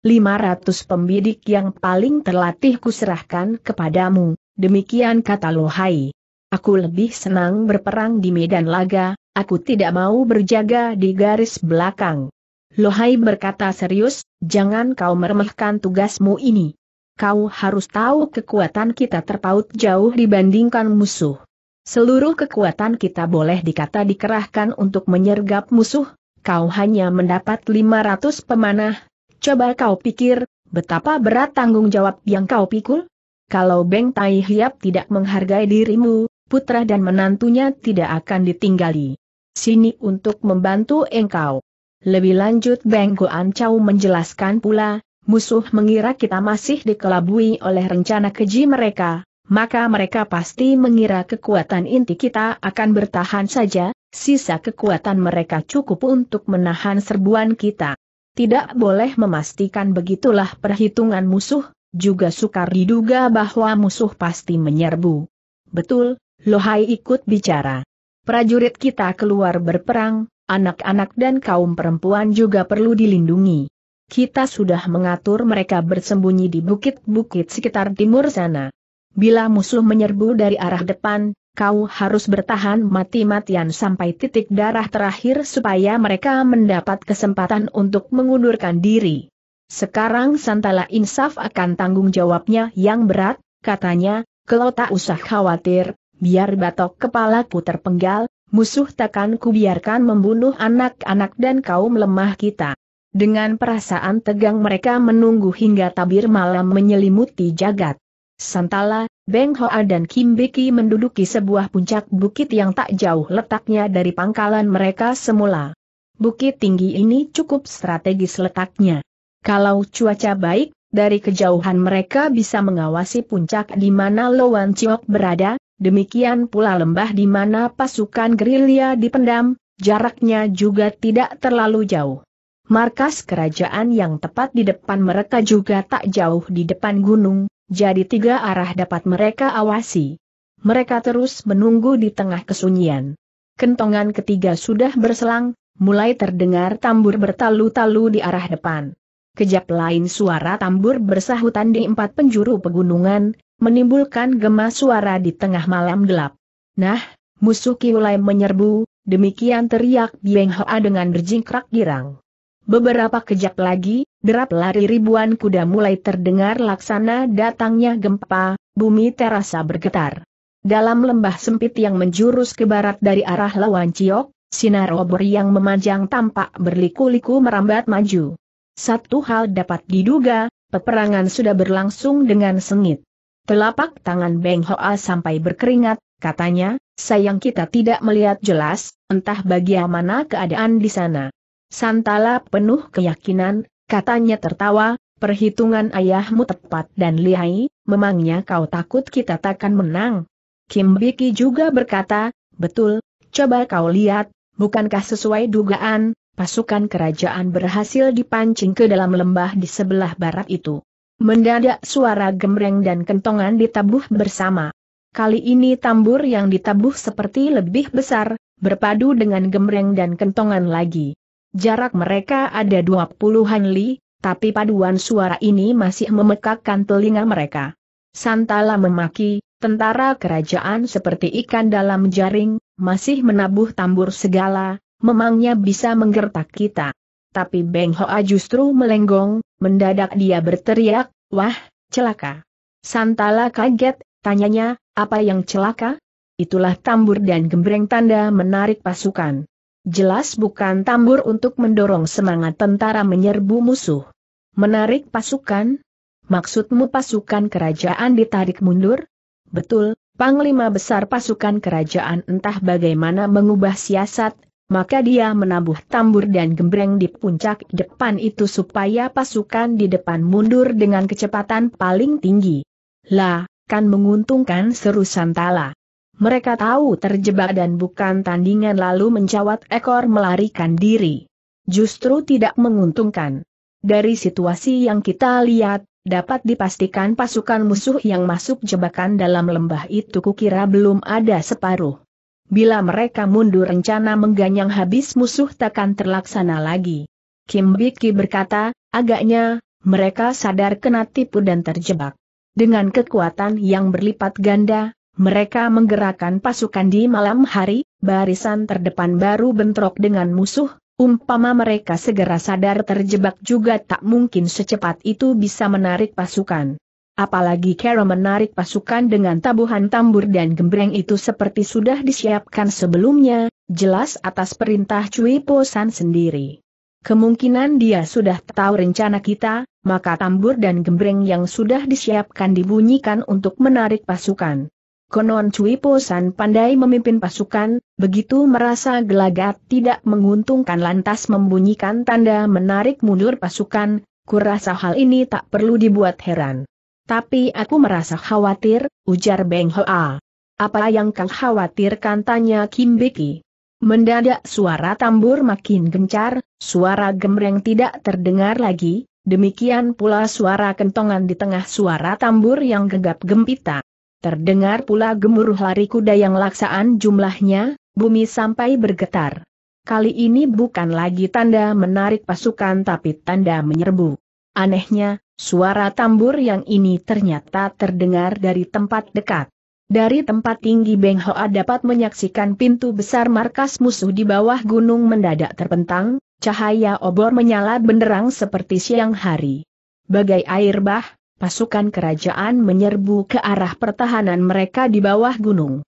500 pembidik yang paling terlatih kuserahkan kepadamu, demikian kata Lohai. Aku lebih senang berperang di medan laga, aku tidak mau berjaga di garis belakang. Lohai berkata serius, jangan kau meremehkan tugasmu ini. Kau harus tahu kekuatan kita terpaut jauh dibandingkan musuh. Seluruh kekuatan kita boleh dikata dikerahkan untuk menyergap musuh, kau hanya mendapat 500 pemanah. Coba kau pikir, betapa berat tanggung jawab yang kau pikul? Kalau Beng Tai Hiap tidak menghargai dirimu, putra dan menantunya tidak akan ditinggali. Sini untuk membantu engkau. Lebih lanjut Beng Goan Chow menjelaskan pula, musuh mengira kita masih dikelabui oleh rencana keji mereka, maka mereka pasti mengira kekuatan inti kita akan bertahan saja, sisa kekuatan mereka cukup untuk menahan serbuan kita. Tidak boleh memastikan begitulah perhitungan musuh, juga sukar diduga bahwa musuh pasti menyerbu. Betul, Lohai ikut bicara. Prajurit kita keluar berperang, anak-anak dan kaum perempuan juga perlu dilindungi. Kita sudah mengatur mereka bersembunyi di bukit-bukit sekitar timur sana. Bila musuh menyerbu dari arah depan, kau harus bertahan mati-matian sampai titik darah terakhir supaya mereka mendapat kesempatan untuk mengundurkan diri. Sekarang Santala Insaf akan tanggung jawabnya yang berat, katanya, kalau tak usah khawatir, biar batok kepala kepalaku terpenggal, musuh takkan kubiarkan membunuh anak-anak dan kaum lemah kita. Dengan perasaan tegang mereka menunggu hingga tabir malam menyelimuti jagat. Santala, Beng Hoa dan Kim Biki menduduki sebuah puncak bukit yang tak jauh letaknya dari pangkalan mereka semula. Bukit tinggi ini cukup strategis letaknya. Kalau cuaca baik, dari kejauhan mereka bisa mengawasi puncak di mana Lowan Chiok berada, Demikian pula lembah di mana pasukan gerilya dipendam, jaraknya juga tidak terlalu jauh. Markas kerajaan yang tepat di depan mereka juga tak jauh di depan gunung, jadi tiga arah dapat mereka awasi. Mereka terus menunggu di tengah kesunyian. Kentongan ketiga sudah berselang, mulai terdengar tambur bertalu-talu di arah depan. Kejap lain suara tambur bersahutan di empat penjuru pegunungan, menimbulkan gema suara di tengah malam gelap. Nah, musuh Kiulai menyerbu, demikian teriak Bieng Hoa dengan berjingkrak girang. Beberapa kejap lagi, derap lari ribuan kuda mulai terdengar laksana datangnya gempa, bumi terasa bergetar. Dalam lembah sempit yang menjurus ke barat dari arah lawan Ciok, sinar obor yang memanjang tampak berliku-liku merambat maju. Satu hal dapat diduga, peperangan sudah berlangsung dengan sengit. Telapak tangan Beng Hoa sampai berkeringat, katanya, sayang kita tidak melihat jelas, entah bagaimana keadaan di sana. Santala penuh keyakinan, katanya tertawa, perhitungan ayahmu tepat dan lihai, memangnya kau takut kita takkan menang. Kim Biki juga berkata, betul, coba kau lihat, bukankah sesuai dugaan, pasukan kerajaan berhasil dipancing ke dalam lembah di sebelah barat itu. Mendadak suara gemreng dan kentongan ditabuh bersama. Kali ini tambur yang ditabuh seperti lebih besar, berpadu dengan gemreng dan kentongan lagi. Jarak mereka ada dua puluhan li, tapi paduan suara ini masih memekakkan telinga mereka. Santala memaki, tentara kerajaan seperti ikan dalam jaring, masih menabuh tambur segala, memangnya bisa menggertak kita tapi Beng Hoa justru melenggong, mendadak dia berteriak, wah, celaka. Santala kaget, tanyanya, apa yang celaka? Itulah tambur dan gembreng tanda menarik pasukan. Jelas bukan tambur untuk mendorong semangat tentara menyerbu musuh. Menarik pasukan? Maksudmu pasukan kerajaan ditarik mundur? Betul, Panglima Besar Pasukan Kerajaan entah bagaimana mengubah siasat, maka dia menabuh tambur dan gembreng di puncak depan itu supaya pasukan di depan mundur dengan kecepatan paling tinggi. Lah, kan menguntungkan seru Santala. Mereka tahu terjebak dan bukan tandingan lalu mencawat ekor melarikan diri. Justru tidak menguntungkan. Dari situasi yang kita lihat, dapat dipastikan pasukan musuh yang masuk jebakan dalam lembah itu kukira belum ada separuh. Bila mereka mundur rencana mengganyang habis musuh takkan terlaksana lagi. Kim Biki berkata, agaknya, mereka sadar kena tipu dan terjebak. Dengan kekuatan yang berlipat ganda, mereka menggerakkan pasukan di malam hari, barisan terdepan baru bentrok dengan musuh, umpama mereka segera sadar terjebak juga tak mungkin secepat itu bisa menarik pasukan. Apalagi Kara menarik pasukan dengan tabuhan tambur dan gembreng itu seperti sudah disiapkan sebelumnya, jelas atas perintah Cui Posan sendiri. Kemungkinan dia sudah tahu rencana kita, maka tambur dan gembreng yang sudah disiapkan dibunyikan untuk menarik pasukan. Konon Cui Posan pandai memimpin pasukan, begitu merasa gelagat tidak menguntungkan lantas membunyikan tanda menarik mundur pasukan, kurasa hal ini tak perlu dibuat heran. Tapi aku merasa khawatir, ujar Beng Hoa. Apa yang kau khawatirkan tanya Kim Beki. Mendadak suara tambur makin gencar, suara gemreng tidak terdengar lagi, demikian pula suara kentongan di tengah suara tambur yang gegap gempita. Terdengar pula gemuruh lari kuda yang laksaan jumlahnya, bumi sampai bergetar. Kali ini bukan lagi tanda menarik pasukan tapi tanda menyerbu. Anehnya, Suara tambur yang ini ternyata terdengar dari tempat dekat. Dari tempat tinggi Beng Hoa dapat menyaksikan pintu besar markas musuh di bawah gunung mendadak terpentang, cahaya obor menyala benderang seperti siang hari. Bagai air bah, pasukan kerajaan menyerbu ke arah pertahanan mereka di bawah gunung.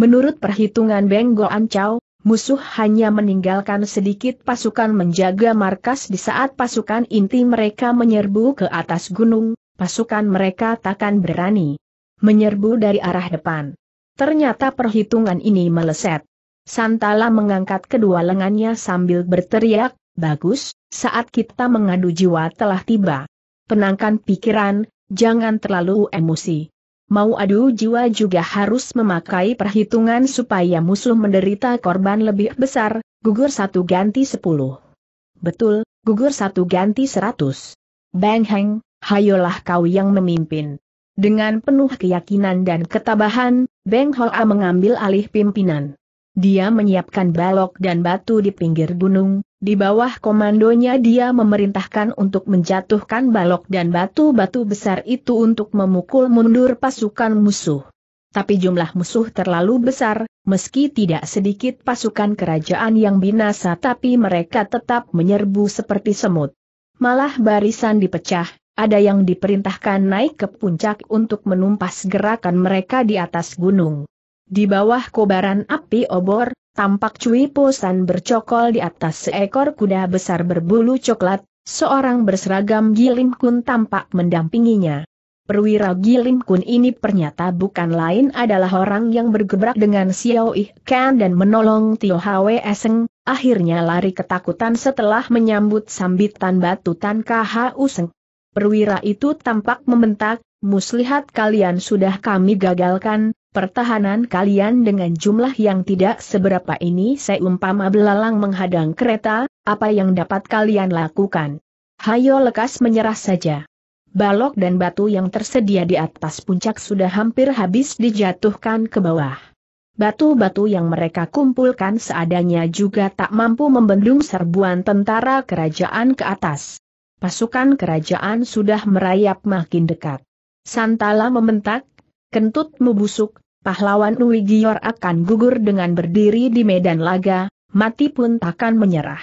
Menurut perhitungan Beng Goan Chow, musuh hanya meninggalkan sedikit pasukan menjaga markas di saat pasukan inti mereka menyerbu ke atas gunung, pasukan mereka takkan berani menyerbu dari arah depan. Ternyata perhitungan ini meleset. Santala mengangkat kedua lengannya sambil berteriak, Bagus, saat kita mengadu jiwa telah tiba. Penangkan pikiran, jangan terlalu emosi mau adu jiwa juga harus memakai perhitungan supaya musuh menderita korban lebih besar, gugur satu ganti sepuluh. Betul, gugur satu ganti seratus. Bang Heng, hayolah kau yang memimpin. Dengan penuh keyakinan dan ketabahan, Beng Hoa mengambil alih pimpinan. Dia menyiapkan balok dan batu di pinggir gunung, di bawah komandonya dia memerintahkan untuk menjatuhkan balok dan batu-batu besar itu untuk memukul mundur pasukan musuh. Tapi jumlah musuh terlalu besar, meski tidak sedikit pasukan kerajaan yang binasa tapi mereka tetap menyerbu seperti semut. Malah barisan dipecah, ada yang diperintahkan naik ke puncak untuk menumpas gerakan mereka di atas gunung. Di bawah kobaran api obor, tampak Cui Posan bercokol di atas seekor kuda besar berbulu coklat, seorang berseragam Gilim Kun tampak mendampinginya. Perwira Gilim Kun ini ternyata bukan lain adalah orang yang bergebrak dengan Xiao Ih Kan dan menolong Tio Hwe Eseng, akhirnya lari ketakutan setelah menyambut sambitan batu Tan Useng. Useng. Perwira itu tampak membentak, muslihat kalian sudah kami gagalkan, pertahanan kalian dengan jumlah yang tidak seberapa ini seumpama belalang menghadang kereta, apa yang dapat kalian lakukan? Hayo lekas menyerah saja. Balok dan batu yang tersedia di atas puncak sudah hampir habis dijatuhkan ke bawah. Batu-batu yang mereka kumpulkan seadanya juga tak mampu membendung serbuan tentara kerajaan ke atas. Pasukan kerajaan sudah merayap makin dekat. Santala membentak, Kentut busuk, pahlawan Gior akan gugur dengan berdiri di medan laga, mati pun takkan menyerah.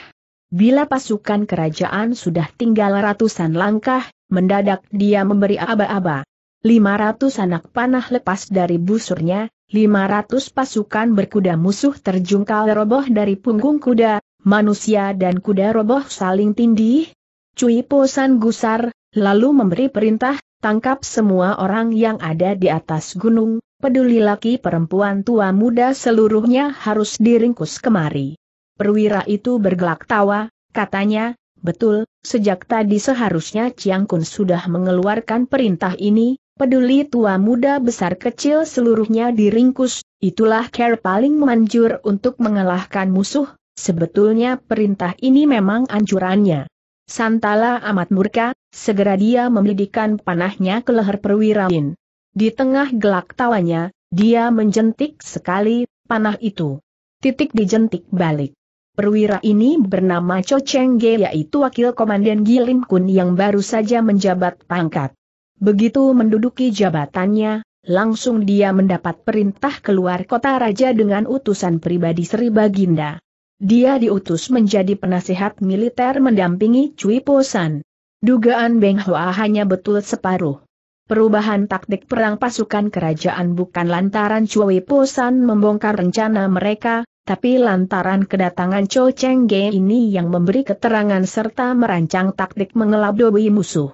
Bila pasukan kerajaan sudah tinggal ratusan langkah, mendadak dia memberi aba-aba. 500 anak panah lepas dari busurnya, 500 pasukan berkuda musuh terjungkal roboh dari punggung kuda, manusia dan kuda roboh saling tindih. Cui Posan gusar, lalu memberi perintah, tangkap semua orang yang ada di atas gunung, peduli laki perempuan tua muda seluruhnya harus diringkus kemari. Perwira itu bergelak tawa, katanya, betul, sejak tadi seharusnya Chiang Kun sudah mengeluarkan perintah ini, peduli tua muda besar kecil seluruhnya diringkus, itulah care paling manjur untuk mengalahkan musuh, sebetulnya perintah ini memang anjurannya. Santala amat murka, segera dia memelidikan panahnya ke leher perwira Lin. Di tengah gelak tawanya, dia menjentik sekali panah itu. Titik dijentik balik. Perwira ini bernama Cho Cheng Ge yaitu wakil komandan Gilin Kun yang baru saja menjabat pangkat. Begitu menduduki jabatannya, langsung dia mendapat perintah keluar kota raja dengan utusan pribadi Sri Baginda. Dia diutus menjadi penasehat militer mendampingi Cui Posan. Dugaan Beng Hua hanya betul separuh. Perubahan taktik perang pasukan kerajaan bukan lantaran Cui Posan membongkar rencana mereka, tapi lantaran kedatangan Cho Cheng Ge ini yang memberi keterangan serta merancang taktik mengelabui musuh.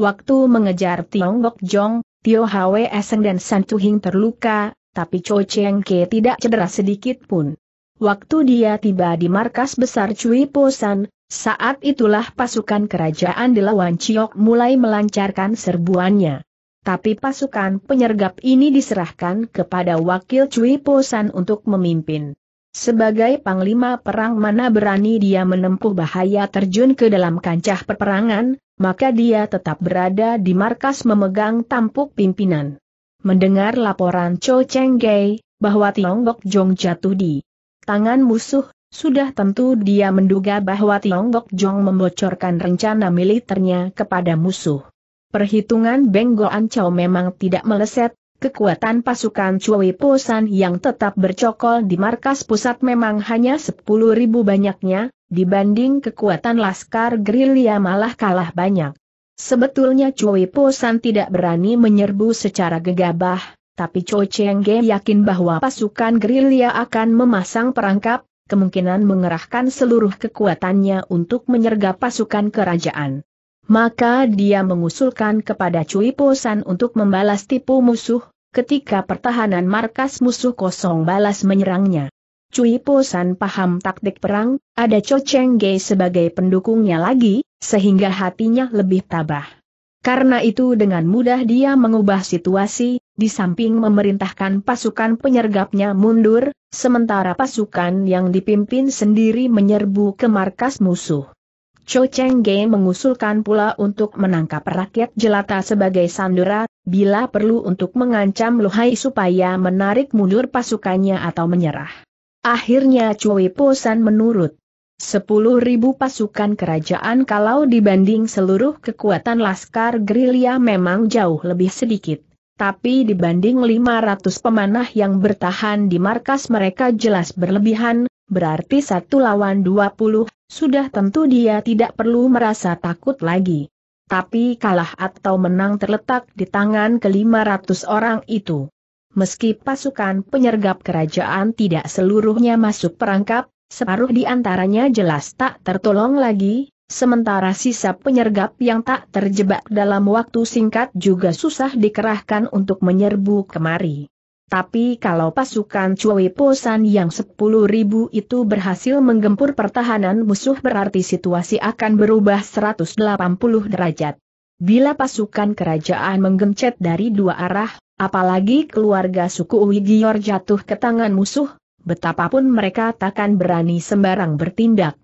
Waktu mengejar Tiongkok Jong, Tio Hwe Eseng dan San Tuhing terluka, tapi Cho Cheng Ge tidak cedera sedikit pun. Waktu dia tiba di markas besar Cui Posan, saat itulah pasukan kerajaan Lawan Ciok mulai melancarkan serbuannya. Tapi pasukan penyergap ini diserahkan kepada wakil Cui Posan untuk memimpin. Sebagai panglima perang mana berani dia menempuh bahaya terjun ke dalam kancah peperangan, maka dia tetap berada di markas memegang tampuk pimpinan. Mendengar laporan Cho Cheng Gai, bahwa Tiongkok Jong jatuh di tangan musuh, sudah tentu dia menduga bahwa Tiongkok Jong membocorkan rencana militernya kepada musuh. Perhitungan Beng Goan memang tidak meleset, kekuatan pasukan Cui Posan yang tetap bercokol di markas pusat memang hanya ribu banyaknya, dibanding kekuatan Laskar Gerilya malah kalah banyak. Sebetulnya Cui Posan tidak berani menyerbu secara gegabah, tapi Cho Cheng Ge yakin bahwa pasukan gerilya akan memasang perangkap, kemungkinan mengerahkan seluruh kekuatannya untuk menyergap pasukan kerajaan. Maka dia mengusulkan kepada Cui San untuk membalas tipu musuh, ketika pertahanan markas musuh kosong balas menyerangnya. Cui San paham taktik perang, ada Cho Cheng Ge sebagai pendukungnya lagi, sehingga hatinya lebih tabah. Karena itu dengan mudah dia mengubah situasi, di samping memerintahkan pasukan penyergapnya mundur, sementara pasukan yang dipimpin sendiri menyerbu ke markas musuh. Cho Cheng Ge mengusulkan pula untuk menangkap rakyat jelata sebagai sandera, bila perlu untuk mengancam Luhai supaya menarik mundur pasukannya atau menyerah. Akhirnya Cui San menurut. Sepuluh ribu pasukan kerajaan kalau dibanding seluruh kekuatan laskar gerilya memang jauh lebih sedikit. Tapi dibanding lima ratus pemanah yang bertahan di markas mereka jelas berlebihan, berarti satu lawan dua puluh. sudah tentu dia tidak perlu merasa takut lagi. Tapi kalah atau menang terletak di tangan ke ratus orang itu. Meski pasukan penyergap kerajaan tidak seluruhnya masuk perangkap, separuh di antaranya jelas tak tertolong lagi, sementara sisa penyergap yang tak terjebak dalam waktu singkat juga susah dikerahkan untuk menyerbu kemari. Tapi kalau pasukan Cui Posan yang ribu itu berhasil menggempur pertahanan musuh berarti situasi akan berubah 180 derajat. Bila pasukan kerajaan menggencet dari dua arah, apalagi keluarga suku Uigior jatuh ke tangan musuh, betapapun mereka takkan berani sembarang bertindak.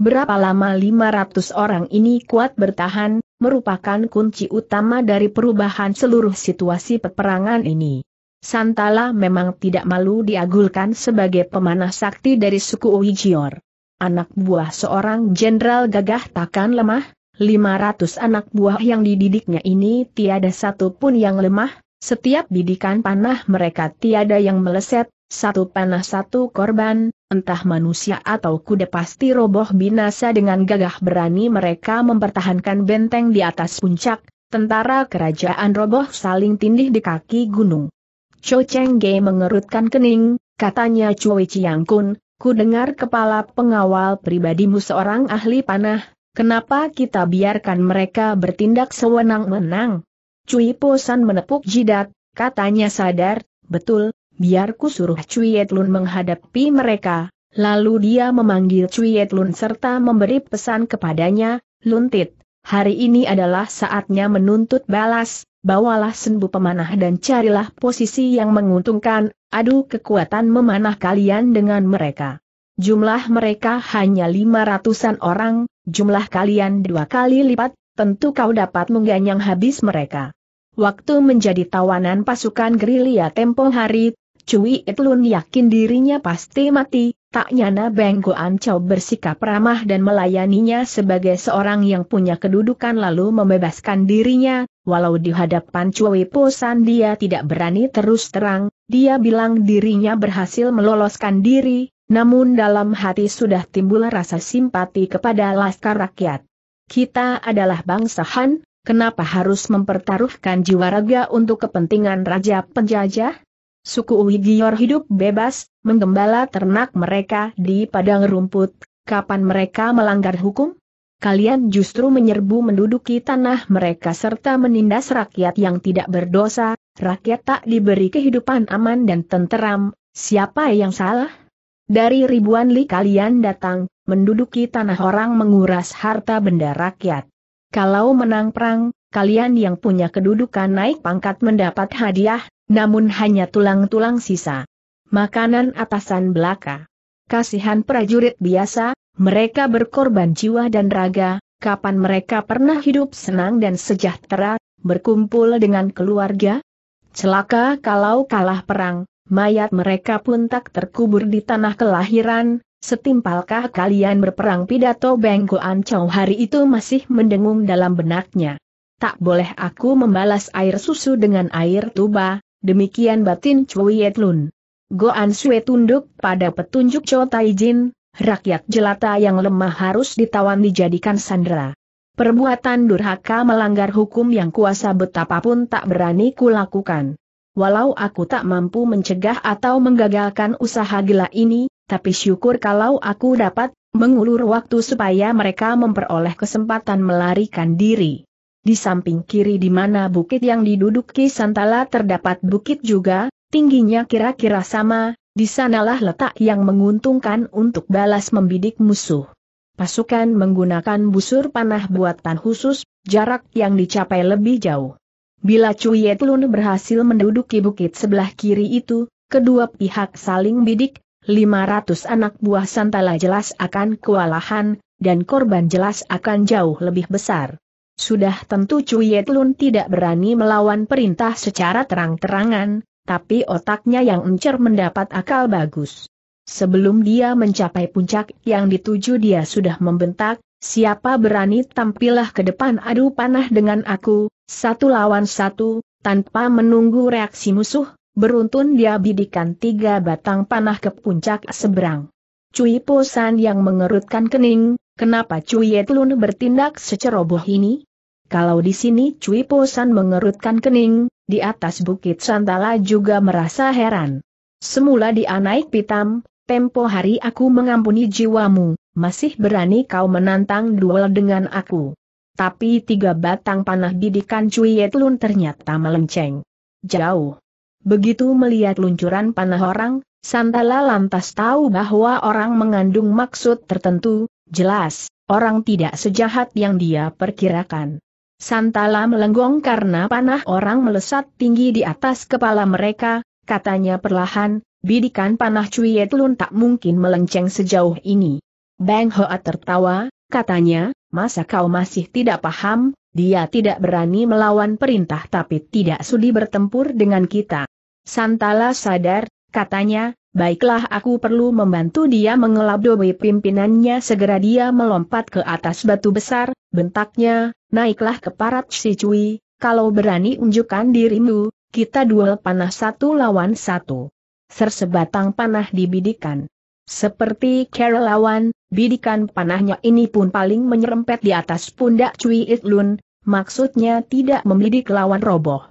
Berapa lama 500 orang ini kuat bertahan, merupakan kunci utama dari perubahan seluruh situasi peperangan ini. Santala memang tidak malu diagulkan sebagai pemanah sakti dari suku Uijior. Anak buah seorang jenderal gagah takkan lemah, 500 anak buah yang dididiknya ini tiada satupun yang lemah, setiap bidikan panah mereka tiada yang meleset, satu panah satu korban, entah manusia atau kuda pasti roboh binasa dengan gagah berani mereka mempertahankan benteng di atas puncak, tentara kerajaan roboh saling tindih di kaki gunung. Cho Cheng Ge mengerutkan kening, katanya Cui Chiang Kun, ku dengar kepala pengawal pribadimu seorang ahli panah, kenapa kita biarkan mereka bertindak sewenang-wenang? Cui Posan menepuk jidat, katanya sadar, betul, biar ku suruh Lun menghadapi mereka. Lalu dia memanggil Lun serta memberi pesan kepadanya, Luntit, hari ini adalah saatnya menuntut balas, bawalah senbu pemanah dan carilah posisi yang menguntungkan, adu kekuatan memanah kalian dengan mereka. Jumlah mereka hanya lima ratusan orang, jumlah kalian dua kali lipat, tentu kau dapat mengganyang habis mereka. Waktu menjadi tawanan pasukan gerilya tempo hari, Cui Lun yakin dirinya pasti mati, tak nyana Beng Goan Chow bersikap ramah dan melayaninya sebagai seorang yang punya kedudukan lalu membebaskan dirinya, walau di hadapan Cui Posan dia tidak berani terus terang, dia bilang dirinya berhasil meloloskan diri, namun dalam hati sudah timbul rasa simpati kepada laskar rakyat. Kita adalah bangsa Han, kenapa harus mempertaruhkan jiwa raga untuk kepentingan raja penjajah? Suku Uigior hidup bebas, menggembala ternak mereka di padang rumput, kapan mereka melanggar hukum? Kalian justru menyerbu menduduki tanah mereka serta menindas rakyat yang tidak berdosa, rakyat tak diberi kehidupan aman dan tenteram, siapa yang salah? Dari ribuan li kalian datang, menduduki tanah orang menguras harta benda rakyat. Kalau menang perang, kalian yang punya kedudukan naik pangkat mendapat hadiah, namun hanya tulang-tulang sisa. Makanan atasan belaka. Kasihan prajurit biasa, mereka berkorban jiwa dan raga, kapan mereka pernah hidup senang dan sejahtera, berkumpul dengan keluarga? Celaka kalau kalah perang, mayat mereka pun tak terkubur di tanah kelahiran, Setimpalkah kalian berperang pidato Bengko Ancau hari itu masih mendengung dalam benaknya? Tak boleh aku membalas air susu dengan air tuba, Demikian batin Cui Yetlun. Goan Sue tunduk pada petunjuk Cho Taijin, rakyat jelata yang lemah harus ditawan dijadikan sandera. Perbuatan durhaka melanggar hukum yang kuasa betapapun tak berani kulakukan. Walau aku tak mampu mencegah atau menggagalkan usaha gila ini, tapi syukur kalau aku dapat mengulur waktu supaya mereka memperoleh kesempatan melarikan diri. Di samping kiri di mana bukit yang diduduki Santala terdapat bukit juga, tingginya kira-kira sama, di sanalah letak yang menguntungkan untuk balas membidik musuh. Pasukan menggunakan busur panah buatan khusus, jarak yang dicapai lebih jauh. Bila Cuyetlun berhasil menduduki bukit sebelah kiri itu, kedua pihak saling bidik, 500 anak buah Santala jelas akan kewalahan, dan korban jelas akan jauh lebih besar. Sudah tentu Cui Lun tidak berani melawan perintah secara terang-terangan, tapi otaknya yang encer mendapat akal bagus. Sebelum dia mencapai puncak yang dituju dia sudah membentak, siapa berani tampillah ke depan adu panah dengan aku, satu lawan satu, tanpa menunggu reaksi musuh, beruntun dia bidikan tiga batang panah ke puncak seberang. Cui Posan yang mengerutkan kening, kenapa Cui Yetlun bertindak seceroboh ini? Kalau di sini Cui Posan mengerutkan kening, di atas bukit Santala juga merasa heran. Semula di anaik pitam, tempo hari aku mengampuni jiwamu, masih berani kau menantang duel dengan aku. Tapi tiga batang panah didikan Cui Yetlun ternyata melenceng. Jauh. Begitu melihat luncuran panah orang, Santala lantas tahu bahwa orang mengandung maksud tertentu, jelas, orang tidak sejahat yang dia perkirakan. Santala melenggong karena panah orang melesat tinggi di atas kepala mereka, katanya perlahan, bidikan panah Cui Yetlun tak mungkin melenceng sejauh ini. Bang Hoa tertawa, katanya, masa kau masih tidak paham, dia tidak berani melawan perintah tapi tidak sudi bertempur dengan kita. Santala sadar, katanya, Baiklah aku perlu membantu dia mengelabui pimpinannya segera dia melompat ke atas batu besar, bentaknya, naiklah ke parat si cui, kalau berani unjukkan dirimu, kita duel panah satu lawan satu. Sersebatang panah dibidikan. Seperti Carol lawan, bidikan panahnya ini pun paling menyerempet di atas pundak Cui Itlun, maksudnya tidak membidik lawan roboh.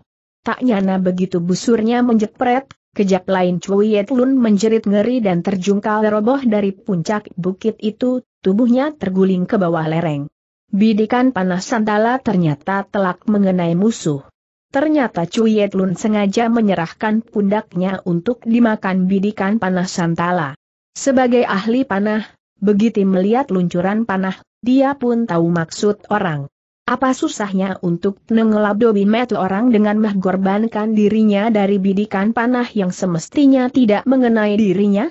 Tak nyana begitu busurnya menjepret, Kejap lain Cui Yetlun menjerit ngeri dan terjungkal roboh dari puncak bukit itu, tubuhnya terguling ke bawah lereng. Bidikan panas Santala ternyata telak mengenai musuh. Ternyata Cui Yetlun sengaja menyerahkan pundaknya untuk dimakan bidikan panah Santala. Sebagai ahli panah, begitu melihat luncuran panah, dia pun tahu maksud orang. Apa susahnya untuk Dobi met orang dengan mengorbankan dirinya dari bidikan panah yang semestinya tidak mengenai dirinya?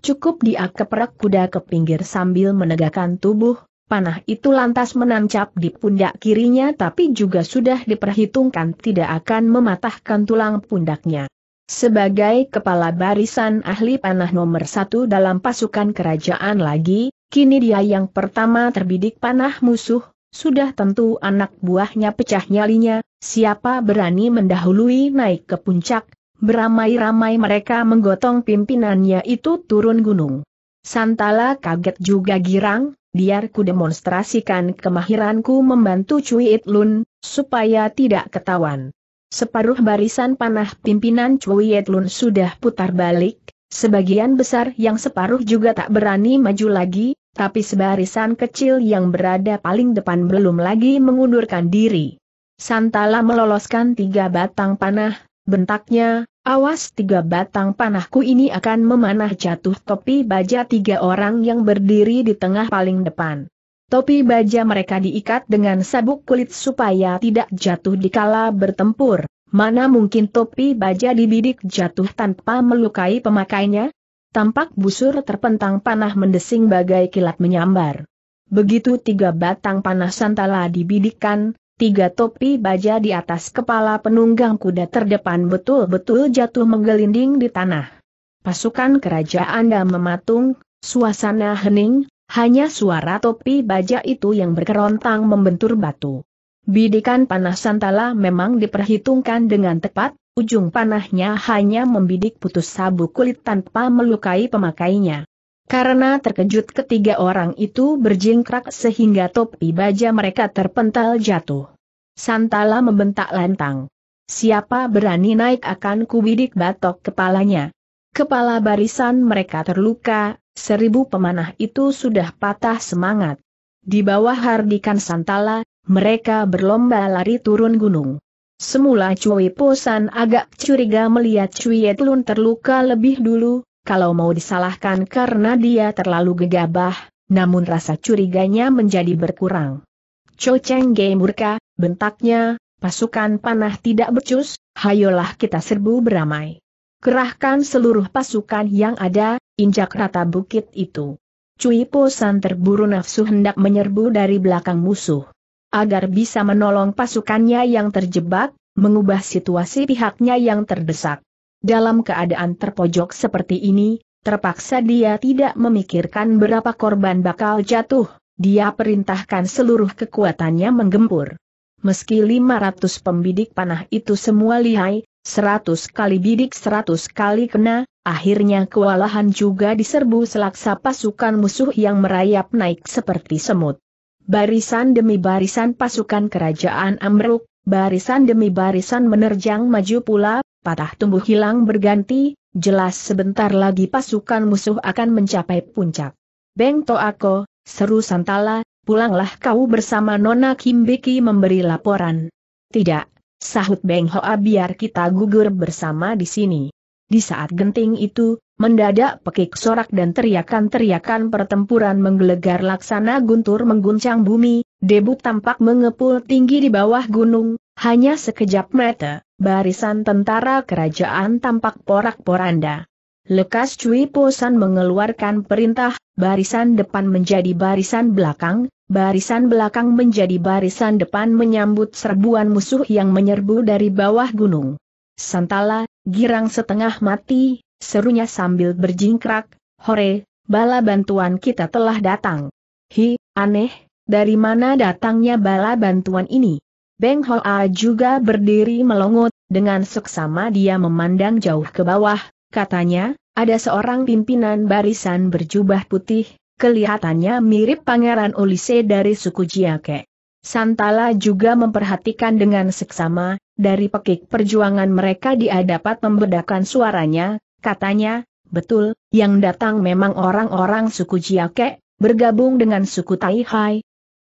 Cukup dia keperak kuda ke pinggir sambil menegakkan tubuh, panah itu lantas menancap di pundak kirinya tapi juga sudah diperhitungkan tidak akan mematahkan tulang pundaknya. Sebagai kepala barisan ahli panah nomor satu dalam pasukan kerajaan lagi, kini dia yang pertama terbidik panah musuh, sudah tentu anak buahnya pecah nyalinya, siapa berani mendahului naik ke puncak, beramai-ramai mereka menggotong pimpinannya itu turun gunung. Santala kaget juga girang, biar ku demonstrasikan kemahiranku membantu Cui Itlun, supaya tidak ketahuan. Separuh barisan panah pimpinan Cui Itlun sudah putar balik, sebagian besar yang separuh juga tak berani maju lagi, tapi sebarisan kecil yang berada paling depan belum lagi mengundurkan diri. Santala meloloskan tiga batang panah, bentaknya, awas tiga batang panahku ini akan memanah jatuh topi baja tiga orang yang berdiri di tengah paling depan. Topi baja mereka diikat dengan sabuk kulit supaya tidak jatuh di kala bertempur. Mana mungkin topi baja dibidik jatuh tanpa melukai pemakainya? Tampak busur terpentang panah mendesing bagai kilat menyambar. Begitu tiga batang panah santala dibidikan, tiga topi baja di atas kepala penunggang kuda terdepan betul-betul jatuh menggelinding di tanah. Pasukan kerajaan dan mematung, suasana hening, hanya suara topi baja itu yang berkerontang membentur batu. Bidikan panah Santala memang diperhitungkan dengan tepat, ujung panahnya hanya membidik putus sabu kulit tanpa melukai pemakainya. Karena terkejut ketiga orang itu berjingkrak sehingga topi baja mereka terpental jatuh. Santala membentak lantang. Siapa berani naik akan kubidik batok kepalanya. Kepala barisan mereka terluka, seribu pemanah itu sudah patah semangat. Di bawah hardikan Santala, mereka berlomba lari turun gunung. Semula Cui Posan agak curiga melihat Cui Yetlun terluka lebih dulu, kalau mau disalahkan karena dia terlalu gegabah, namun rasa curiganya menjadi berkurang. Cho Cheng Ge murka, bentaknya, pasukan panah tidak becus, hayolah kita serbu beramai. Kerahkan seluruh pasukan yang ada, injak rata bukit itu. Cui Posan terburu nafsu hendak menyerbu dari belakang musuh agar bisa menolong pasukannya yang terjebak, mengubah situasi pihaknya yang terdesak. Dalam keadaan terpojok seperti ini, terpaksa dia tidak memikirkan berapa korban bakal jatuh, dia perintahkan seluruh kekuatannya menggempur. Meski 500 pembidik panah itu semua lihai, 100 kali bidik 100 kali kena, akhirnya kewalahan juga diserbu selaksa pasukan musuh yang merayap naik seperti semut. Barisan demi barisan pasukan kerajaan Amruk, barisan demi barisan menerjang maju pula, patah tumbuh hilang berganti, jelas sebentar lagi pasukan musuh akan mencapai puncak. Beng Toako, seru Santala, pulanglah kau bersama Nona Kimbiki memberi laporan. Tidak, sahut Beng Hoa biar kita gugur bersama di sini. Di saat genting itu, Mendadak pekik sorak dan teriakan-teriakan pertempuran menggelegar laksana guntur mengguncang bumi, debu tampak mengepul tinggi di bawah gunung, hanya sekejap mata, barisan tentara kerajaan tampak porak-poranda. Lekas Cui Posan mengeluarkan perintah, barisan depan menjadi barisan belakang, barisan belakang menjadi barisan depan menyambut serbuan musuh yang menyerbu dari bawah gunung. Santala, girang setengah mati, serunya sambil berjingkrak, hore, bala bantuan kita telah datang. Hi, aneh, dari mana datangnya bala bantuan ini? Beng Hoa juga berdiri melongot, dengan seksama dia memandang jauh ke bawah, katanya, ada seorang pimpinan barisan berjubah putih, kelihatannya mirip Pangeran Ulise dari suku Jiake. Santala juga memperhatikan dengan seksama, dari pekik perjuangan mereka dia dapat membedakan suaranya, Katanya, betul, yang datang memang orang-orang suku Jiake, bergabung dengan suku Taihai,